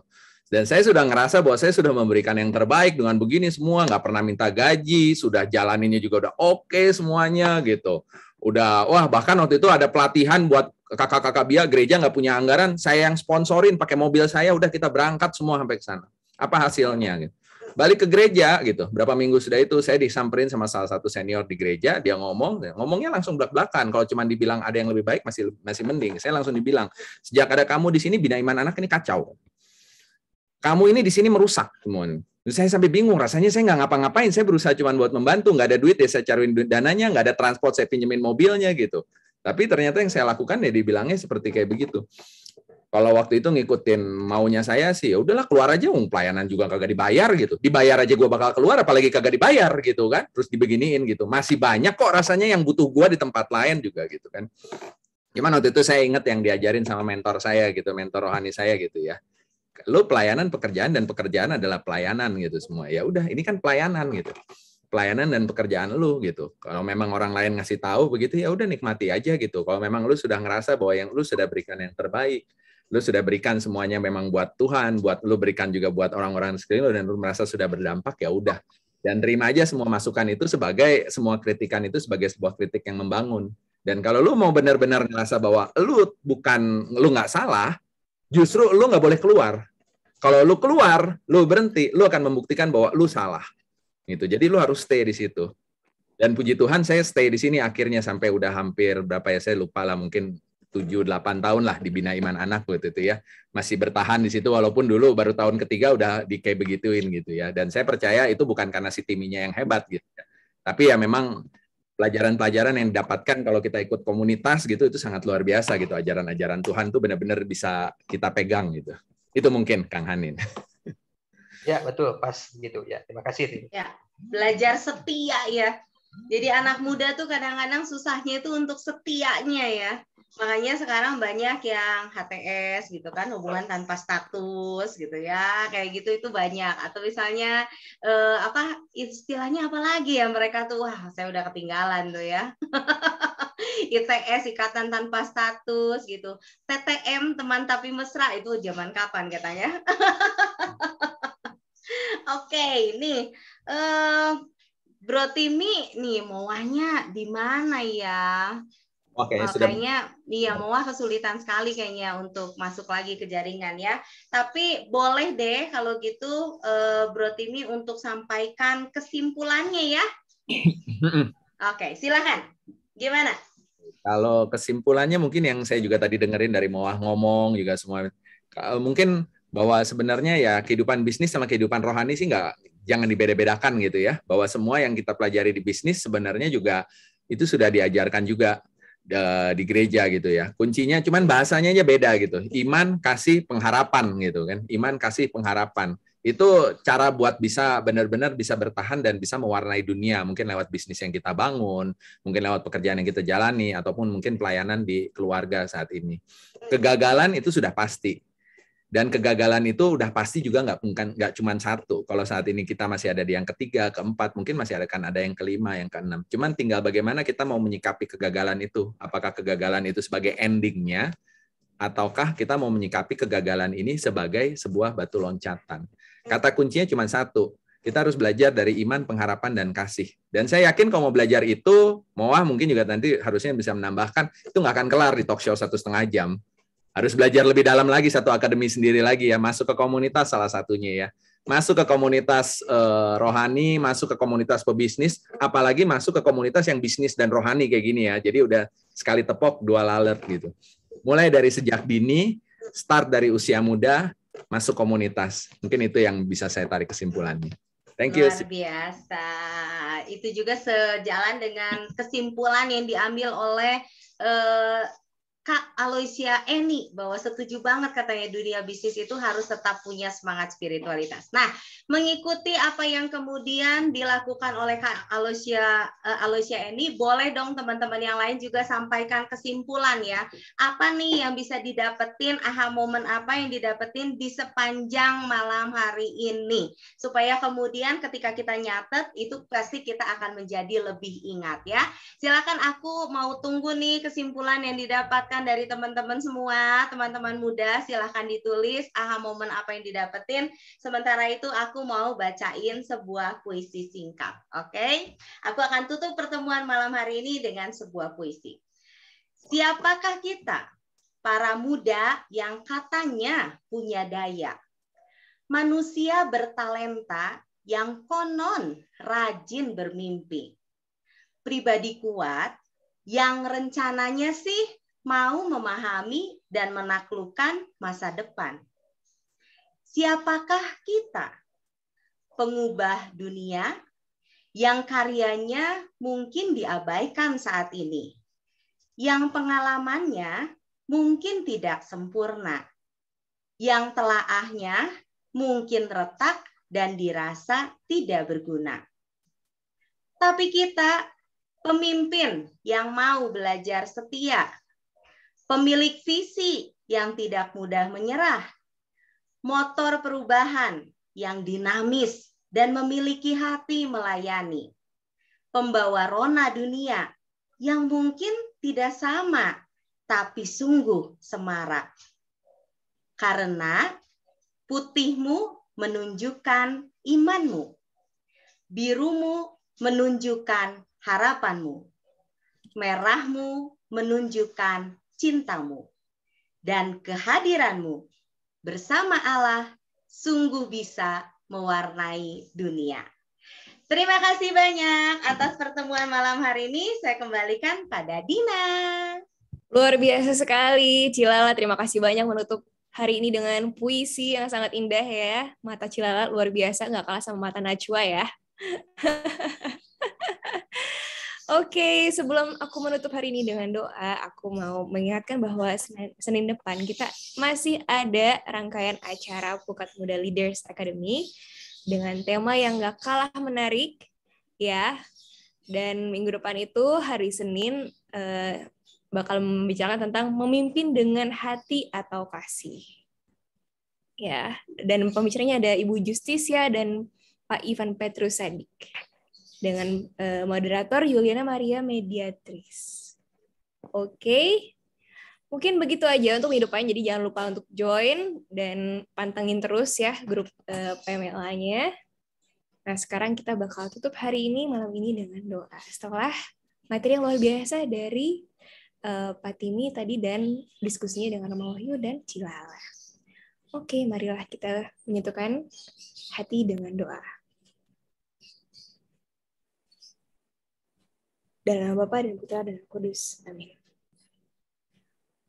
dan saya sudah ngerasa bahwa saya sudah memberikan yang terbaik dengan begini semua nggak pernah minta gaji sudah jalaninnya juga udah oke okay semuanya gitu udah wah bahkan waktu itu ada pelatihan buat kakak-kakak biar gereja nggak punya anggaran saya yang sponsorin pakai mobil saya udah kita berangkat semua sampai ke sana apa hasilnya gitu balik ke gereja gitu. Berapa minggu sudah itu saya disamperin sama salah satu senior di gereja, dia ngomong, ngomongnya langsung belak-belakan. Kalau cuma dibilang ada yang lebih baik masih masih mending. Saya langsung dibilang, sejak ada kamu di sini bina iman anak ini kacau. Kamu ini di sini merusak, teman. Saya sampai bingung, rasanya saya nggak ngapa-ngapain, saya berusaha cuma buat membantu, nggak ada duit ya saya cariin dananya, nggak ada transport saya pinjemin mobilnya gitu. Tapi ternyata yang saya lakukan ya dibilangnya seperti kayak begitu. Kalau waktu itu ngikutin maunya saya sih, ya udahlah keluar aja, um, pelayanan juga kagak dibayar gitu. Dibayar aja gue bakal keluar, apalagi kagak dibayar gitu kan. Terus dibeginiin gitu. Masih banyak kok rasanya yang butuh gue di tempat lain juga gitu kan. Cuman waktu itu saya inget yang diajarin sama mentor saya gitu, mentor rohani saya gitu ya. Lu pelayanan pekerjaan dan pekerjaan adalah pelayanan gitu semua. Ya udah, ini kan pelayanan gitu pelayanan dan pekerjaan lu gitu. Kalau memang orang lain ngasih tahu begitu ya udah nikmati aja gitu. Kalau memang lu sudah ngerasa bahwa yang lu sudah berikan yang terbaik, lu sudah berikan semuanya memang buat Tuhan, buat lu berikan juga buat orang-orang di sekeliling lu dan lu merasa sudah berdampak ya udah. Dan terima aja semua masukan itu sebagai semua kritikan itu sebagai sebuah kritik yang membangun. Dan kalau lu mau benar-benar ngerasa bahwa lu bukan lu nggak salah, justru lu nggak boleh keluar. Kalau lu keluar, lu berhenti, lu akan membuktikan bahwa lu salah. Gitu. Jadi lu harus stay di situ. Dan puji Tuhan saya stay di sini akhirnya sampai udah hampir berapa ya saya lupa lah mungkin tujuh delapan tahun lah dibina Iman Anak waktu itu ya. Masih bertahan di situ walaupun dulu baru tahun ketiga udah di kayak begituin gitu ya. Dan saya percaya itu bukan karena si timinya yang hebat gitu ya. Tapi ya memang pelajaran-pelajaran yang didapatkan kalau kita ikut komunitas gitu itu sangat luar biasa gitu. Ajaran-ajaran Tuhan tuh benar-benar bisa kita pegang gitu. Itu mungkin Kang Hanin. Ya, betul, pas gitu ya. Terima kasih. Ya, belajar setia ya. Jadi anak muda tuh kadang-kadang susahnya itu untuk setianya ya makanya sekarang banyak yang HTS gitu kan hubungan tanpa status gitu ya kayak gitu itu banyak atau misalnya eh, apa istilahnya apa lagi ya mereka tuh wah saya udah ketinggalan tuh ya ITS ikatan tanpa status gitu TTM teman tapi mesra itu zaman kapan katanya Oke, ini eh, Bro Timi nih mau di mana ya? Oke, okay, eh, sudah. Kayaknya iya mewah kesulitan sekali kayaknya untuk masuk lagi ke jaringan ya. Tapi boleh deh kalau gitu eh, Bro Timi untuk sampaikan kesimpulannya ya. Oke, okay, silakan. Gimana? Kalau kesimpulannya mungkin yang saya juga tadi dengerin dari mewah ngomong juga semua mungkin bahwa sebenarnya ya kehidupan bisnis sama kehidupan rohani sih nggak jangan dibeda-bedakan gitu ya. Bahwa semua yang kita pelajari di bisnis sebenarnya juga itu sudah diajarkan juga di gereja gitu ya. Kuncinya cuman bahasanya aja beda gitu. Iman kasih pengharapan gitu kan. Iman kasih pengharapan. Itu cara buat bisa benar-benar bisa bertahan dan bisa mewarnai dunia. Mungkin lewat bisnis yang kita bangun, mungkin lewat pekerjaan yang kita jalani, ataupun mungkin pelayanan di keluarga saat ini. Kegagalan itu sudah pasti dan kegagalan itu udah pasti juga nggak bukan nggak cuma satu. Kalau saat ini kita masih ada di yang ketiga, keempat, mungkin masih ada kan ada yang kelima, yang keenam. Cuman tinggal bagaimana kita mau menyikapi kegagalan itu. Apakah kegagalan itu sebagai endingnya, ataukah kita mau menyikapi kegagalan ini sebagai sebuah batu loncatan? Kata kuncinya cuma satu. Kita harus belajar dari iman, pengharapan, dan kasih. Dan saya yakin kalau mau belajar itu, Moah mungkin juga nanti harusnya bisa menambahkan, itu nggak akan kelar di talk show satu setengah jam harus belajar lebih dalam lagi satu akademi sendiri lagi ya masuk ke komunitas salah satunya ya masuk ke komunitas uh, rohani masuk ke komunitas pebisnis apalagi masuk ke komunitas yang bisnis dan rohani kayak gini ya jadi udah sekali tepok dua lalat gitu mulai dari sejak dini start dari usia muda masuk komunitas mungkin itu yang bisa saya tarik kesimpulannya thank you luar biasa itu juga sejalan dengan kesimpulan yang diambil oleh eh, Kak Aloysia Eni bahwa setuju banget katanya dunia bisnis itu harus tetap punya semangat spiritualitas. Nah, mengikuti apa yang kemudian dilakukan oleh Kak Aloysia uh, Aloysia Eni, boleh dong teman-teman yang lain juga sampaikan kesimpulan ya. Apa nih yang bisa didapetin aha momen apa yang didapetin di sepanjang malam hari ini supaya kemudian ketika kita nyatet itu pasti kita akan menjadi lebih ingat ya. Silakan aku mau tunggu nih kesimpulan yang didapatkan masukan dari teman-teman semua, teman-teman muda silahkan ditulis aha momen apa yang didapetin. Sementara itu aku mau bacain sebuah puisi singkat, oke? Okay? Aku akan tutup pertemuan malam hari ini dengan sebuah puisi. Siapakah kita? Para muda yang katanya punya daya. Manusia bertalenta yang konon rajin bermimpi. Pribadi kuat yang rencananya sih mau memahami dan menaklukkan masa depan. Siapakah kita? Pengubah dunia yang karyanya mungkin diabaikan saat ini, yang pengalamannya mungkin tidak sempurna, yang telaahnya mungkin retak dan dirasa tidak berguna. Tapi kita pemimpin yang mau belajar setia pemilik visi yang tidak mudah menyerah, motor perubahan yang dinamis dan memiliki hati melayani, pembawa rona dunia yang mungkin tidak sama tapi sungguh semarak. Karena putihmu menunjukkan imanmu, birumu menunjukkan harapanmu, merahmu menunjukkan cintamu dan kehadiranmu bersama Allah sungguh bisa mewarnai dunia. Terima kasih banyak atas pertemuan malam hari ini. Saya kembalikan pada Dina. Luar biasa sekali, Cilala. Terima kasih banyak menutup hari ini dengan puisi yang sangat indah ya. Mata Cilala luar biasa, nggak kalah sama mata Najwa ya. Oke, okay, sebelum aku menutup hari ini dengan doa, aku mau mengingatkan bahwa Senin, Senin depan kita masih ada rangkaian acara Pukat Muda Leaders Academy dengan tema yang gak kalah menarik, ya. Dan minggu depan itu hari Senin eh, bakal membicarakan tentang memimpin dengan hati atau kasih. Ya, dan pembicaranya ada Ibu Justisia dan Pak Ivan Petrus Sadik dengan uh, moderator Juliana Maria Mediatris, Oke. Okay. Mungkin begitu aja untuk hidupannya. Jadi jangan lupa untuk join dan pantengin terus ya grup uh, eh, PMLA-nya. Nah, sekarang kita bakal tutup hari ini malam ini dengan doa. Setelah materi yang luar biasa dari uh, Patimi tadi dan diskusinya dengan Wahyu dan Cilala. Oke, marilah kita menyatukan hati dengan doa. dalam Bapa dan Putra dan Kudus. Amin.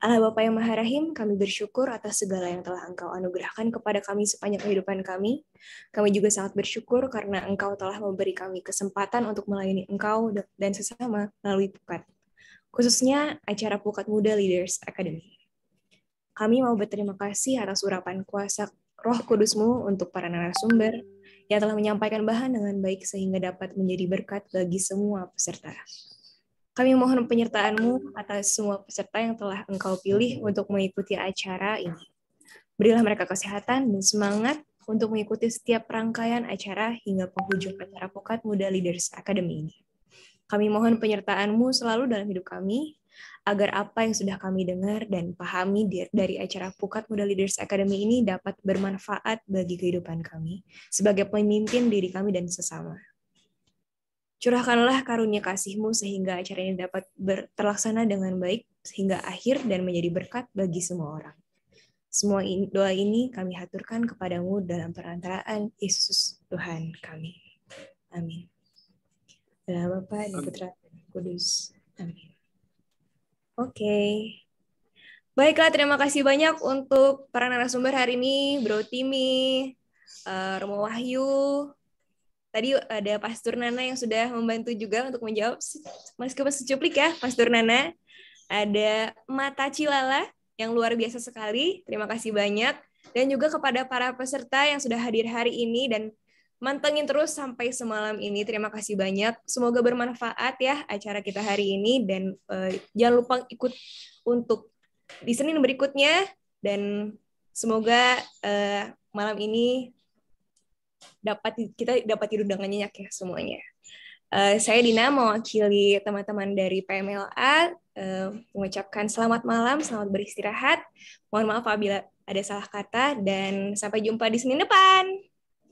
Allah Bapa yang Maha Rahim, kami bersyukur atas segala yang telah Engkau anugerahkan kepada kami sepanjang kehidupan kami. Kami juga sangat bersyukur karena Engkau telah memberi kami kesempatan untuk melayani Engkau dan sesama melalui Pukat. Khususnya acara Pukat Muda Leaders Academy. Kami mau berterima kasih atas urapan kuasa roh kudusmu untuk para narasumber, yang telah menyampaikan bahan dengan baik sehingga dapat menjadi berkat bagi semua peserta. Kami mohon penyertaanmu atas semua peserta yang telah engkau pilih untuk mengikuti acara ini. Berilah mereka kesehatan dan semangat untuk mengikuti setiap rangkaian acara hingga penghujung acara Pokat Muda Leaders Academy ini. Kami mohon penyertaanmu selalu dalam hidup kami, agar apa yang sudah kami dengar dan pahami dari acara Pukat Muda Leaders Academy ini dapat bermanfaat bagi kehidupan kami sebagai pemimpin diri kami dan sesama. Curahkanlah karunia kasihmu sehingga acara ini dapat terlaksana dengan baik sehingga akhir dan menjadi berkat bagi semua orang. Semua in, doa ini kami haturkan kepadamu dalam perantaraan Yesus Tuhan kami. Amin. Dalam Bapa dan Putra Kudus. Amin. Oke. Okay. Baiklah, terima kasih banyak untuk para narasumber hari ini, Bro Timi, eh, Romo Wahyu, tadi ada Pastor Nana yang sudah membantu juga untuk menjawab, meskipun secuplik ya, Pastor Nana. Ada Mata Cilala yang luar biasa sekali, terima kasih banyak. Dan juga kepada para peserta yang sudah hadir hari ini dan Mantengin terus sampai semalam ini. Terima kasih banyak. Semoga bermanfaat ya acara kita hari ini dan uh, jangan lupa ikut untuk di Senin berikutnya dan semoga uh, malam ini dapat kita dapat tidur dengan nyenyak ya semuanya. Uh, saya Dina mewakili teman-teman dari PMLA uh, mengucapkan selamat malam, selamat beristirahat. Mohon maaf apabila ada salah kata dan sampai jumpa di Senin depan.